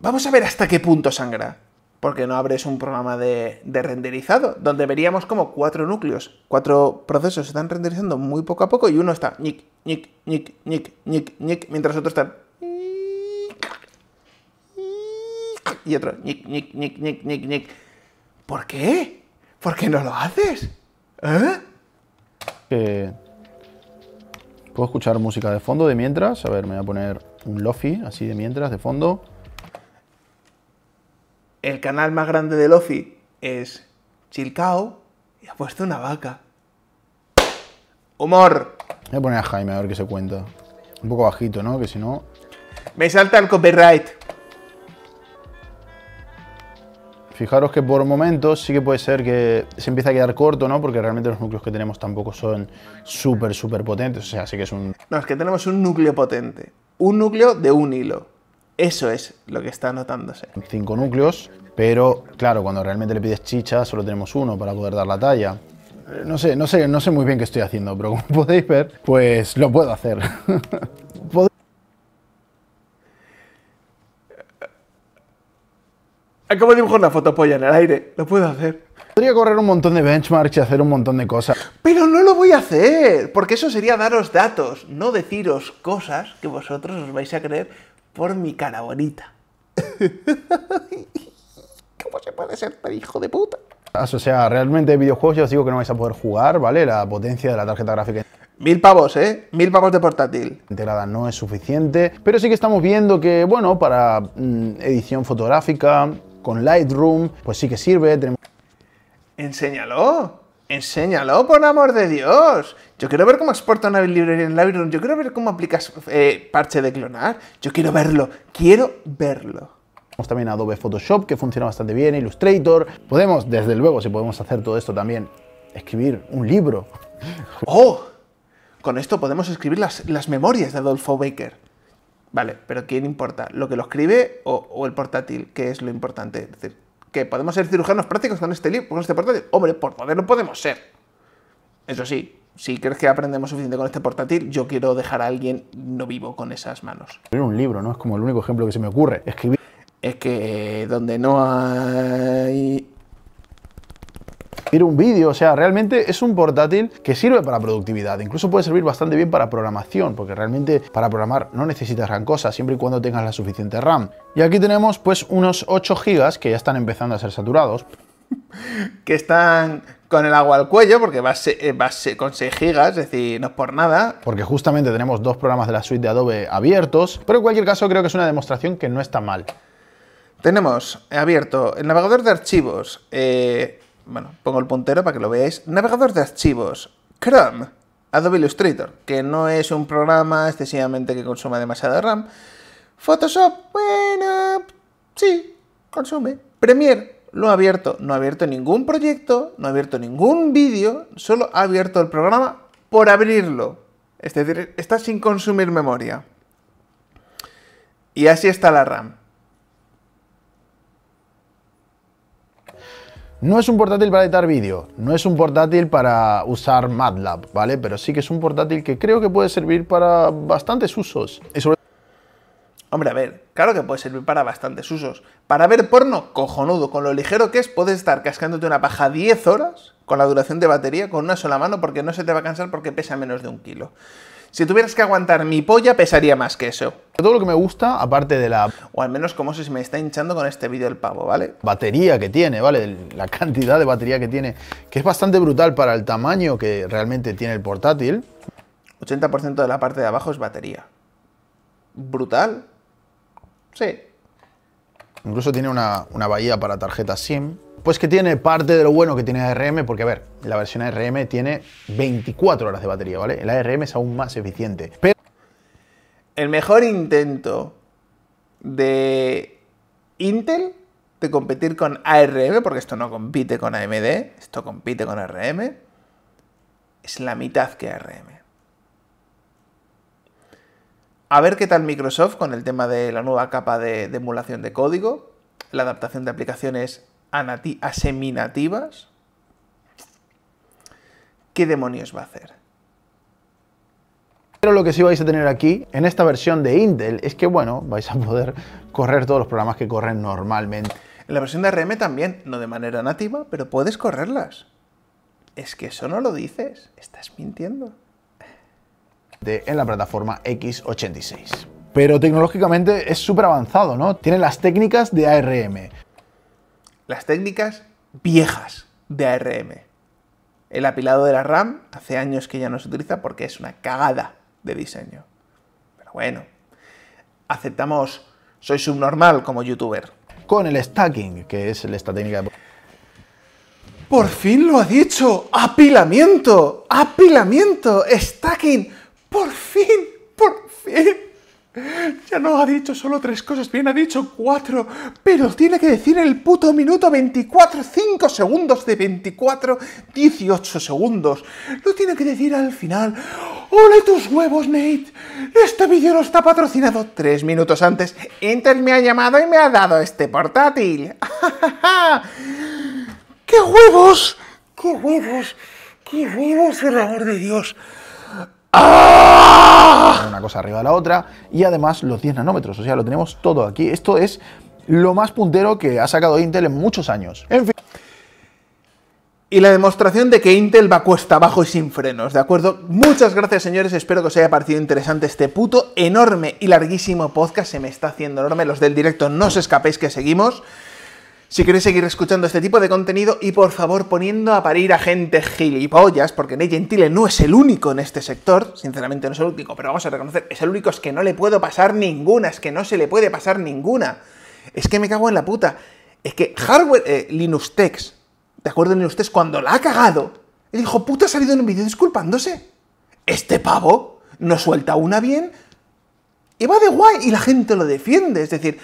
Vamos a ver hasta qué punto sangra. Porque no abres un programa de, renderizado, donde veríamos como cuatro núcleos, cuatro procesos se están renderizando muy poco a poco y uno está nick, nick, nick, nick, nick, nick, mientras otro está y otro nick, nick, nick, nick, nick, nick. ¿Por qué? ¿Por qué no lo haces? ¿Eh? Eh, Puedo escuchar música de fondo de mientras. A ver, me voy a poner un lofi así de mientras, de fondo el canal más grande de Lofi es Chilcao y ha puesto una vaca. ¡Humor! Voy a poner a Jaime a ver qué se cuenta. Un poco bajito, ¿no? Que si no... Me salta el copyright. Fijaros que por momentos sí que puede ser que se empiece a quedar corto, ¿no? Porque realmente los núcleos que tenemos tampoco son súper, súper potentes. O sea, sí que es un... No, es que tenemos un núcleo potente. Un núcleo de un hilo. Eso es lo que está notándose. Cinco núcleos, pero claro, cuando realmente le pides chicha, solo tenemos uno para poder dar la talla. Eh, no sé, no sé, no sé muy bien qué estoy haciendo, pero como podéis ver, pues lo puedo hacer. Acabo de dibujar una polla en el aire, lo puedo hacer. Podría correr un montón de benchmarks y hacer un montón de cosas. Pero no lo voy a hacer, porque eso sería daros datos, no deciros cosas que vosotros os vais a creer por mi cara bonita. ¿Cómo se puede ser tan hijo de puta? O sea, realmente videojuegos yo os digo que no vais a poder jugar, ¿vale? La potencia de la tarjeta gráfica. Mil pavos, ¿eh? Mil pavos de portátil. Integrada no es suficiente, pero sí que estamos viendo que, bueno, para mm, edición fotográfica, con Lightroom, pues sí que sirve. Tenemos... Enséñalo enséñalo, por amor de Dios. Yo quiero ver cómo exporta una librería en Lightroom. Yo quiero ver cómo aplicas eh, parche de clonar. Yo quiero verlo. Quiero verlo. Tenemos también Adobe Photoshop, que funciona bastante bien, Illustrator. Podemos, desde luego, si podemos hacer todo esto también, escribir un libro. ¡Oh! Con esto podemos escribir las, las memorias de Adolfo Baker. Vale, pero ¿quién importa? ¿Lo que lo escribe o, el portátil? ¿Qué es lo importante? decir, que podemos ser cirujanos prácticos con este libro, con este portátil. Hombre, por poder lo podemos ser. Eso sí, si crees que aprendemos suficiente con este portátil, yo quiero dejar a alguien no vivo con esas manos. Escribir un libro, ¿no? Es como el único ejemplo que se me ocurre. Escribir. Es que donde no hay ver un vídeo, o sea, realmente es un portátil que sirve para productividad, incluso puede servir bastante bien para programación, porque realmente para programar no necesitas gran cosa, siempre y cuando tengas la suficiente RAM. Y aquí tenemos pues unos 8 GB que ya están empezando a ser saturados. que están con el agua al cuello, porque va, eh, con 6 gigas, es decir, no es por nada. Porque justamente tenemos dos programas de la suite de Adobe abiertos, pero en cualquier caso creo que es una demostración que no está mal. Tenemos abierto el navegador de archivos, eh, bueno, pongo el puntero para que lo veáis. Navegador de archivos. Chrome. Adobe Illustrator, que no es un programa excesivamente que consuma demasiada RAM. Photoshop, bueno, sí, consume. Premiere, lo ha abierto. No ha abierto ningún proyecto, no ha abierto ningún vídeo, solo ha abierto el programa por abrirlo. Es decir, está sin consumir memoria. Y así está la RAM. No es un portátil para editar vídeo, no es un portátil para usar MATLAB, ¿vale? Pero sí que es un portátil que creo que puede servir para bastantes usos. Hombre, a ver, claro que puede servir para bastantes usos. Para ver porno, cojonudo, con lo ligero que es, puedes estar cascándote una paja 10 horas con la duración de batería con una sola mano porque no se te va a cansar porque pesa menos de un kilo. Si tuvieras que aguantar mi polla, pesaría más que eso. Todo lo que me gusta, aparte de la... O al menos como si se me está hinchando con este vídeo el pavo, ¿vale? Batería que tiene, ¿vale? La cantidad de batería que tiene, que es bastante brutal para el tamaño que realmente tiene el portátil. 80% de la parte de abajo es batería. ¿Brutal? Sí. Incluso tiene una, una bahía para tarjeta SIM. Pues que tiene parte de lo bueno que tiene ARM, porque a ver, la versión ARM tiene 24 horas de batería, ¿vale? El ARM es aún más eficiente. Pero... El mejor intento de Intel de competir con ARM, porque esto no compite con AMD, esto compite con ARM, es la mitad que ARM. A ver qué tal Microsoft con el tema de la nueva capa de emulación de código, la adaptación de aplicaciones aseminativas, ¿qué demonios va a hacer? Pero lo que sí vais a tener aquí, en esta versión de Intel, es que, bueno, vais a poder correr todos los programas que corren normalmente. En la versión de ARM también, no de manera nativa, pero puedes correrlas. Es que eso no lo dices, estás mintiendo. en la plataforma X86. Pero tecnológicamente es súper avanzado, ¿no? Tiene las técnicas de ARM, las técnicas viejas de ARM. El apilado de la RAM hace años que ya no se utiliza porque es una cagada de diseño. Pero bueno, aceptamos soy subnormal como youtuber. Con el stacking, que es esta técnica de... Por fin lo ha dicho. Apilamiento. Apilamiento. Stacking. Por fin. Por fin. Ya no ha dicho solo tres cosas, bien ha dicho cuatro, pero tiene que decir el puto minuto 24, 5 segundos de 24, 18 segundos. Lo tiene que decir al final. hola tus huevos, Nate! Este vídeo no está patrocinado. Tres minutos antes, Enter me ha llamado y me ha dado este portátil. ¡Qué huevos! ¡Qué huevos! ¡Qué huevos, por amor de Dios! Ah. Una cosa arriba de la otra. Y además los 10 nanómetros, o sea, lo tenemos todo aquí. Esto es lo más puntero que ha sacado Intel en muchos años. En fin. Y la demostración de que Intel va cuesta abajo y sin frenos, ¿de acuerdo? Muchas gracias, señores. Espero que os haya parecido interesante este puto enorme y larguísimo podcast. Se me está haciendo enorme. Los del directo, no os escapéis que seguimos. Si queréis seguir escuchando este tipo de contenido y por favor poniendo a parir a gente gilipollas, porque Ney Gentile no es el único en este sector, sinceramente no es el único, pero vamos a reconocer, es el único, es que no le puedo pasar ninguna, es que no se le puede pasar ninguna. Es que me cago en la puta. Es que hardware, eh, Linux text de acuerdo, Linux cuando la ha cagado, el hijo puta ha salido en un vídeo disculpándose. Este pavo no suelta una bien y va de guay y la gente lo defiende. Es decir,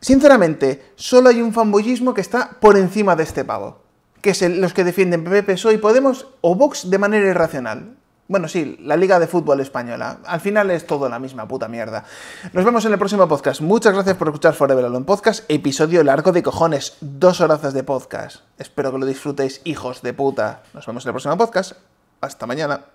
Sinceramente, solo hay un fanboyismo que está por encima de este pavo, que es los que defienden PP, PSOE y Podemos o Vox de manera irracional. Bueno, sí, la Liga de Fútbol Española. Al final es todo la misma puta mierda. Nos vemos en el próximo podcast. Muchas gracias por escuchar Forever Alone Podcast, episodio largo de cojones, dos horas de podcast. Espero que lo disfrutéis, hijos de puta. Nos vemos en el próximo podcast. Hasta mañana.